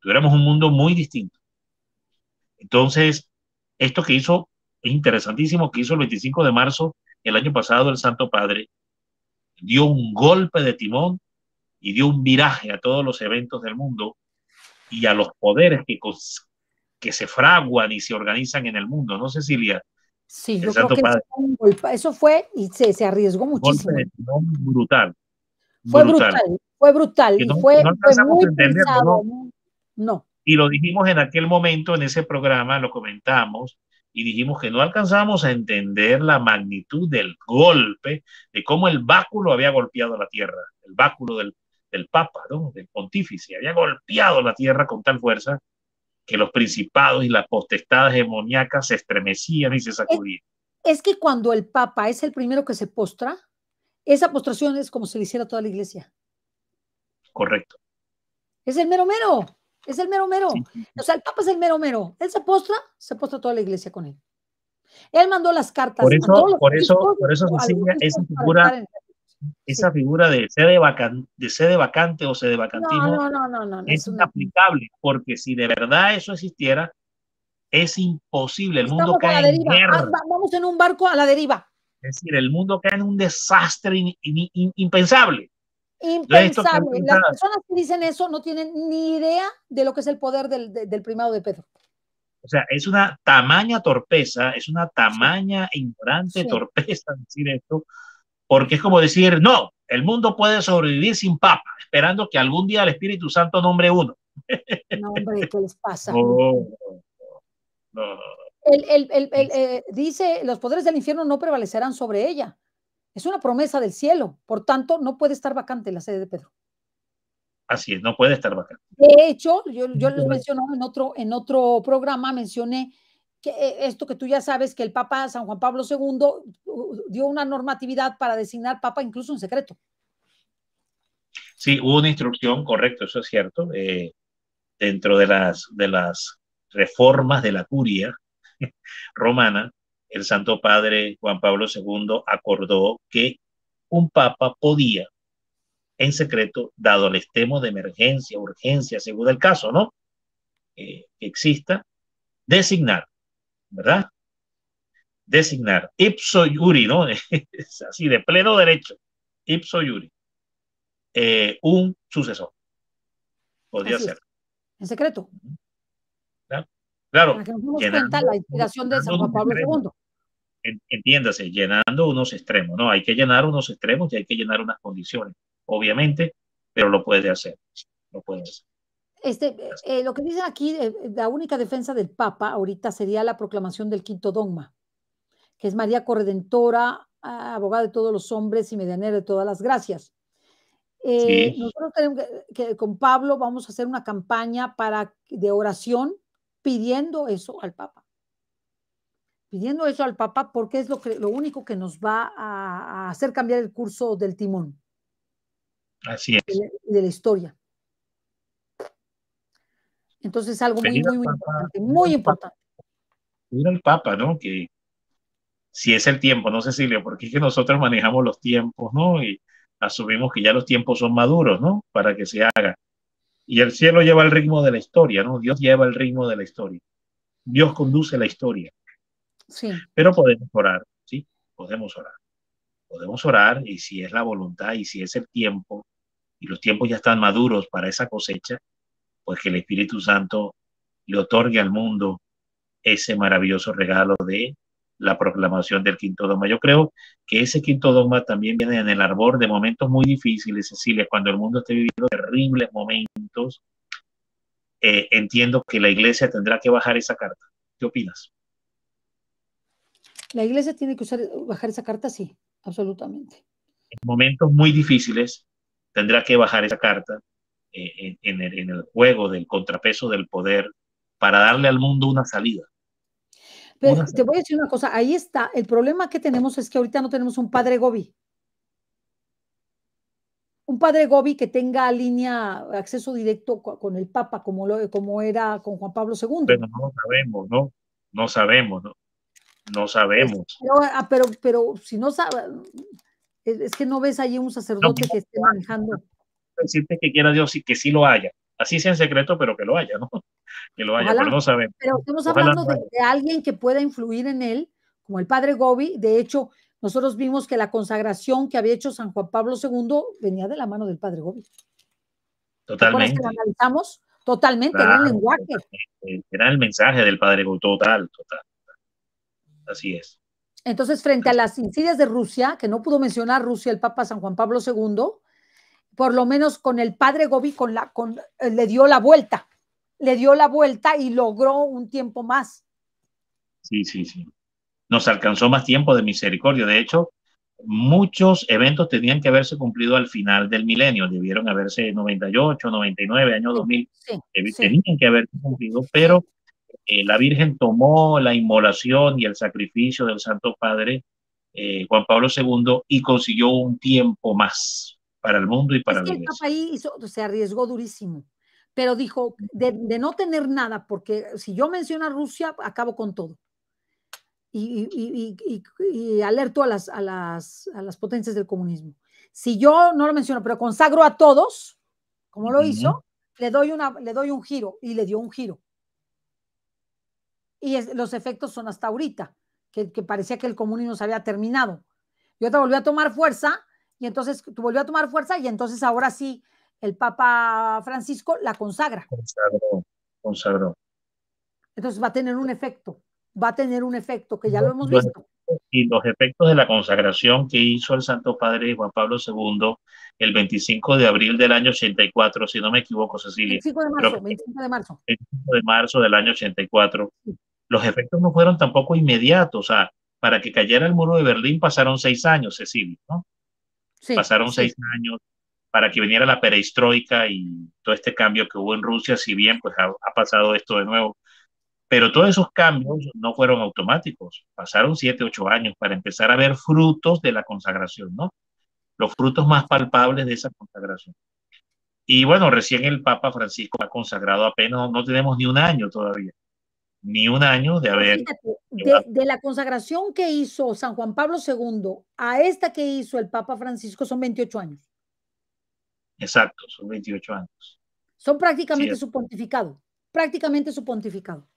Tuviéramos un mundo muy distinto. Entonces, esto que hizo interesantísimo, que hizo el 25 de marzo el año pasado el Santo Padre, dio un golpe de timón y dio un viraje a todos los eventos del mundo y a los poderes que, que se fraguan y se organizan en el mundo, ¿no, Cecilia? Sí, yo creo que eso, fue y se, arriesgó muchísimo. Golpe brutal. Fue brutal. fue brutal. fue, muy no. Y lo dijimos en aquel momento, en ese programa, lo comentamos, y dijimos que no alcanzamos a entender la magnitud del golpe, de cómo el báculo había golpeado la tierra, el báculo del, Papa, del pontífice, había golpeado la tierra con tal fuerza que los principados y las potestades demoníacas se estremecían y se sacudían. Es, que cuando el Papa es el primero que se postra, esa postración es como si le hiciera toda la iglesia. Correcto. Es el mero mero. Es el mero mero. O sea, el Papa es el mero mero. Él se postra, se postra toda la iglesia con él. Él mandó las cartas. Por eso, por eso, por eso esa figura, esa figura de sede, vacante, de sede vacante o sede vacantino. no, no, no, es inaplicable, porque si de verdad eso existiera, es imposible. El mundo cae en guerra. Ah, vamos en un barco a la deriva. Es decir, el mundo cae en un desastre impensable. Impensable. Las personas que dicen eso no tienen ni idea de lo que es el poder del, del primado de Pedro. O sea, es una tamaña torpeza, es una tamaña ignorante torpeza decir esto, porque es como decir, no, el mundo puede sobrevivir sin papa, esperando que algún día el Espíritu Santo nombre uno. No, ¿qué les pasa? No, no, el, el, el, eh, dice, los poderes del infierno no prevalecerán sobre ella. Es una promesa del cielo. Por tanto, no puede estar vacante la sede de Pedro. Así es, no puede estar vacante. De hecho, yo, yo les mencioné en otro, en otro programa, mencioné que eh, esto que tú ya sabes, que el Papa San Juan Pablo II dio una normatividad para designar Papa incluso en secreto. Sí, hubo una instrucción, correcto, eso es cierto. Eh, dentro de las, de las reformas de la curia romana, el Santo Padre Juan Pablo II acordó que un papa podía, en secreto, dado el extremo de emergencia, urgencia, según el caso, ¿no? Eh, exista, designar, ¿verdad? Designar, ipso iuri, ¿no? es así, de pleno derecho, ipso iuri, eh, un sucesor. Podría ser. En secreto. Claro. Que nos la inspiración de San Juan Pablo II. Entiéndase, llenando unos extremos, ¿no? Hay que llenar unos extremos y hay que llenar unas condiciones, obviamente, pero lo puede hacer, lo puedes hacer. Este, eh, lo que dicen aquí, eh, la única defensa del Papa ahorita sería la proclamación del quinto dogma, que es María Corredentora, abogada de todos los hombres y medianera de todas las gracias. Eh, nosotros tenemos que, que, con Pablo vamos a hacer una campaña para, de oración pidiendo eso al Papa. Pidiendo eso al Papa porque es lo, que, lo único que nos va a, hacer cambiar el curso del timón. Así es. De, de la historia. Entonces, algo muy, muy, muy importante. Muy importante. Mira al Papa, ¿no? Que si es el tiempo, no Cecilia, porque es que nosotros manejamos los tiempos, ¿no? Y asumimos que ya los tiempos son maduros, ¿no? Para que se haga. Y el cielo lleva el ritmo de la historia, ¿no? Dios lleva el ritmo de la historia. Dios conduce la historia. Sí. Pero podemos orar, ¿sí? Podemos orar. Podemos orar y si es la voluntad y si es el tiempo y los tiempos ya están maduros para esa cosecha, pues que el Espíritu Santo le otorgue al mundo ese maravilloso regalo de la proclamación del quinto dogma. Yo creo que ese quinto dogma también viene en el arbor de momentos muy difíciles, Cecilia, cuando el mundo esté viviendo terribles momentos. Eh, entiendo que la iglesia tendrá que bajar esa carta. ¿Qué opinas? La iglesia tiene que usar, bajar esa carta, sí, absolutamente. En momentos muy difíciles tendrá que bajar esa carta eh, en el juego del contrapeso del poder para darle al mundo una salida. Pero te voy a decir una cosa, ahí está. El problema que tenemos es que ahorita no tenemos un padre Gobi. Un padre Gobi que tenga línea, acceso directo con el Papa, como, lo, como era con Juan Pablo II. Pero no sabemos, ¿no? No sabemos, ¿no? No sabemos. Ah, pero, pero, si no sabes, es que no ves allí un sacerdote que esté manejando. Decirte que quiera Dios y que sí lo haya. Así sea en secreto, pero que lo haya, ¿no? que lo haya, pero no sabemos. Pero estamos hablando de, alguien que pueda influir en él, como el padre Gobi. De hecho, nosotros vimos que la consagración que había hecho San Juan Pablo II venía de la mano del padre Gobi. Totalmente. analizamos? Totalmente, era el lenguaje. Era el mensaje del padre Gobi, total, total. Así es. Entonces, frente a las insidias de Rusia, que no pudo mencionar Rusia el Papa San Juan Pablo II, por lo menos con el padre Gobi con la, con, eh, le dio la vuelta le dio la vuelta y logró un tiempo más. Sí, sí, sí. Nos alcanzó más tiempo de misericordia. De hecho, muchos eventos tenían que haberse cumplido al final del milenio. Debieron haberse 98, 99, año 2000. Eh, tenían que haberse cumplido, pero eh, la Virgen tomó la inmolación y el sacrificio del Santo Padre eh, Juan Pablo II y consiguió un tiempo más para el mundo y para el país. se arriesgó durísimo pero dijo de, no tener nada, porque si yo menciono a Rusia, acabo con todo. Y, alerto a las, potencias del comunismo. Si yo no lo menciono, pero consagro a todos, como lo hizo, le doy, una, le doy un giro y le dio un giro. Y los efectos son hasta ahorita, que, parecía que el comunismo se había terminado. Y otra volvió a tomar fuerza y entonces tú volvió a tomar fuerza y entonces ahora sí el Papa Francisco la consagra. Consagró, consagró. Entonces va a tener un efecto, va a tener un efecto que ya lo hemos visto. Y los efectos de la consagración que hizo el Santo Padre Juan Pablo II el 25 de abril del año 84, si no me equivoco, Cecilia. 25 de marzo, 25 de marzo. 25 de marzo del año 84. Los efectos no fueron tampoco inmediatos. O sea, para que cayera el muro de Berlín pasaron seis años, Cecilia, ¿no? Sí, pasaron seis años para que viniera la perestroika y todo este cambio que hubo en Rusia, si bien pues ha, pasado esto de nuevo. Pero todos esos cambios no fueron automáticos, pasaron siete, ocho años para empezar a ver frutos de la consagración, ¿no? Los frutos más palpables de esa consagración. Y bueno, recién el Papa Francisco ha consagrado apenas, no tenemos ni un año todavía, ni un año de haber... de, de, la consagración que hizo San Juan Pablo II a esta que hizo el Papa Francisco son 28 años. Exacto, son 28 años. Son prácticamente su pontificado, prácticamente su pontificado.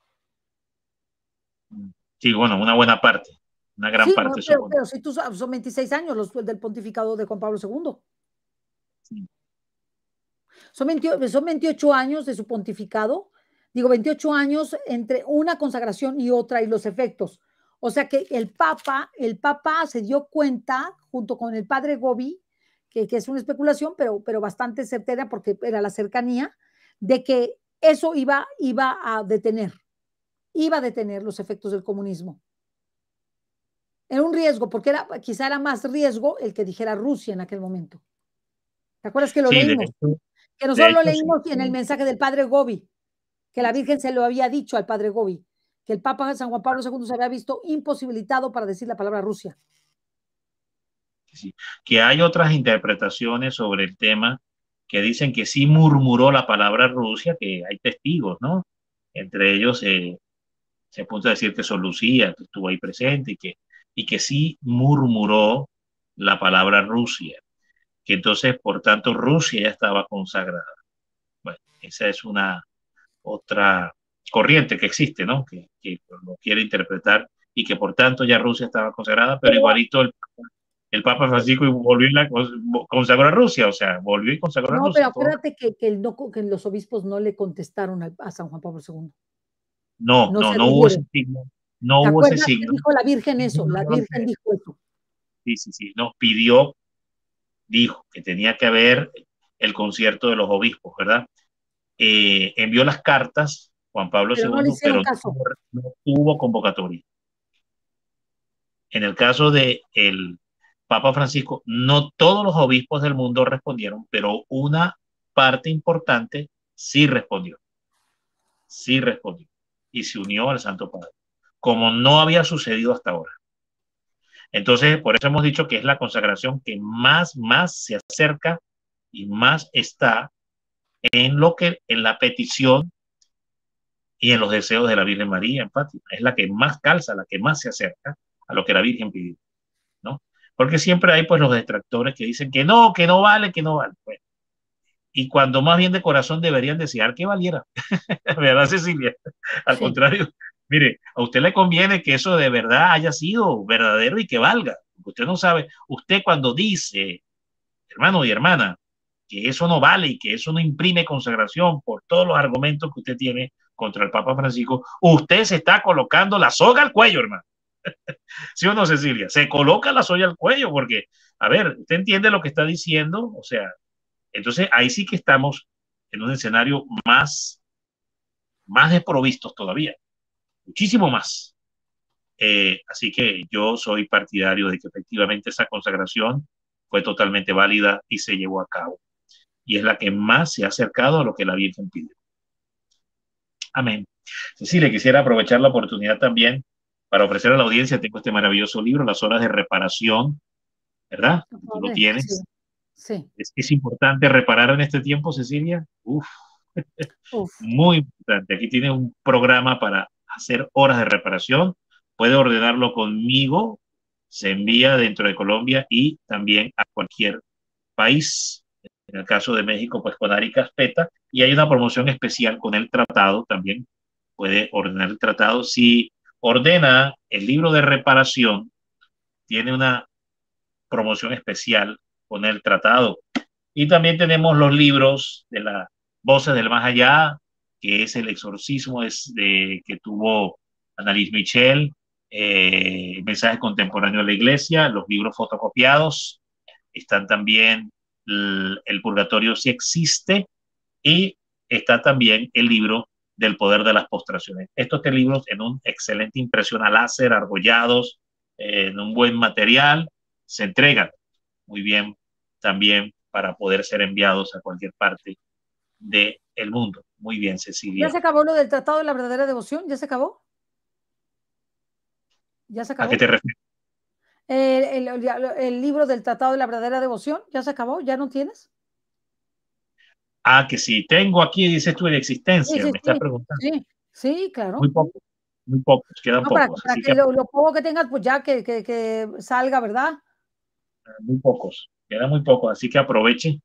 Sí, bueno, una buena parte, una gran parte. pero, si tú, son 26 años los del pontificado de Juan Pablo II. Son, son 28 años de su pontificado, digo 28 años entre una consagración y otra y los efectos. O sea que el Papa, el Papa se dio cuenta junto con el padre Gobi que, es una especulación, pero, pero bastante certera porque era la cercanía, de que eso iba, iba a detener, iba a detener los efectos del comunismo. Era un riesgo, porque era, quizá era más riesgo el que dijera Rusia en aquel momento. ¿Te acuerdas que lo leímos? que nosotros lo leímos en el mensaje del padre Gobi, que la Virgen se lo había dicho al padre Gobi, que el Papa San Juan Pablo II se había visto imposibilitado para decir la palabra Rusia. Que hay otras interpretaciones sobre el tema que dicen que sí murmuró la palabra Rusia, que hay testigos, ¿no? Entre ellos eh, se apunta a decir que son Lucía, que estuvo ahí presente y que, y que sí murmuró la palabra Rusia, que entonces, por tanto, Rusia ya estaba consagrada. Bueno, esa es una otra corriente que existe, ¿no? Que, que lo quiere interpretar y que por tanto ya Rusia estaba consagrada, pero igualito el el Papa Francisco y volvió y consagró a Rusia, o sea, volvió y consagró a Rusia. No, pero acuérdate que, los obispos no le contestaron a, San Juan Pablo II. No, no, no, hubo ese signo. No hubo ese signo. Dijo la Virgen eso, la Virgen dijo eso. Sí, sí, sí, no, pidió, dijo que tenía que haber el concierto de los obispos, ¿verdad? Eh, envió las cartas, Juan Pablo II, pero no, no tuvo convocatoria. En el caso de el Papa Francisco, no todos los obispos del mundo respondieron, pero una parte importante sí respondió. Sí respondió. Y se unió al Santo Padre, como no había sucedido hasta ahora. Entonces, por eso hemos dicho que es la consagración que más, más se acerca y más está en lo que, en la petición y en los deseos de la Virgen María en Fátima. Es la que más calza, la que más se acerca a lo que la Virgen pidió. Porque siempre hay pues los detractores que dicen que no, que no vale, que no vale. y cuando más bien de corazón deberían desear que valiera, ¿verdad Cecilia? Al contrario, mire, a usted le conviene que eso de verdad haya sido verdadero y que valga. Usted no sabe, usted cuando dice, hermano y hermana, que eso no vale y que eso no imprime consagración por todos los argumentos que usted tiene contra el Papa Francisco, usted se está colocando la soga al cuello, hermano. ¿Sí o no, Cecilia? Se coloca la soya al cuello porque, a ver, usted entiende lo que está diciendo, o sea, entonces ahí sí que estamos en un escenario más, más desprovistos todavía, muchísimo más. Eh, así que yo soy partidario de que efectivamente esa consagración fue totalmente válida y se llevó a cabo. Y es la que más se ha acercado a lo que la Virgen pide. Amén. Cecilia, quisiera aprovechar la oportunidad también para ofrecer a la audiencia tengo este maravilloso libro, Las horas de reparación, ¿verdad? Tú lo tienes. Sí. ¿Es, importante reparar en este tiempo, Cecilia? Uf. Muy importante. Aquí tiene un programa para hacer horas de reparación. Puede ordenarlo conmigo. Se envía dentro de Colombia y también a cualquier país. En el caso de México, pues con Ari Caspeta. Y hay una promoción especial con el tratado también. Puede ordenar el tratado si ordena el libro de reparación, tiene una promoción especial con el tratado. Y también tenemos los libros de las voces del más allá, que es el exorcismo que tuvo Annalise Michel, eh, mensajes contemporáneos de la iglesia, los libros fotocopiados, están también el, el purgatorio si existe y está también el libro del poder de las postraciones. Estos tres libros en un excelente impresión a láser, argollados, eh, en un buen material, se entregan muy bien también para poder ser enviados a cualquier parte del mundo. Muy bien, Cecilia. ¿Ya se acabó lo del Tratado de la Verdadera Devoción? ¿Ya se acabó? ¿Ya se acabó? ¿A qué te refieres? Eh, el, libro del Tratado de la Verdadera Devoción, ¿ya se acabó? ¿Ya no tienes? Ah, que sí, tengo aquí, dices tú, de existencia, sí, me estás preguntando. Sí, sí, claro. Muy poco, muy poco, pues quedan pocos. que, lo, poco que tengas, pues ya que, salga, ¿verdad? Ah, muy pocos, quedan muy pocos, así que aproveche,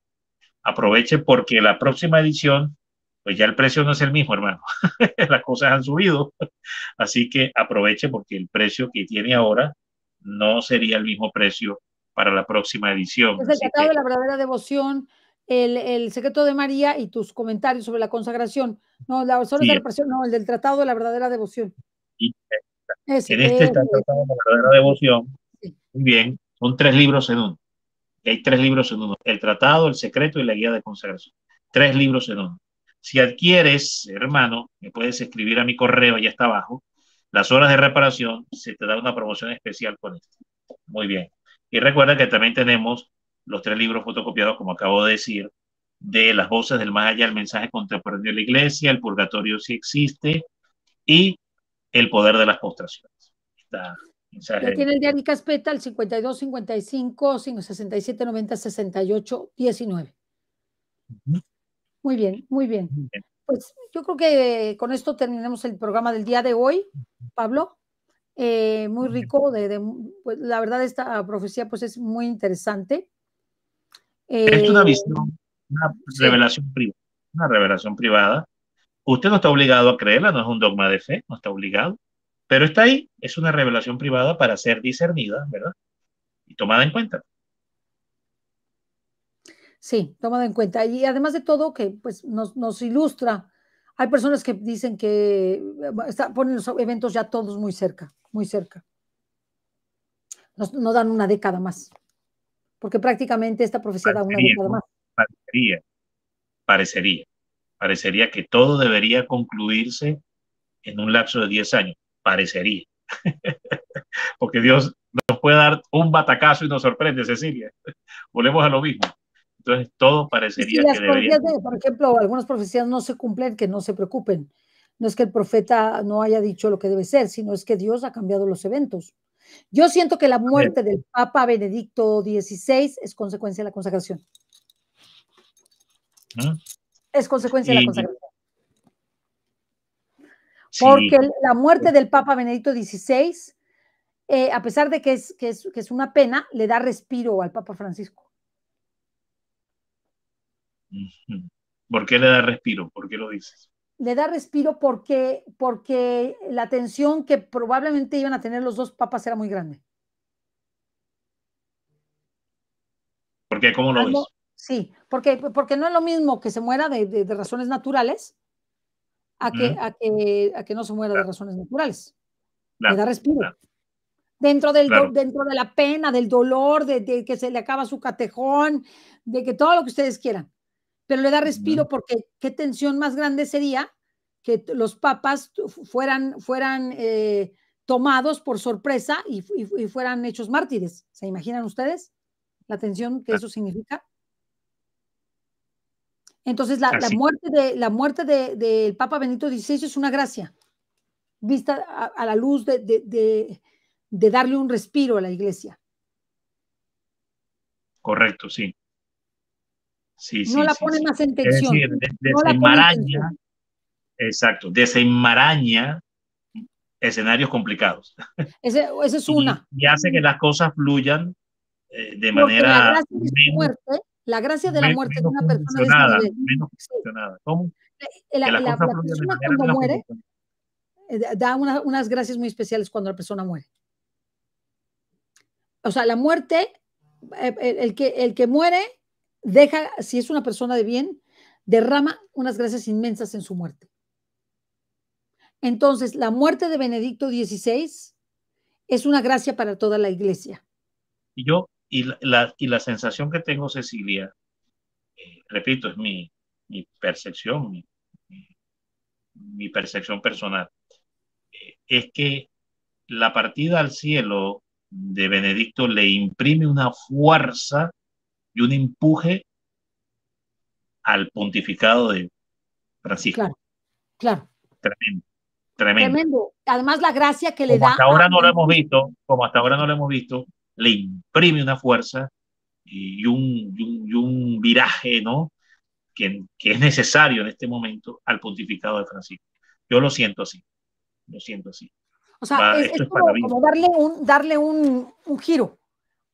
aproveche, porque la próxima edición, pues ya el precio no es el mismo, hermano. Las cosas han subido, así que aproveche, porque el precio que tiene ahora no sería el mismo precio para la próxima edición. Es pues el pecado de la verdadera devoción el, secreto de María y tus comentarios sobre la consagración. No, la de no, el del tratado de la verdadera devoción. en este está el tratado de la verdadera devoción. Muy bien, son tres libros en uno. hay tres libros en uno. El tratado, el secreto y la guía de consagración. Tres libros en uno. Si adquieres, hermano, me puedes escribir a mi correo, ya está abajo. Las horas de reparación, se te da una promoción especial con esto. Muy bien. Y recuerda que también tenemos los tres libros fotocopiados, como acabo de decir, de Las voces del más allá, el mensaje contemporáneo de la iglesia, el purgatorio si existe y el poder de las postraciones. Está tiene el diario Caspeta el 52, 55, 67, 90, 68, 19. Muy bien, muy bien. Pues yo creo que con esto terminamos el programa del día de hoy, Pablo. Eh, muy rico, de, pues, la verdad esta profecía pues es muy interesante es una eh, visión, una revelación privada, una revelación privada. Usted no está obligado a creerla, no es un dogma de fe, no está obligado, pero está ahí, es una revelación privada para ser discernida, ¿verdad? Y tomada en cuenta. Sí, tomada en cuenta. Y además de todo, que pues nos, ilustra, hay personas que dicen que eh, está, ponen los eventos ya todos muy cerca, muy cerca. No nos dan una década más porque prácticamente esta profecía da una década más. Parecería, parecería, parecería que todo debería concluirse en un lapso de 10 años, parecería. porque Dios nos puede dar un batacazo y nos sorprende, Cecilia. Volvemos a lo mismo. Entonces, todo parecería que debería. por ejemplo, algunas profecías no se cumplen, que no se preocupen. No es que el profeta no haya dicho lo que debe ser, sino es que Dios ha cambiado los eventos. Yo siento que la muerte del Papa Benedicto XVI es consecuencia de la consagración. Es consecuencia de la consagración. Porque la muerte del Papa Benedicto XVI, a pesar de que es, que es una pena, le da respiro al Papa Francisco. ¿Por qué le da respiro? ¿Por qué lo dices? le da respiro porque, porque la tensión que probablemente iban a tener los dos papas era muy grande. Porque cómo lo ves? Sí, porque, porque no es lo mismo que se muera de, razones naturales a que, no se muera de razones naturales. Le da respiro. Dentro, del dentro de la pena, del dolor, de que se le acaba su catejón, de que todo lo que ustedes quieran pero le da respiro porque qué tensión más grande sería que los papas fueran, fueran eh, tomados por sorpresa y, fueran hechos mártires. ¿Se imaginan ustedes la tensión que eso significa? Entonces, la, muerte del de, Papa Benito XVI es una gracia, vista a, la luz de darle un respiro a la iglesia. Correcto, sí no la pone más en tensión. Es decir, desenmaraña, exacto, desenmaraña escenarios complicados. Ese, esa es una. Y, hace que las cosas fluyan eh, de manera... La gracia menos, de, muerte, la gracia de la muerte de una persona... es La, eh, persona cuando muere eh, da unas gracias muy especiales cuando la persona muere. O sea, la muerte, el, que, el que muere deja, si es una persona de bien, derrama unas gracias inmensas en su muerte. Entonces, la muerte de Benedicto XVI es una gracia para toda la iglesia. Y yo, y la, y la sensación que tengo, Cecilia, eh, repito, es mi, percepción, mi, percepción personal, eh, es que la partida al cielo de Benedicto le imprime una fuerza y un empuje al pontificado de Francisco. Claro, claro. Tremendo, tremendo. Además, la gracia que le da. Hasta ahora no lo hemos visto, como hasta ahora no lo hemos visto, le imprime una fuerza y un, y un, viraje, ¿no? Que, es necesario en este momento al pontificado de Francisco. Yo lo siento así, lo siento así. O sea, es, como, como, darle darle un, un giro,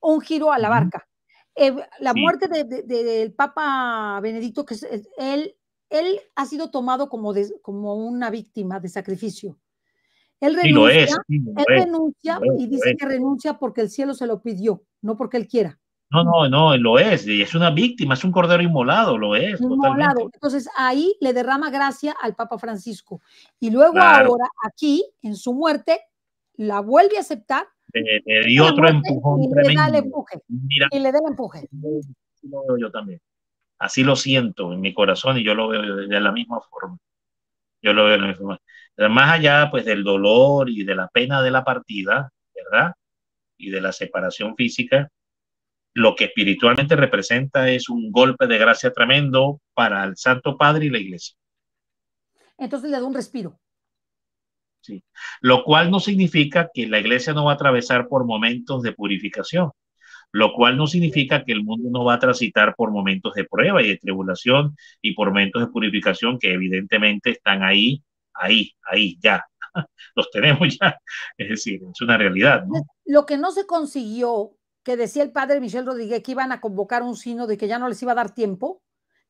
un giro a la barca. Eh, la muerte del Papa Benedicto, que él, él ha sido tomado como, como una víctima de sacrificio. Él renuncia, él renuncia y dice que renuncia porque el cielo se lo pidió, no porque él quiera. No, no, no, lo es, es una víctima, es un cordero inmolado, lo es. Totalmente. Entonces ahí le derrama gracia al Papa Francisco. Y luego ahora, aquí, en su muerte, la vuelve a aceptar le, otro empujón y Le da el empuje, y le da el empuje. yo también. Así lo siento en mi corazón y yo lo veo de la misma forma. Yo lo veo de la misma forma. Eh, más allá pues del dolor y de la pena de la partida, ¿verdad? Y de la separación física, lo que espiritualmente representa es un golpe de gracia tremendo para el Santo Padre y la Iglesia. Entonces le da un respiro. Lo cual no significa que la iglesia no va a atravesar por momentos de purificación, lo cual no significa que el mundo no va a transitar por momentos de prueba y de tribulación y por momentos de purificación que evidentemente están ahí, ahí, ahí, ya. Los tenemos ya, es decir, es una realidad. Lo que no se consiguió, que decía el padre Michel Rodríguez que iban a convocar un sino de que ya no les iba a dar tiempo,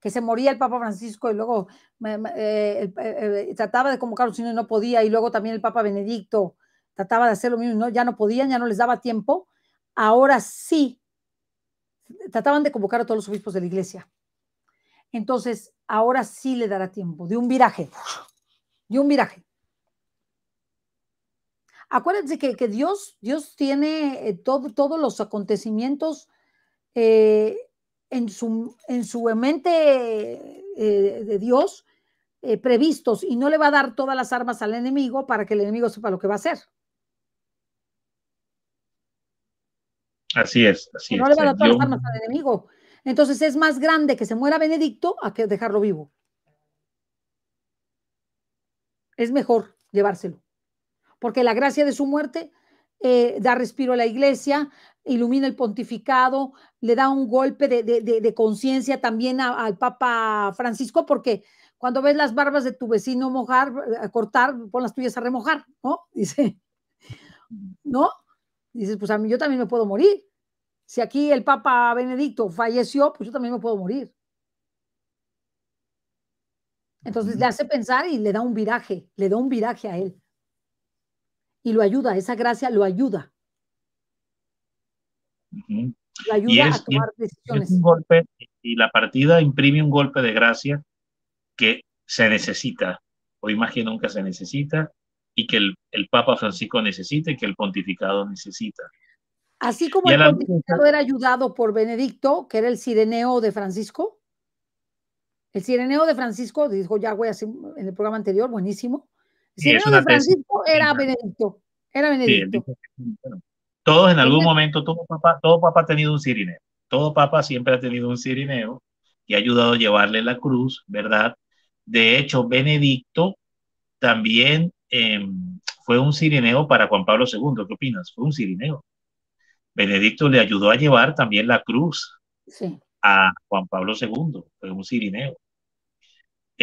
que se moría el Papa Francisco y luego eh, eh, eh, trataba de convocarlos y no podía, y luego también el Papa Benedicto trataba de hacer lo mismo, no, ya no podían, ya no les daba tiempo. Ahora sí, trataban de convocar a todos los obispos de la iglesia. Entonces, ahora sí le dará tiempo, de un viraje, de un viraje. Acuérdense que, Dios, Dios tiene todos los acontecimientos en su, en su mente eh, de Dios eh, previstos y no le va a dar todas las armas al enemigo para que el enemigo sepa lo que va a hacer. Así es, así le va a dar todas las armas al enemigo. Entonces es más grande que se muera Benedicto a que dejarlo vivo. Es mejor llevárselo. Porque la gracia de su muerte eh, da respiro a la iglesia, ilumina el pontificado, le da un golpe de, conciencia también al Papa Francisco, porque cuando ves las barbas de tu vecino mojar, eh, cortar, pon las tuyas a remojar, ¿no? Dice, ¿no? Dices, pues a mí yo también me puedo morir. Si aquí el Papa Benedicto falleció, pues yo también me puedo morir. Entonces le hace pensar y le da un viraje, le da un viraje a él y lo ayuda, esa gracia lo ayuda. ayuda y a tomar decisiones. y la partida imprime un golpe de gracia que se necesita, hoy más que nunca se necesita, y que el, Papa Francisco necesita y que el pontificado necesita. Así como el pontificado era ayudado por Benedicto, que era el sireneo de Francisco. El sireneo de Francisco, dijo así en el programa anterior, buenísimo. Si de Francisco, era Benedicto. Era Benedicto. todos en algún momento, todo papá, ha tenido un sirineo. Todo papá siempre ha tenido un sirineo y ha ayudado a llevarle la cruz, ¿verdad? De hecho, Benedicto también em, fue un sirineo para Juan Pablo II. ¿Qué opinas? Fue un sirineo. Benedicto le ayudó a llevar también la cruz a Juan Pablo II. Fue un sirineo.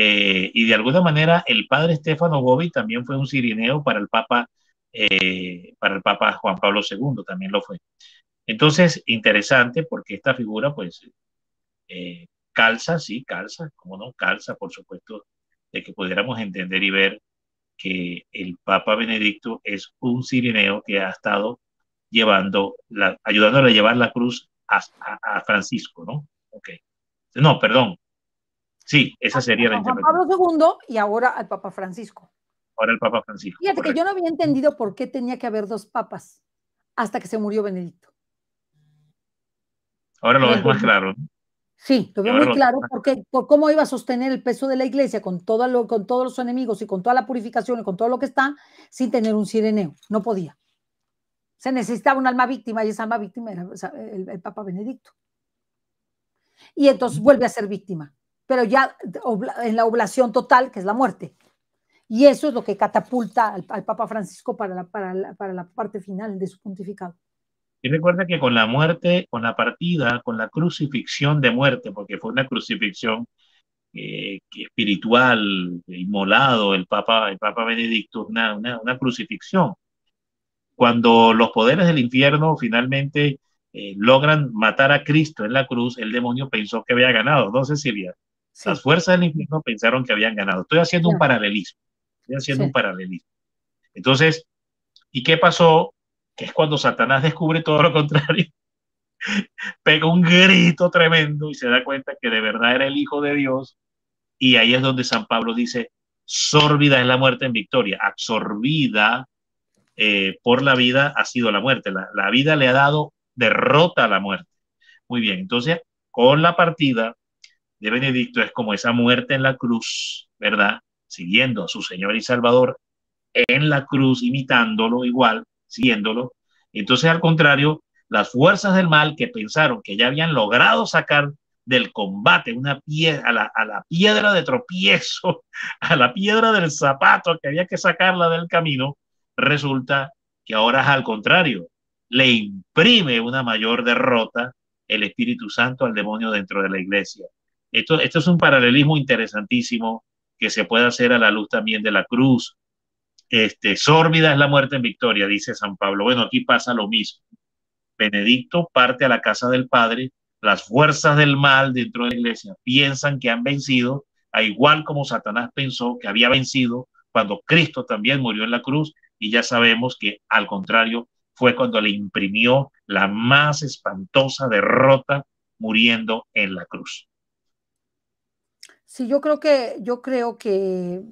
Eh, y de alguna manera el padre Estefano Gobi también fue un sirineo para el Papa, eh, para el Papa Juan Pablo II, también lo fue. Entonces, interesante porque esta figura, pues, eh, calza, sí, calza, como no, calza, por supuesto, de que pudiéramos entender y ver que el Papa Benedicto es un sirineo que ha estado ayudándole a llevar la cruz a, Francisco, ¿no? Ok. No, perdón, Sí, esa sería la interpretación. Pablo II y ahora al Papa Francisco. Ahora el Papa Francisco. Fíjate que yo no había entendido por qué tenía que haber dos papas hasta que se murió Benedicto. Ahora lo veo muy claro. Sí, lo veo muy claro porque cómo iba a sostener el peso de la iglesia con todo lo, con todos los enemigos y con toda la purificación y con todo lo que está sin tener un sireneo, no podía. Se necesitaba un alma víctima y esa alma víctima era el Papa Benedicto. Y entonces vuelve a ser víctima pero ya en la oblación total, que es la muerte. Y eso es lo que catapulta al, Papa Francisco para la, para, la, para la parte final de su pontificado. Y recuerda que con la muerte, con la partida, con la crucifixión de muerte, porque fue una crucifixión eh, espiritual, inmolado, el Papa, el Papa Benedicto, una, una, crucifixión. Cuando los poderes del infierno finalmente eh, logran matar a Cristo en la cruz, el demonio pensó que había ganado. No, Cecilia. Las fuerzas del infierno pensaron que habían ganado. Estoy haciendo un paralelismo. Estoy haciendo un paralelismo. Entonces, ¿y qué pasó? Que es cuando Satanás descubre todo lo contrario. Pega un grito tremendo y se da cuenta que de verdad era el Hijo de Dios. Y ahí es donde San Pablo dice, sórbida es la muerte en victoria, absorbida eh, por la vida ha sido la muerte. La, la, vida le ha dado derrota a la muerte. Muy bien, entonces con la partida de Benedicto es como esa muerte en la cruz, ¿verdad? Siguiendo a su Señor y Salvador en la cruz, imitándolo igual, siguiéndolo. Entonces, al contrario, las fuerzas del mal que pensaron que ya habían logrado sacar del combate, una pieza a, la, a la piedra de tropiezo, a la piedra del zapato que había que sacarla del camino, resulta que ahora es al contrario, le imprime una mayor derrota el Espíritu Santo al demonio dentro de la iglesia. Esto, es un paralelismo interesantísimo que se puede hacer a la luz también de la cruz. Este, es la muerte en victoria, dice San Pablo. Bueno, aquí pasa lo mismo. Benedicto parte a la casa del Padre, las fuerzas del mal dentro de la iglesia piensan que han vencido, a igual como Satanás pensó que había vencido cuando Cristo también murió en la cruz, y ya sabemos que al contrario fue cuando le imprimió la más espantosa derrota muriendo en la cruz. Sí, yo creo que, yo creo que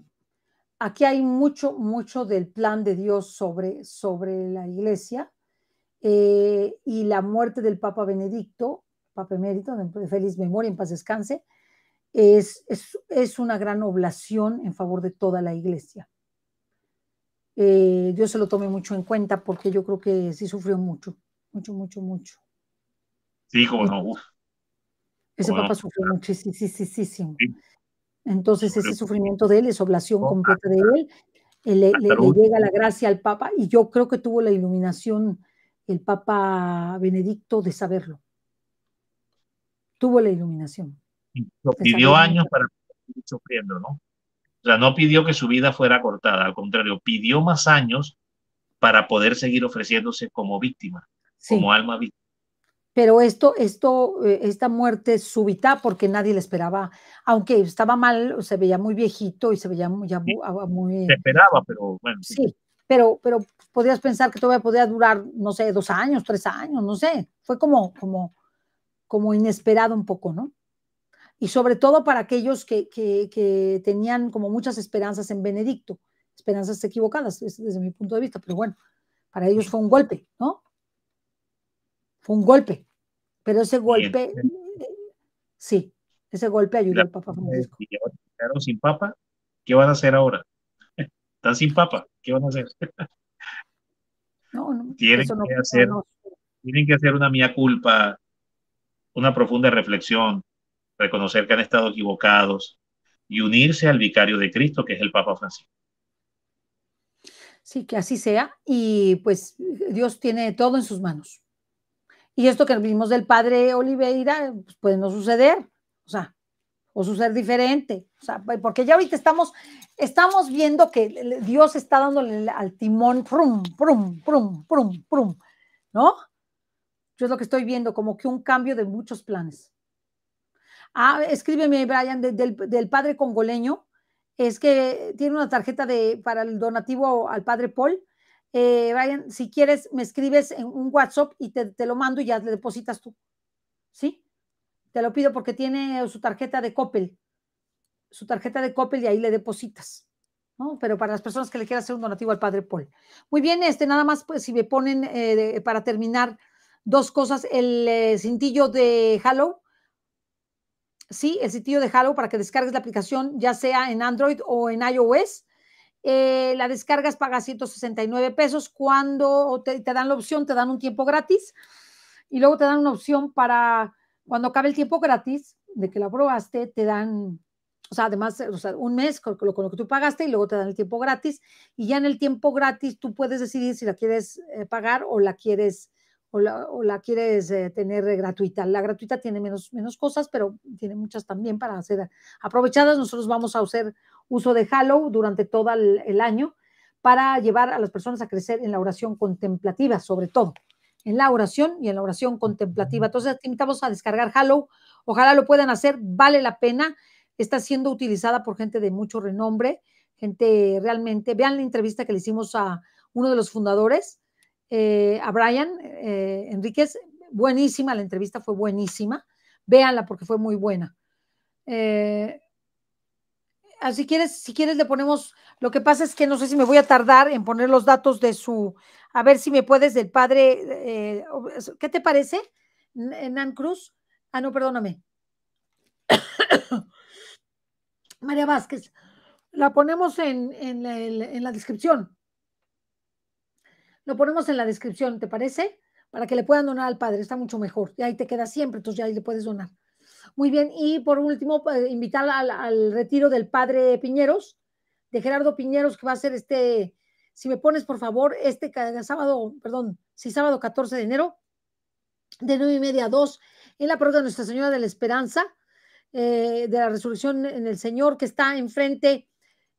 aquí hay mucho, mucho del plan de Dios sobre, sobre la iglesia eh, y la muerte del Papa Benedicto, Papa Emérito, de feliz memoria, en paz descanse, es, es, una gran oblación en favor de toda la iglesia. Eh, Dios se lo tome mucho en cuenta porque yo creo que sí sufrió mucho, mucho, mucho, mucho. Sí, como no, ese Papa sufrió muchísimo. Sí. Entonces ese sufrimiento de él es oblación completa de él. Eh, le, llega la gracia al Papa y yo creo que tuvo la iluminación el Papa Benedicto de saberlo. Tuvo la iluminación. pidió años para seguir sufriendo, ¿no? O sea, no pidió que su vida fuera cortada, al contrario, pidió más años para poder seguir ofreciéndose como víctima, como alma víctima pero esto, esto, eh, esta muerte súbita, porque nadie le esperaba, aunque estaba mal, se veía muy viejito y se veía muy... muy se esperaba, pero bueno. Sí, pero, pero podrías pensar que todavía podía durar, no sé, dos años, tres años, no sé. Fue como, como, como inesperado un poco, ¿no? Y sobre todo para aquellos que, que tenían como muchas esperanzas en Benedicto, esperanzas equivocadas desde mi punto de vista, pero bueno, para ellos fue un golpe, ¿no? Fue un golpe. Pero ese golpe, sí, ese golpe ayudó al Papa Francisco. Quedaron sin Papa, ¿qué van a hacer ahora? Están sin Papa, ¿qué van a hacer? No, tienen, que hacer, tienen que hacer una mía culpa, una profunda reflexión, reconocer que han estado equivocados y unirse al vicario de Cristo, que es el Papa Francisco. Sí, que así sea. Y pues Dios tiene todo en sus manos. Y esto que vimos del padre Oliveira pues puede no suceder, o sea, o suceder diferente, o sea, porque ya ahorita estamos, estamos viendo que Dios está dándole al timón, prum, prum, prum, prum, prum, ¿no? Yo es lo que estoy viendo, como que un cambio de muchos planes. Ah, escríbeme, Brian, del, del, padre congoleño. Es que tiene una tarjeta de, para el donativo al padre Paul eh, Brian, si quieres, me escribes en un WhatsApp y te, lo mando y ya le depositas tú. ¿Sí? Te lo pido porque tiene su tarjeta de Coppel. Su tarjeta de Coppel y ahí le depositas. ¿no? Pero para las personas que le quieran hacer un donativo al padre Paul. Muy bien, este, nada más, pues si me ponen eh, para terminar dos cosas, el eh, cintillo de Halo. Sí, el cintillo de Halo para que descargues la aplicación, ya sea en Android o en iOS la eh, la descargas, paga 169 pesos. Cuando te, dan la opción, te dan un tiempo gratis y luego te dan una opción para cuando acabe el tiempo gratis de que la probaste, te dan, o sea, además, eh, o sea, un mes con, lo que tú pagaste y luego te dan el tiempo gratis y ya en el tiempo gratis tú puedes decidir si la quieres eh, pagar o la quieres o la, quieres eh, tener eh, gratuita. La gratuita tiene menos, cosas, pero tiene muchas también para ser aprovechadas. Nosotros vamos a hacer uso de Hallow durante todo el, año para llevar a las personas a crecer en la oración contemplativa, sobre todo, en la oración y en la oración contemplativa. Entonces, te invitamos a descargar Halo, Ojalá lo puedan hacer, vale la pena. Está siendo utilizada por gente de mucho renombre, gente realmente. Vean la entrevista que le hicimos a uno de los fundadores eh, a Brian eh, Enríquez. Buenísima, la entrevista fue buenísima. Véanla porque fue muy buena. Eh, así ah, quieres, si quieres le ponemos, lo que pasa es que no sé si me voy a tardar en poner los datos de su, a ver si me puedes del padre, ¿qué te parece, Nan Cruz? Ah, no, perdóname. María Vázquez, la ponemos en la descripción. Lo ponemos en la descripción, ¿te parece? Para que le puedan donar al padre, está mucho mejor. Y ahí te queda siempre, entonces ya ahí le puedes donar. Muy bien, y por último, eh, invitar al, retiro del padre Piñeros, de Gerardo Piñeros, que va a ser este, si me pones por favor, este sábado, perdón, sí, sábado 14 de enero, de 9 y media a 2, en la parroquia de Nuestra Señora de la Esperanza, eh, de la Resurrección en el Señor, que está enfrente,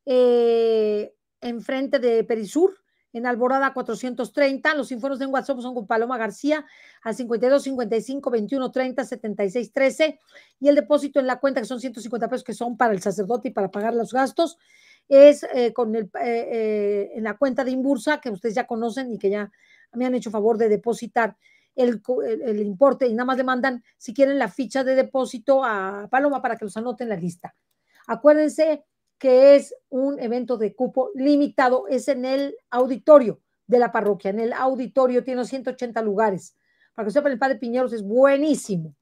eh, enfrente de Perisur, en Alborada 430. Los informes en WhatsApp son con Paloma García al 52 55 21 30 76 13 y el depósito en la cuenta que son 150 pesos que son para el sacerdote y para pagar los gastos es eh, con el, eh, eh, en la cuenta de Imbursa que ustedes ya conocen y que ya me han hecho favor de depositar el, el importe y nada más le mandan si quieren la ficha de depósito a Paloma para que los anoten en la lista. Acuérdense que es un evento de cupo limitado, es en el auditorio de la parroquia, en el auditorio tiene 180 lugares. Para que sepan, el padre Piñeros es buenísimo,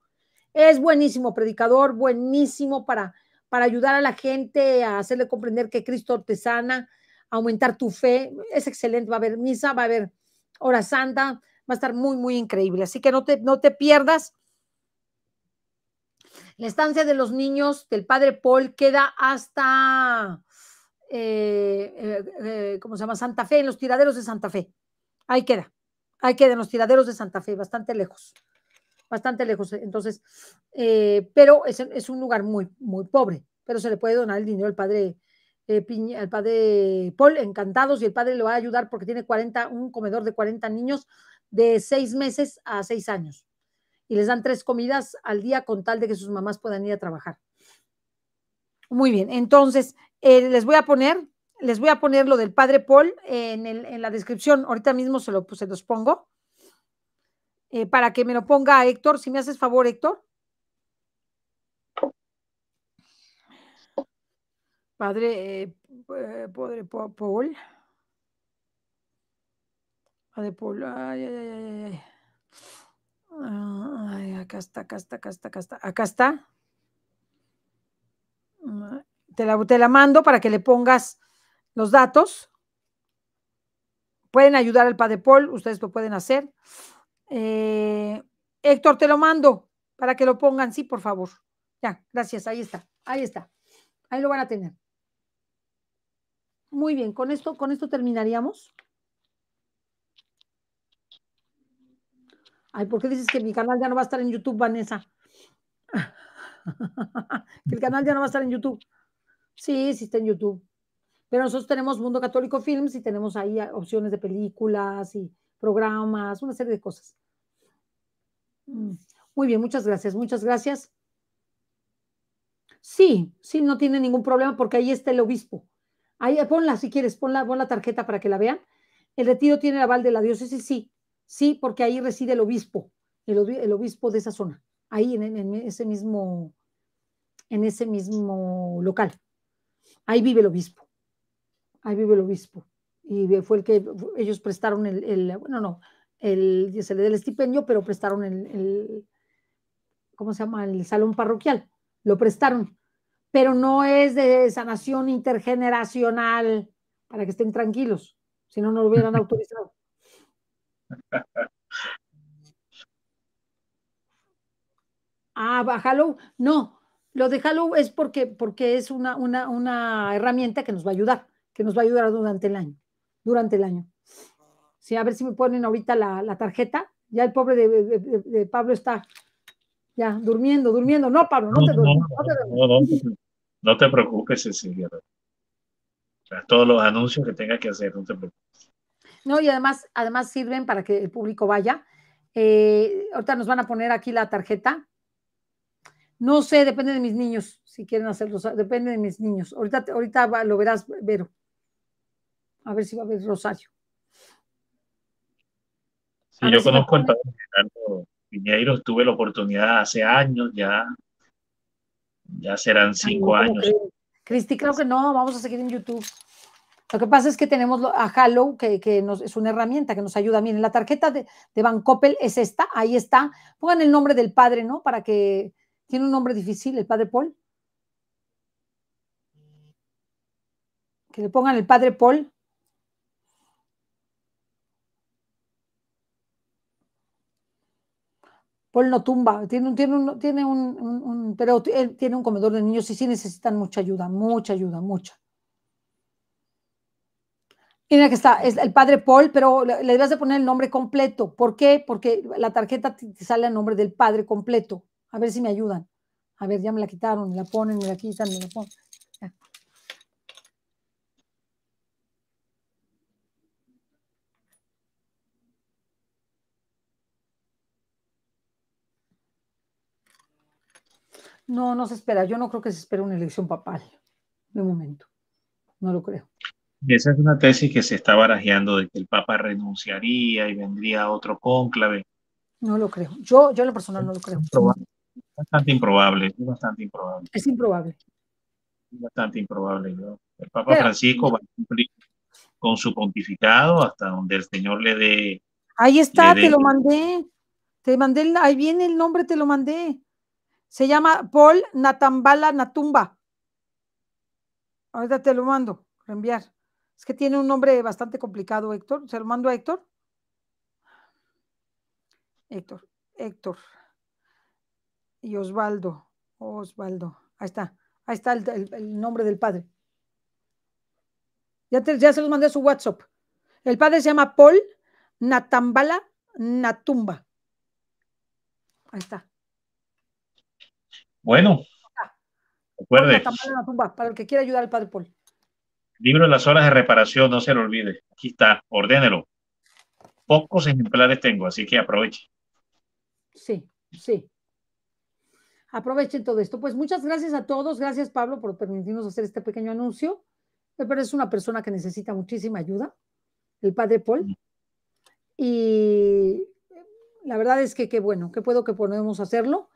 es buenísimo predicador, buenísimo para, para ayudar a la gente, a hacerle comprender que Cristo te sana, aumentar tu fe, es excelente, va a haber misa, va a haber hora santa, va a estar muy, muy increíble. Así que no te, no te pierdas la estancia de los niños del padre Paul queda hasta, eh, eh, eh, ¿cómo se llama? Santa Fe, en los tiraderos de Santa Fe. Ahí queda, ahí queda, en los tiraderos de Santa Fe, bastante lejos, bastante lejos. Entonces, eh, pero es, es, un lugar muy, muy pobre, pero se le puede donar el dinero al padre. padre Paul, encantados, y el padre le va a ayudar porque tiene 40, un comedor de 40 niños de seis meses a seis años y les dan tres comidas al día con tal de que sus mamás puedan ir a trabajar. Muy bien, entonces eh, les voy a poner, les voy a lo del padre Paul en, la descripción. Ahorita mismo se, lo, pues, los pongo eh, para que me lo ponga Héctor. Si me haces favor, Héctor. Padre, eh, padre Paul. Padre Paul. Ay, ay, ay, ay acá está, acá está, acá está, acá está. Acá está. Te la, te la mando para que le pongas los datos. Pueden ayudar al Padre Paul, ustedes lo pueden hacer. Eh, Héctor, te lo mando para que lo pongan, sí, por favor. Ya, gracias, ahí está, ahí está. Ahí lo van a tener. Muy bien, con esto, con esto terminaríamos. Ay, ¿por qué dices que mi canal ya no va a estar en YouTube, Vanessa? que el canal ya no va a estar en YouTube. Sí, sí está en YouTube. Pero nosotros tenemos Mundo Católico Films y tenemos ahí ah, opciones de películas y programas, una serie de cosas. Mm. Muy bien, muchas gracias, muchas gracias. Sí, sí, no tiene ningún problema porque ahí está el obispo. Ahí, ponla si quieres, ponla, pon la tarjeta para que la vean. El retiro tiene el aval de la diócesis, sí. Sí, porque ahí reside el obispo, el, obispo de esa zona, ahí en, ese mismo, en ese mismo local. Ahí vive el obispo, ahí vive el obispo. Y fue el que ellos prestaron el, el bueno, no, el, se le dio el estipendio, pero prestaron el, ¿cómo se llama? El salón parroquial, lo prestaron, pero no es de sanación intergeneracional, para que estén tranquilos, si no, no lo hubieran autorizado ah, bájalo. No, lo de Halo es porque, porque es una, una, herramienta que nos va a ayudar, que nos va a ayudar durante el año, durante el año. Sí, a ver si me ponen ahorita la, tarjeta. Ya el pobre de, Pablo está ya durmiendo, durmiendo. No, Pablo, no, te No, no, te preocupes, Cecilia. Todos los anuncios que tengas que hacer, no te preocupes. No, y además, además sirven para que el público vaya. Eh, ahorita nos van a poner aquí la tarjeta. No sé, depende de mis niños, si quieren hacerlo, depende de mis niños. Ahorita, ahorita lo verás, Vero. A ver si va a haber Rosario. Sí, yo conozco el padre Ricardo tuve la oportunidad hace años ya. Ya serán cinco años. Cristi, creo que no, vamos a seguir en YouTube. Lo que pasa es que tenemos a Halo, que, es una herramienta que nos ayuda. Miren, la tarjeta de, de Van Koppel es esta, ahí está. Pongan el nombre del padre, ¿no? Para que tiene un nombre difícil, el padre Paul. Que le pongan el padre Paul. Paul no tumba, tiene, un, tiene un, pero tiene un comedor de niños y sí necesitan mucha ayuda, mucha ayuda, mucha. Mira que está, es el padre Paul, pero le, debes de poner el nombre completo. ¿Por qué? Porque la tarjeta te sale el nombre del padre completo. A ver si me ayudan. A ver, ya me la quitaron, me la ponen, me la quitan, me la ponen. No, no se espera. Yo no creo que se espere una elección papal. De momento. No lo creo. Esa es una tesis que se está barajeando de que el Papa renunciaría y vendría a otro cónclave. No lo creo. Yo, yo en lo personal no lo creo. Es Bastante improbable, es bastante improbable. Es improbable. Bastante improbable. El Papa Francisco va a cumplir con su pontificado hasta donde el Señor le dé. Ahí está, te lo mandé. Te mandé, ahí viene el nombre, te lo mandé. Se llama Paul Natambala Natumba. Ahorita te lo mando, reenviar. Es que tiene un nombre bastante complicado, Héctor. ¿Se lo mando a Héctor? Héctor, Héctor. Y Osvaldo, Osvaldo. Ahí está, ahí está el, nombre del padre. Ya, ya se los mandé a su WhatsApp. El padre se llama Paul Natambala Natumba. Ahí está. Bueno. Natambala Natumba, para el que quiera ayudar al padre Paul. Libro de las horas de reparación, no se lo olvide. Aquí está, ordénelo. Pocos ejemplares tengo, así que aproveche. Sí, sí. Aprovechen todo esto. Pues muchas gracias a todos. Gracias, Pablo, por permitirnos hacer este pequeño anuncio. Pero es una persona que necesita muchísima ayuda, el padre Paul. Mm. Y la verdad es que qué bueno, qué puedo que podemos hacerlo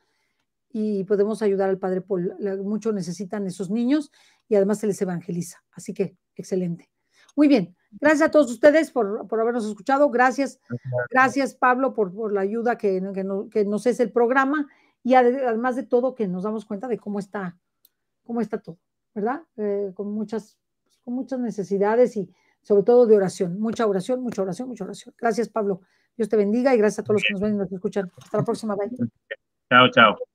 y podemos ayudar al Padre Paul. Mucho necesitan esos niños y además se les evangeliza. Así que, excelente. Muy bien, gracias a todos ustedes por, habernos escuchado. Gracias, gracias Pablo por, la ayuda que, nos es el programa y además de todo que nos damos cuenta de cómo está, cómo está todo, ¿verdad? Eh, con, muchas, con muchas necesidades y sobre todo de oración. Mucha oración, mucha oración, mucha oración. Gracias Pablo. Dios te bendiga y gracias a todos los que nos ven y nos escuchan. Hasta la próxima. Bye. Chao, chao.